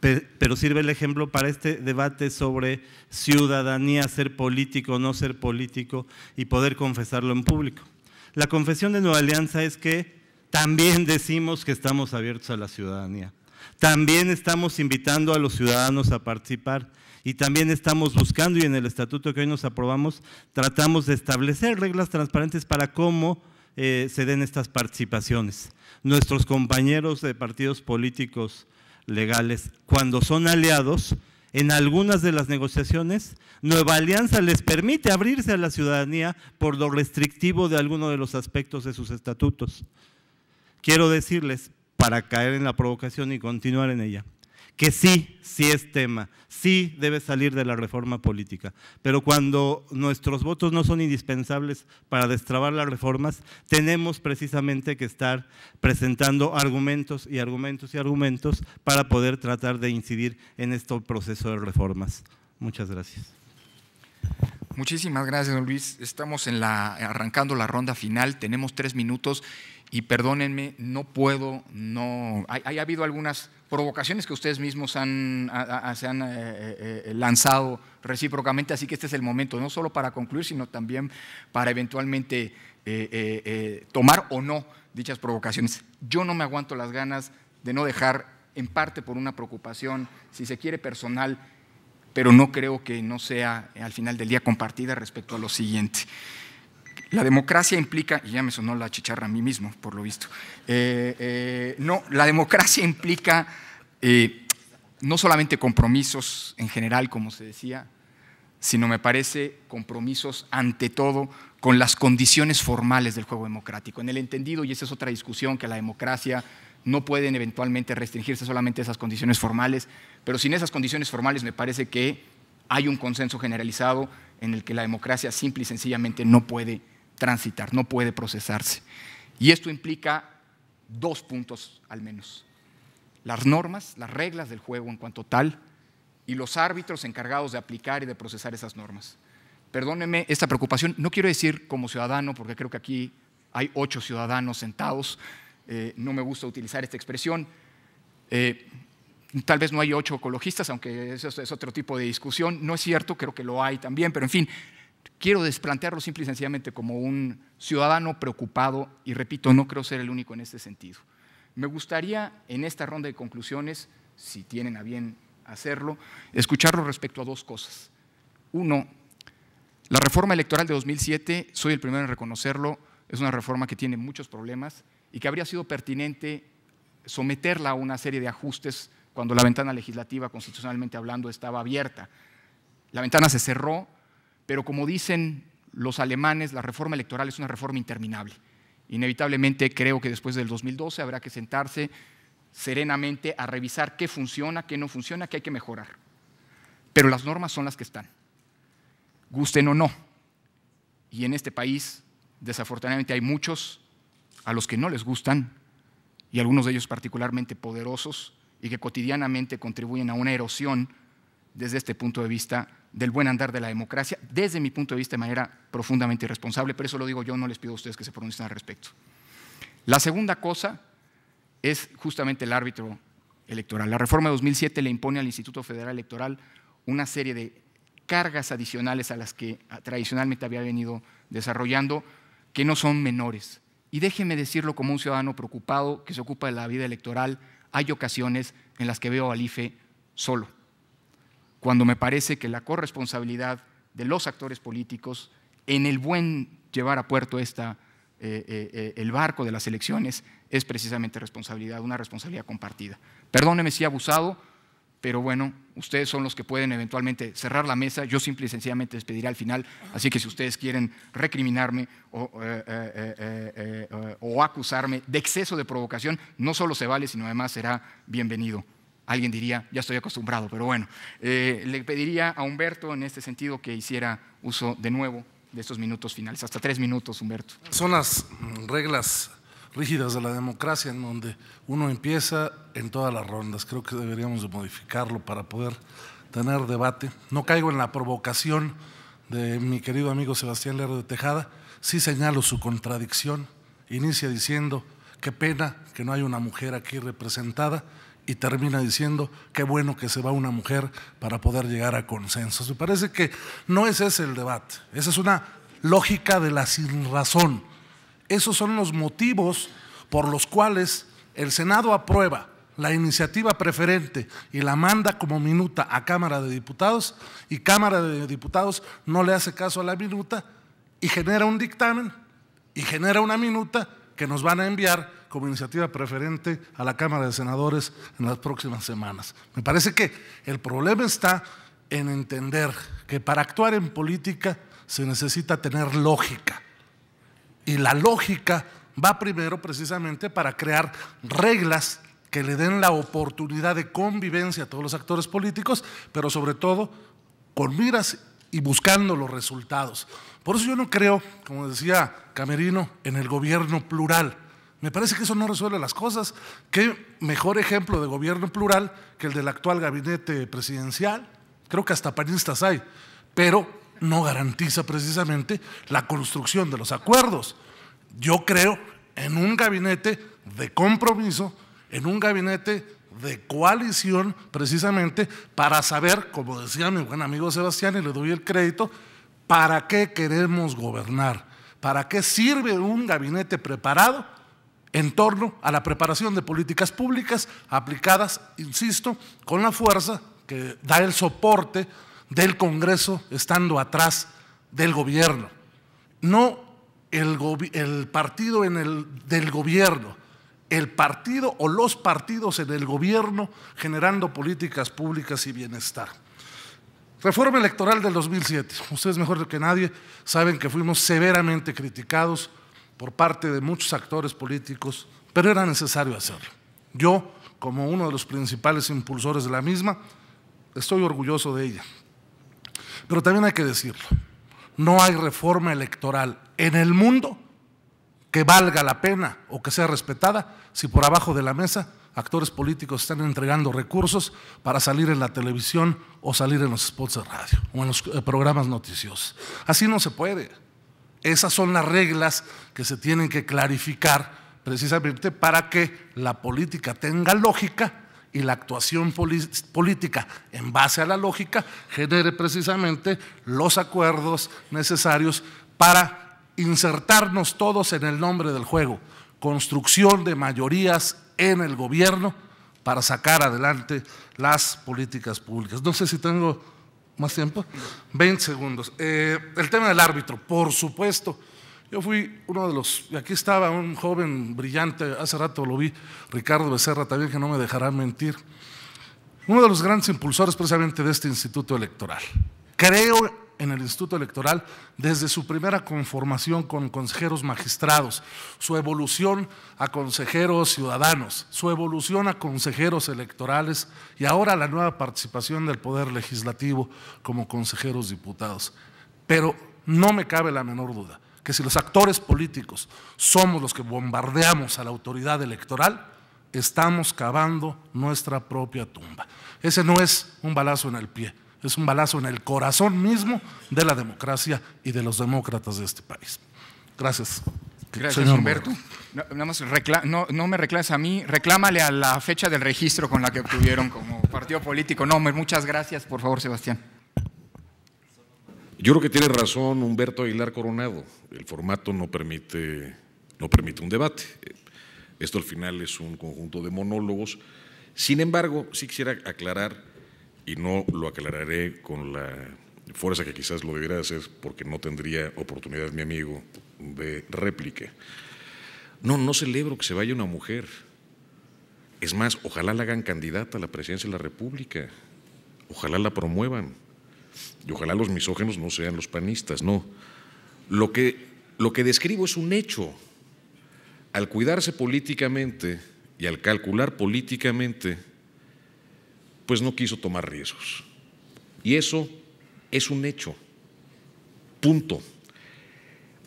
pero sirve el ejemplo para este debate sobre ciudadanía, ser político, no ser político y poder confesarlo en público. La confesión de Nueva Alianza es que también decimos que estamos abiertos a la ciudadanía también estamos invitando a los ciudadanos a participar y también estamos buscando y en el estatuto que hoy nos aprobamos tratamos de establecer reglas transparentes para cómo eh, se den estas participaciones. Nuestros compañeros de partidos políticos legales, cuando son aliados, en algunas de las negociaciones, Nueva Alianza les permite abrirse a la ciudadanía por lo restrictivo de alguno de los aspectos de sus estatutos. Quiero decirles, para caer en la provocación y continuar en ella. Que sí, sí es tema, sí debe salir de la reforma política, pero cuando nuestros votos no son indispensables para destrabar las reformas, tenemos precisamente que estar presentando argumentos y argumentos y argumentos para poder tratar de incidir en este proceso de reformas. Muchas gracias. Muchísimas gracias, don Luis. Estamos en la, arrancando la ronda final. Tenemos tres minutos y perdónenme, no puedo, no... Hay, habido algunas provocaciones que ustedes mismos han, se han eh, eh, eh, lanzado recíprocamente, así que este es el momento, no solo para concluir, sino también para eventualmente tomar o no dichas provocaciones. Yo no me aguanto las ganas de no dejar, en parte por una preocupación, si se quiere, personal, pero no creo que no sea al final del día compartida respecto a lo siguiente. La democracia implica, y ya me sonó la chicharra a mí mismo, por lo visto, eh, eh, no, la democracia implica eh, no solamente compromisos en general, como se decía, sino me parece compromisos ante todo con las condiciones formales del juego democrático. En el entendido, y esa es otra discusión, que la democracia no puede eventualmente restringirse solamente a esas condiciones formales, pero sin esas condiciones formales me parece que hay un consenso generalizado en el que la democracia simple y sencillamente no puede transitar, no puede procesarse. Y esto implica dos puntos al menos. Las normas, las reglas del juego en cuanto tal, y los árbitros encargados de aplicar y de procesar esas normas. Perdónenme esta preocupación, no quiero decir como ciudadano, porque creo que aquí hay ocho ciudadanos sentados, eh, no me gusta utilizar esta expresión. Eh, tal vez no hay ocho ecologistas, aunque eso es otro tipo de discusión, no es cierto, creo que lo hay también, pero en fin, quiero desplantearlo simple y sencillamente como un ciudadano preocupado, y repito, no creo ser el único en este sentido. Me gustaría en esta ronda de conclusiones, si tienen a bien hacerlo, escucharlo respecto a dos cosas. Uno, la reforma electoral de 2007, soy el primero en reconocerlo, es una reforma que tiene muchos problemas y que habría sido pertinente someterla a una serie de ajustes cuando la ventana legislativa, constitucionalmente hablando, estaba abierta. La ventana se cerró pero como dicen los alemanes, la reforma electoral es una reforma interminable. Inevitablemente creo que después del 2012 habrá que sentarse serenamente a revisar qué funciona, qué no funciona, qué hay que mejorar. Pero las normas son las que están, gusten o no. Y en este país, desafortunadamente, hay muchos a los que no les gustan y algunos de ellos particularmente poderosos y que cotidianamente contribuyen a una erosión desde este punto de vista del buen andar de la democracia, desde mi punto de vista de manera profundamente irresponsable, pero eso lo digo yo, no les pido a ustedes que se pronuncien al respecto. La segunda cosa es justamente el árbitro electoral. La reforma de 2007 le impone al Instituto Federal Electoral una serie de cargas adicionales a las que tradicionalmente había venido desarrollando, que no son menores. Y déjeme decirlo como un ciudadano preocupado que se ocupa de la vida electoral, hay ocasiones en las que veo al IFE solo cuando me parece que la corresponsabilidad de los actores políticos en el buen llevar a puerto esta, eh, eh, eh, el barco de las elecciones es precisamente responsabilidad, una responsabilidad compartida. Perdóneme si he abusado, pero bueno, ustedes son los que pueden eventualmente cerrar la mesa, yo simple y sencillamente despediré al final, así que si ustedes quieren recriminarme o, o acusarme de exceso de provocación, no solo se vale, sino además será bienvenido. Alguien diría, ya estoy acostumbrado, pero bueno, eh, le pediría a Humberto en este sentido que hiciera uso de nuevo de estos minutos finales, hasta tres minutos, Humberto. Son las reglas rígidas de la democracia en donde uno empieza en todas las rondas. Creo que deberíamos modificarlo para poder tener debate. No caigo en la provocación de mi querido amigo Sebastián Lerdo de Tejada, sí señalo su contradicción. Inicia diciendo, qué pena que no hay una mujer aquí representada y termina diciendo, qué bueno que se va una mujer para poder llegar a consensos. Me parece que no es ese el debate, esa es una lógica de la sin razón. Esos son los motivos por los cuales el Senado aprueba la iniciativa preferente y la manda como minuta a Cámara de Diputados y Cámara de Diputados no le hace caso a la minuta y genera un dictamen y genera una minuta que nos van a enviar como iniciativa preferente a la Cámara de Senadores en las próximas semanas. Me parece que el problema está en entender que para actuar en política se necesita tener lógica. Y la lógica va primero precisamente para crear reglas que le den la oportunidad de convivencia a todos los actores políticos, pero sobre todo con miras y buscando los resultados. Por eso yo no creo, como decía Camerino, en el gobierno plural. Me parece que eso no resuelve las cosas. ¿Qué mejor ejemplo de gobierno plural que el del actual gabinete presidencial? Creo que hasta panistas hay, pero no garantiza precisamente la construcción de los acuerdos. Yo creo en un gabinete de compromiso, en un gabinete de coalición precisamente para saber, como decía mi buen amigo Sebastián, y le doy el crédito, ¿Para qué queremos gobernar? ¿Para qué sirve un gabinete preparado en torno a la preparación de políticas públicas aplicadas, insisto, con la fuerza que da el soporte del Congreso estando atrás del gobierno? No el, partido en el, del gobierno, el partido o los partidos en el gobierno generando políticas públicas y bienestar. Reforma electoral del 2007. Ustedes mejor que nadie saben que fuimos severamente criticados por parte de muchos actores políticos, pero era necesario hacerlo. Yo, como uno de los principales impulsores de la misma, estoy orgulloso de ella. Pero también hay que decirlo, no hay reforma electoral en el mundo que valga la pena o que sea respetada si por abajo de la mesa actores políticos están entregando recursos para salir en la televisión o salir en los spots de radio o en los eh, programas noticiosos. Así no se puede. Esas son las reglas que se tienen que clarificar precisamente para que la política tenga lógica y la actuación política en base a la lógica genere precisamente los acuerdos necesarios para insertarnos todos en el nombre del juego, construcción de mayorías en el gobierno para sacar adelante las políticas públicas. No sé si tengo más tiempo. 20 segundos. Eh, el tema del árbitro, por supuesto. Yo fui uno de los, y aquí estaba un joven brillante, hace rato lo vi, Ricardo Becerra también, que no me dejará mentir, uno de los grandes impulsores precisamente de este instituto electoral. Creo en el Instituto Electoral desde su primera conformación con consejeros magistrados, su evolución a consejeros ciudadanos, su evolución a consejeros electorales y ahora la nueva participación del Poder Legislativo como consejeros diputados. Pero no me cabe la menor duda que si los actores políticos somos los que bombardeamos a la autoridad electoral, estamos cavando nuestra propia tumba. Ese no es un balazo en el pie, es un balazo en el corazón mismo de la democracia y de los demócratas de este país. Gracias. Gracias, Humberto. No, me reclames a mí, reclámale a la fecha del registro con la que obtuvieron como partido político. No, muchas gracias, por favor, Sebastián. Yo creo que tiene razón Humberto Aguilar Coronado. El formato no permite, no permite un debate. Esto al final es un conjunto de monólogos. Sin embargo, sí quisiera aclarar y no lo aclararé con la fuerza que quizás lo debiera hacer porque no tendría oportunidad mi amigo de réplica. No, no celebro que se vaya una mujer. Es más, ojalá la hagan candidata a la presidencia de la República. Ojalá la promuevan. Y ojalá los misógenos no sean los panistas, no. Lo que, lo que describo es un hecho. Al cuidarse políticamente y al calcular políticamente, pues no quiso tomar riesgos. Y eso es un hecho. Punto.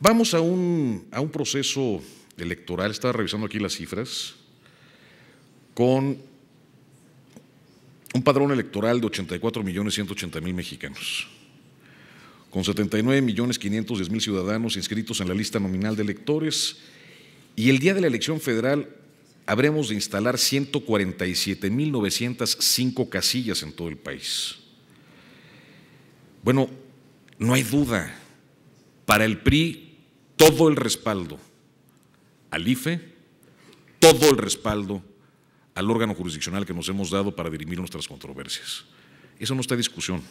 Vamos a un, proceso electoral, estaba revisando aquí las cifras, con un padrón electoral de 84 millones 180 mexicanos, con 79 millones ciudadanos inscritos en la lista nominal de electores, y el día de la elección federal habremos de instalar 147.905 casillas en todo el país. Bueno, no hay duda, para el PRI todo el respaldo, al IFE todo el respaldo al órgano jurisdiccional que nos hemos dado para dirimir nuestras controversias. Eso no está discusión.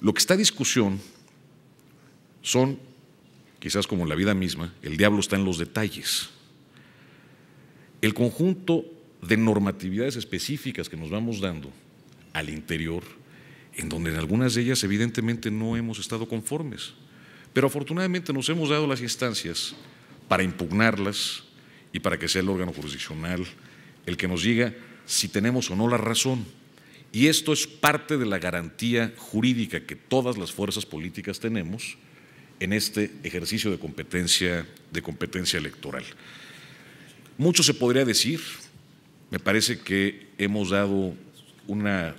Lo que está en discusión son, quizás como en la vida misma, el diablo está en los detalles el conjunto de normatividades específicas que nos vamos dando al interior, en donde en algunas de ellas evidentemente no hemos estado conformes, pero afortunadamente nos hemos dado las instancias para impugnarlas y para que sea el órgano jurisdiccional el que nos diga si tenemos o no la razón. Y esto es parte de la garantía jurídica que todas las fuerzas políticas tenemos en este ejercicio de competencia, de competencia electoral. Mucho se podría decir. Me parece que hemos dado una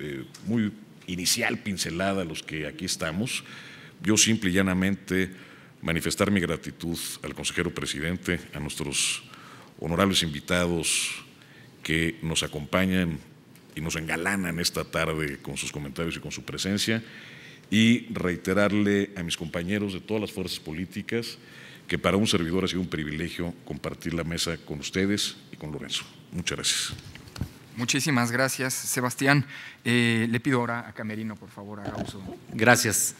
eh, muy inicial pincelada a los que aquí estamos. Yo simple y llanamente manifestar mi gratitud al consejero presidente, a nuestros honorables invitados que nos acompañan y nos engalanan esta tarde con sus comentarios y con su presencia, y reiterarle a mis compañeros de todas las fuerzas políticas que para un servidor ha sido un privilegio compartir la mesa con ustedes y con Lorenzo. Muchas gracias. Muchísimas gracias, Sebastián. Eh, le pido ahora a Camerino, por favor, a uso. Gracias.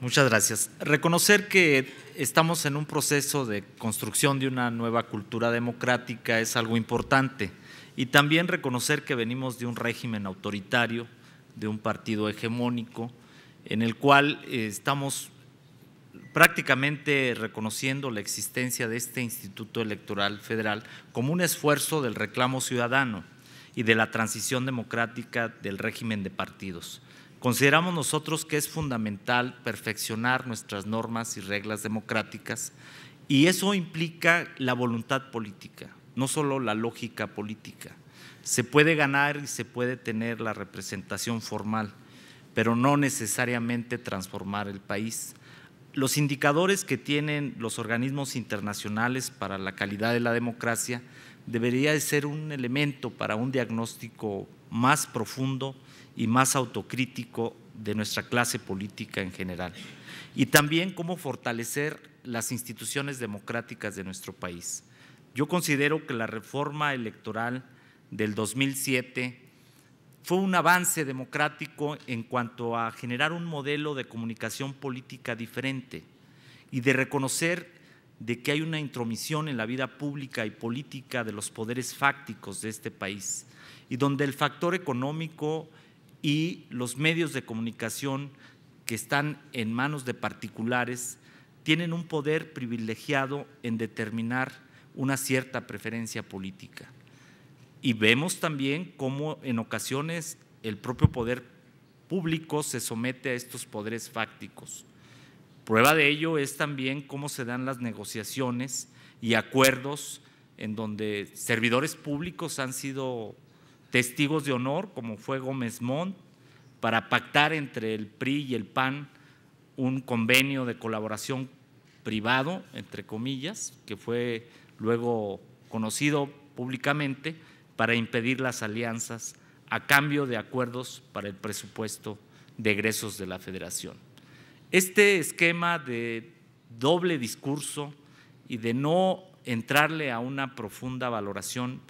Muchas gracias. Reconocer que estamos en un proceso de construcción de una nueva cultura democrática es algo importante y también reconocer que venimos de un régimen autoritario, de un partido hegemónico, en el cual eh, estamos prácticamente reconociendo la existencia de este Instituto Electoral Federal como un esfuerzo del reclamo ciudadano y de la transición democrática del régimen de partidos. Consideramos nosotros que es fundamental perfeccionar nuestras normas y reglas democráticas y eso implica la voluntad política, no solo la lógica política. Se puede ganar y se puede tener la representación formal, pero no necesariamente transformar el país los indicadores que tienen los organismos internacionales para la calidad de la democracia debería de ser un elemento para un diagnóstico más profundo y más autocrítico de nuestra clase política en general. Y también cómo fortalecer las instituciones democráticas de nuestro país. Yo considero que la reforma electoral del 2007 fue un avance democrático en cuanto a generar un modelo de comunicación política diferente y de reconocer de que hay una intromisión en la vida pública y política de los poderes fácticos de este país y donde el factor económico y los medios de comunicación que están en manos de particulares tienen un poder privilegiado en determinar una cierta preferencia política. Y vemos también cómo en ocasiones el propio poder público se somete a estos poderes fácticos. Prueba de ello es también cómo se dan las negociaciones y acuerdos en donde servidores públicos han sido testigos de honor, como fue Gómez Montt para pactar entre el PRI y el PAN un convenio de colaboración privado, entre comillas, que fue luego conocido públicamente, para impedir las alianzas a cambio de acuerdos para el presupuesto de egresos de la federación. Este esquema de doble discurso y de no entrarle a una profunda valoración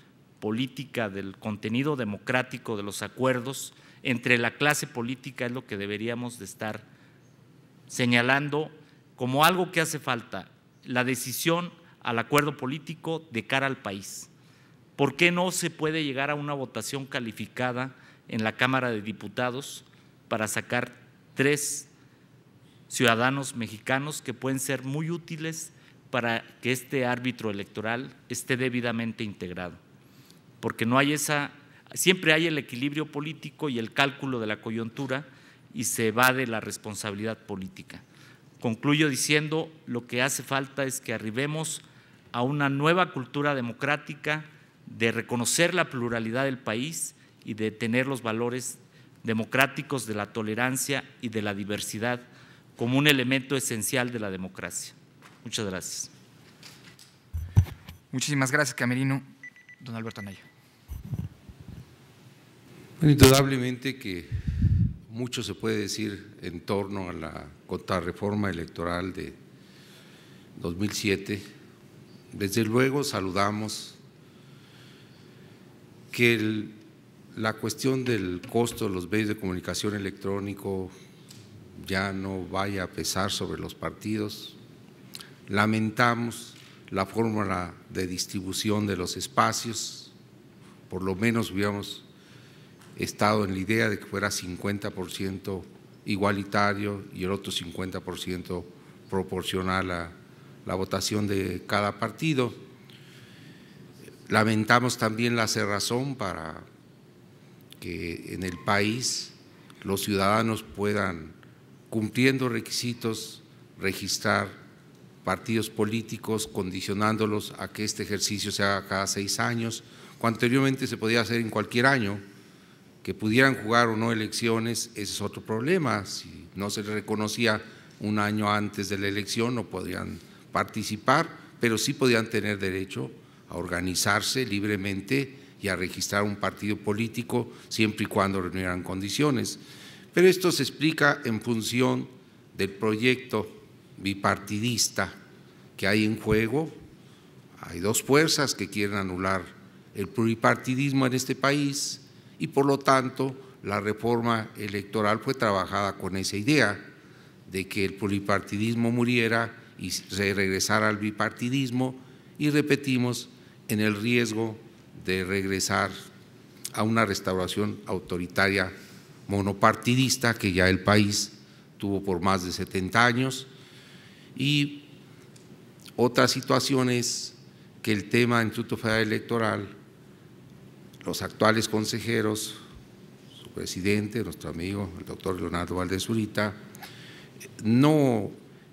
política del contenido democrático de los acuerdos entre la clase política es lo que deberíamos de estar señalando como algo que hace falta, la decisión al acuerdo político de cara al país. ¿Por qué no se puede llegar a una votación calificada en la Cámara de Diputados para sacar tres ciudadanos mexicanos que pueden ser muy útiles para que este árbitro electoral esté debidamente integrado? Porque no hay esa, siempre hay el equilibrio político y el cálculo de la coyuntura y se evade la responsabilidad política. Concluyo diciendo, lo que hace falta es que arribemos a una nueva cultura democrática, de reconocer la pluralidad del país y de tener los valores democráticos de la tolerancia y de la diversidad como un elemento esencial de la democracia. Muchas gracias. Muchísimas gracias, Camerino. Don Alberto Anaya. indudablemente que mucho se puede decir en torno a la contrarreforma electoral de 2007. Desde luego saludamos que la cuestión del costo de los medios de comunicación electrónico ya no vaya a pesar sobre los partidos. Lamentamos la fórmula de distribución de los espacios, por lo menos hubiéramos estado en la idea de que fuera 50% igualitario y el otro 50% proporcional a la votación de cada partido Lamentamos también la cerrazón para que en el país los ciudadanos puedan, cumpliendo requisitos, registrar partidos políticos, condicionándolos a que este ejercicio se haga cada seis años, cuando anteriormente se podía hacer en cualquier año, que pudieran jugar o no elecciones, ese es otro problema, si no se les reconocía un año antes de la elección no podían participar, pero sí podían tener derecho a organizarse libremente y a registrar un partido político siempre y cuando reunieran condiciones. Pero esto se explica en función del proyecto bipartidista que hay en juego. Hay dos fuerzas que quieren anular el pluripartidismo en este país y por lo tanto la reforma electoral fue trabajada con esa idea de que el pluripartidismo muriera y se regresara al bipartidismo y repetimos en el riesgo de regresar a una restauración autoritaria monopartidista que ya el país tuvo por más de 70 años y otras situaciones que el tema en Instituto Federal Electoral, los actuales consejeros, su presidente, nuestro amigo, el doctor Leonardo Valdezurita, Urita, no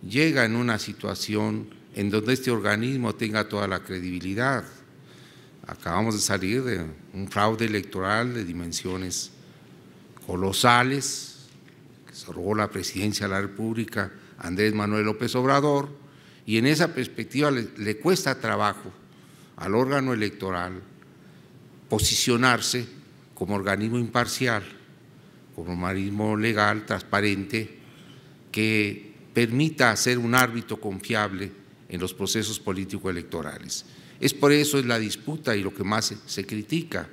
llega en una situación en donde este organismo tenga toda la credibilidad Acabamos de salir de un fraude electoral de dimensiones colosales, que se robó la presidencia de la República Andrés Manuel López Obrador, y en esa perspectiva le, cuesta trabajo al órgano electoral posicionarse como organismo imparcial, como organismo legal, transparente, que permita ser un árbitro confiable en los procesos político-electorales. Es por eso es la disputa y lo que más se critica.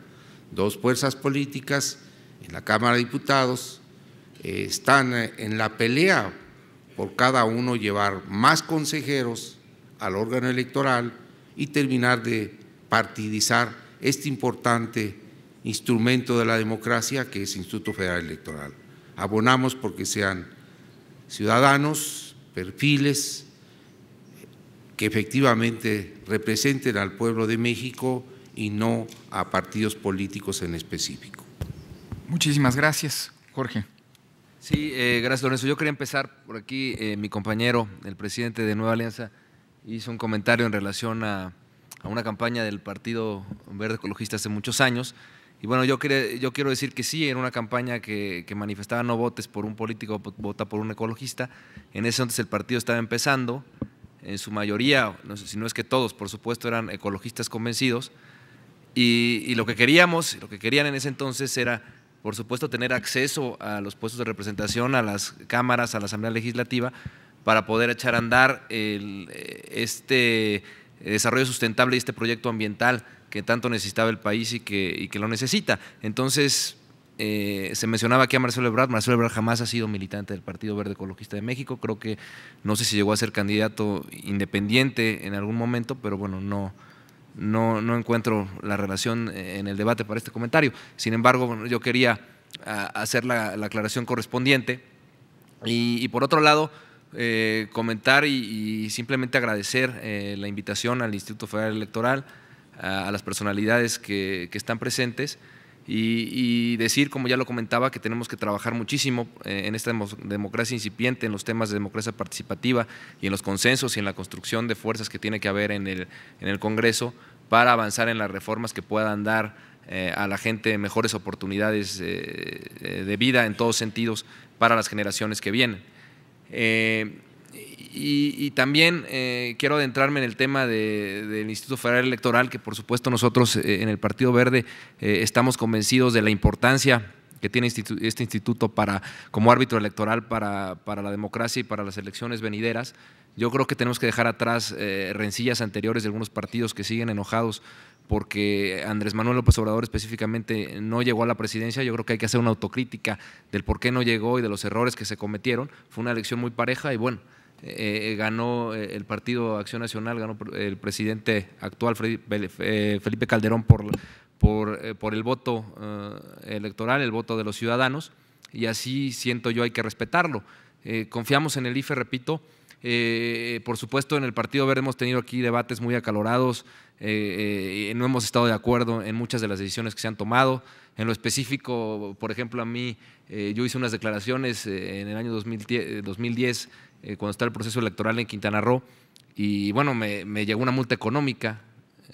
Dos fuerzas políticas en la Cámara de Diputados eh, están eh, en la pelea por cada uno llevar más consejeros al órgano electoral y terminar de partidizar este importante instrumento de la democracia que es Instituto Federal Electoral. Abonamos porque sean ciudadanos, perfiles, que efectivamente representen al pueblo de México y no a partidos políticos en específico. Muchísimas gracias, Jorge. Sí, eh, gracias, Lorenzo. Yo quería empezar por aquí. Eh, mi compañero, el presidente de Nueva Alianza, hizo un comentario en relación a, una campaña del Partido Verde Ecologista hace muchos años. Y bueno, yo, yo quiero decir que sí, era una campaña que, que, manifestaba no votes por un político, vota por un ecologista. En ese entonces el partido estaba empezando, en su mayoría, si no es que todos, por supuesto, eran ecologistas convencidos, y, lo que queríamos, lo que querían en ese entonces era, por supuesto, tener acceso a los puestos de representación, a las cámaras, a la Asamblea Legislativa, para poder echar a andar eh, este desarrollo sustentable y este proyecto ambiental que tanto necesitaba el país y que, y que lo necesita. Entonces, eh, se mencionaba aquí a Marcelo Ebrard. Marcelo Ebrard jamás ha sido militante del Partido Verde Ecologista de México. Creo que no sé si llegó a ser candidato independiente en algún momento, pero bueno, no, no, encuentro la relación eh, en el debate para este comentario. Sin embargo, yo quería ah, hacer la, aclaración correspondiente. Y, por otro lado, eh, comentar y, simplemente agradecer la invitación al Instituto Federal Electoral, a, las personalidades que están presentes. Y, decir, como ya lo comentaba, que tenemos que trabajar muchísimo eh, en esta democracia incipiente, en los temas de democracia participativa y en los consensos y en la construcción de fuerzas que tiene que haber en el, en el Congreso para avanzar en las reformas que puedan dar eh, a la gente mejores oportunidades eh, de vida en todos sentidos para las generaciones que vienen. Y, también eh, quiero adentrarme en el tema del Instituto Federal Electoral, que por supuesto nosotros eh, en el Partido Verde eh, estamos convencidos de la importancia que tiene este instituto para, como árbitro electoral para, para, la democracia y para las elecciones venideras. Yo creo que tenemos que dejar atrás rencillas anteriores de algunos partidos que siguen enojados porque Andrés Manuel López Obrador específicamente no llegó a la presidencia, yo creo que hay que hacer una autocrítica del por qué no llegó y de los errores que se cometieron. Fue una elección muy pareja y bueno, eh, eh, ganó eh, el Partido Acción Nacional, ganó el presidente actual Felipe Calderón por, el voto electoral, el voto de los ciudadanos, y así siento yo hay que respetarlo. confiamos en el IFE, repito. por supuesto, en el Partido Verde hemos tenido aquí debates muy acalorados, no hemos estado de acuerdo en muchas de las decisiones que se han tomado. En lo específico, por ejemplo, a mí, yo hice unas declaraciones en el año 2010, eh, cuando está el proceso electoral en Quintana Roo, y bueno, me, llegó una multa económica,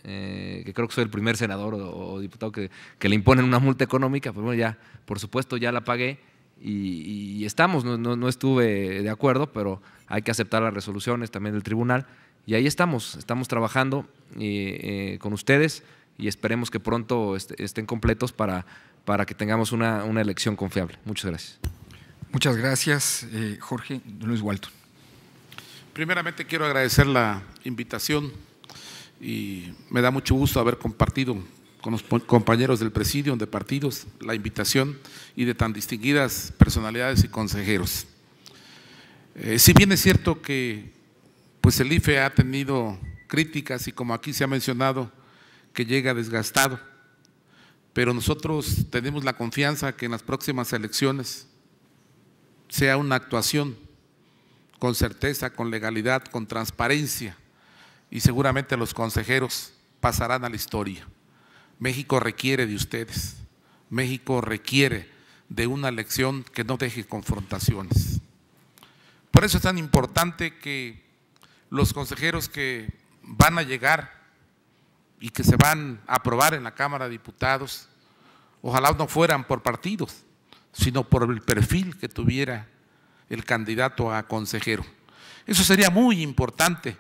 eh, que creo que soy el primer senador o, diputado que, le imponen una multa económica, pues bueno, ya, por supuesto, ya la pagué y, estamos, no, estuve de acuerdo, pero hay que aceptar las resoluciones también del tribunal y ahí estamos, estamos trabajando eh, con ustedes y esperemos que pronto estén completos para, para que tengamos una, una, elección confiable. Muchas gracias. Muchas gracias, Jorge Luis Walton. Primeramente quiero agradecer la invitación y me da mucho gusto haber compartido con los compañeros del presidio, de partidos la invitación y de tan distinguidas personalidades y consejeros. Eh, si bien es cierto que pues el IFE ha tenido críticas y como aquí se ha mencionado que llega desgastado, pero nosotros tenemos la confianza que en las próximas elecciones sea una actuación con certeza, con legalidad, con transparencia y seguramente los consejeros pasarán a la historia. México requiere de ustedes, México requiere de una elección que no deje confrontaciones. Por eso es tan importante que los consejeros que van a llegar y que se van a aprobar en la Cámara de Diputados, ojalá no fueran por partidos, sino por el perfil que tuviera el candidato a consejero. Eso sería muy importante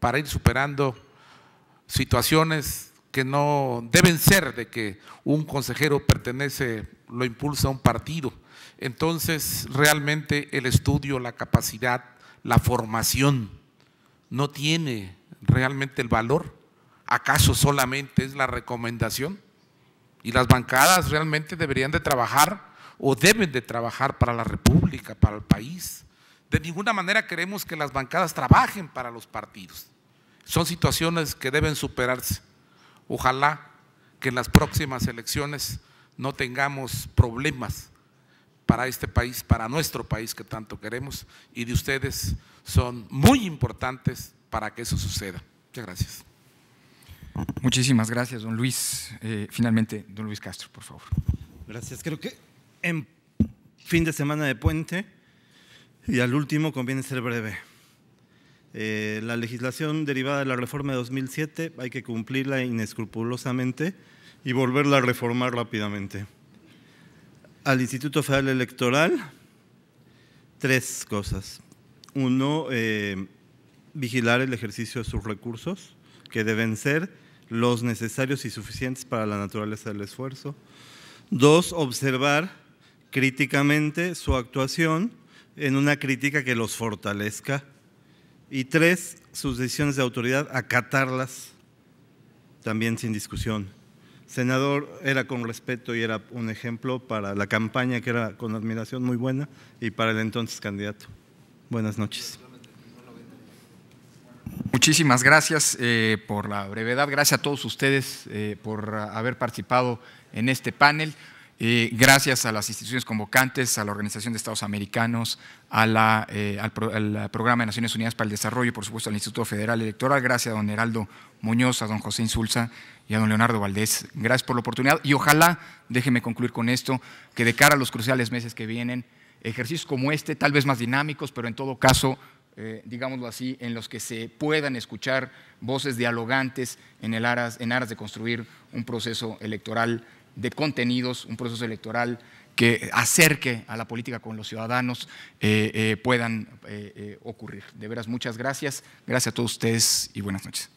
para ir superando situaciones que no deben ser de que un consejero pertenece, lo impulsa a un partido. Entonces, realmente el estudio, la capacidad, la formación no tiene realmente el valor. ¿Acaso solamente es la recomendación? Y las bancadas realmente deberían de trabajar o deben de trabajar para la República, para el país. De ninguna manera queremos que las bancadas trabajen para los partidos. Son situaciones que deben superarse. Ojalá que en las próximas elecciones no tengamos problemas para este país, para nuestro país que tanto queremos y de ustedes son muy importantes para que eso suceda. Muchas gracias. Muchísimas gracias, don Luis. Eh, finalmente, don Luis Castro, por favor. Gracias. Creo que en fin de semana de puente. Y al último conviene ser breve. Eh, la legislación derivada de la reforma de 2007 hay que cumplirla inescrupulosamente y volverla a reformar rápidamente. Al Instituto Federal Electoral, tres cosas. Uno, eh, vigilar el ejercicio de sus recursos, que deben ser los necesarios y suficientes para la naturaleza del esfuerzo. Dos, observar críticamente su actuación en una crítica que los fortalezca. Y tres, sus decisiones de autoridad, acatarlas también sin discusión. Senador era con respeto y era un ejemplo para la campaña que era con admiración muy buena y para el entonces candidato. Buenas noches. Muchísimas gracias eh, por la brevedad, gracias a todos ustedes eh, por haber participado en este panel gracias a las instituciones convocantes, a la Organización de Estados Americanos, eh, al, Programa de Naciones Unidas para el Desarrollo, por supuesto al Instituto Federal Electoral, gracias a don Heraldo Muñoz, a don José Insulza y a don Leonardo Valdés. Gracias por la oportunidad y ojalá, déjeme concluir con esto, que de cara a los cruciales meses que vienen, ejercicios como este, tal vez más dinámicos, pero en todo caso eh, digámoslo así, en los que se puedan escuchar voces dialogantes en, el aras, en aras de construir un proceso electoral de contenidos, un proceso electoral que acerque a la política con los ciudadanos eh, eh, puedan eh, ocurrir. De veras, muchas gracias. Gracias a todos ustedes y buenas noches.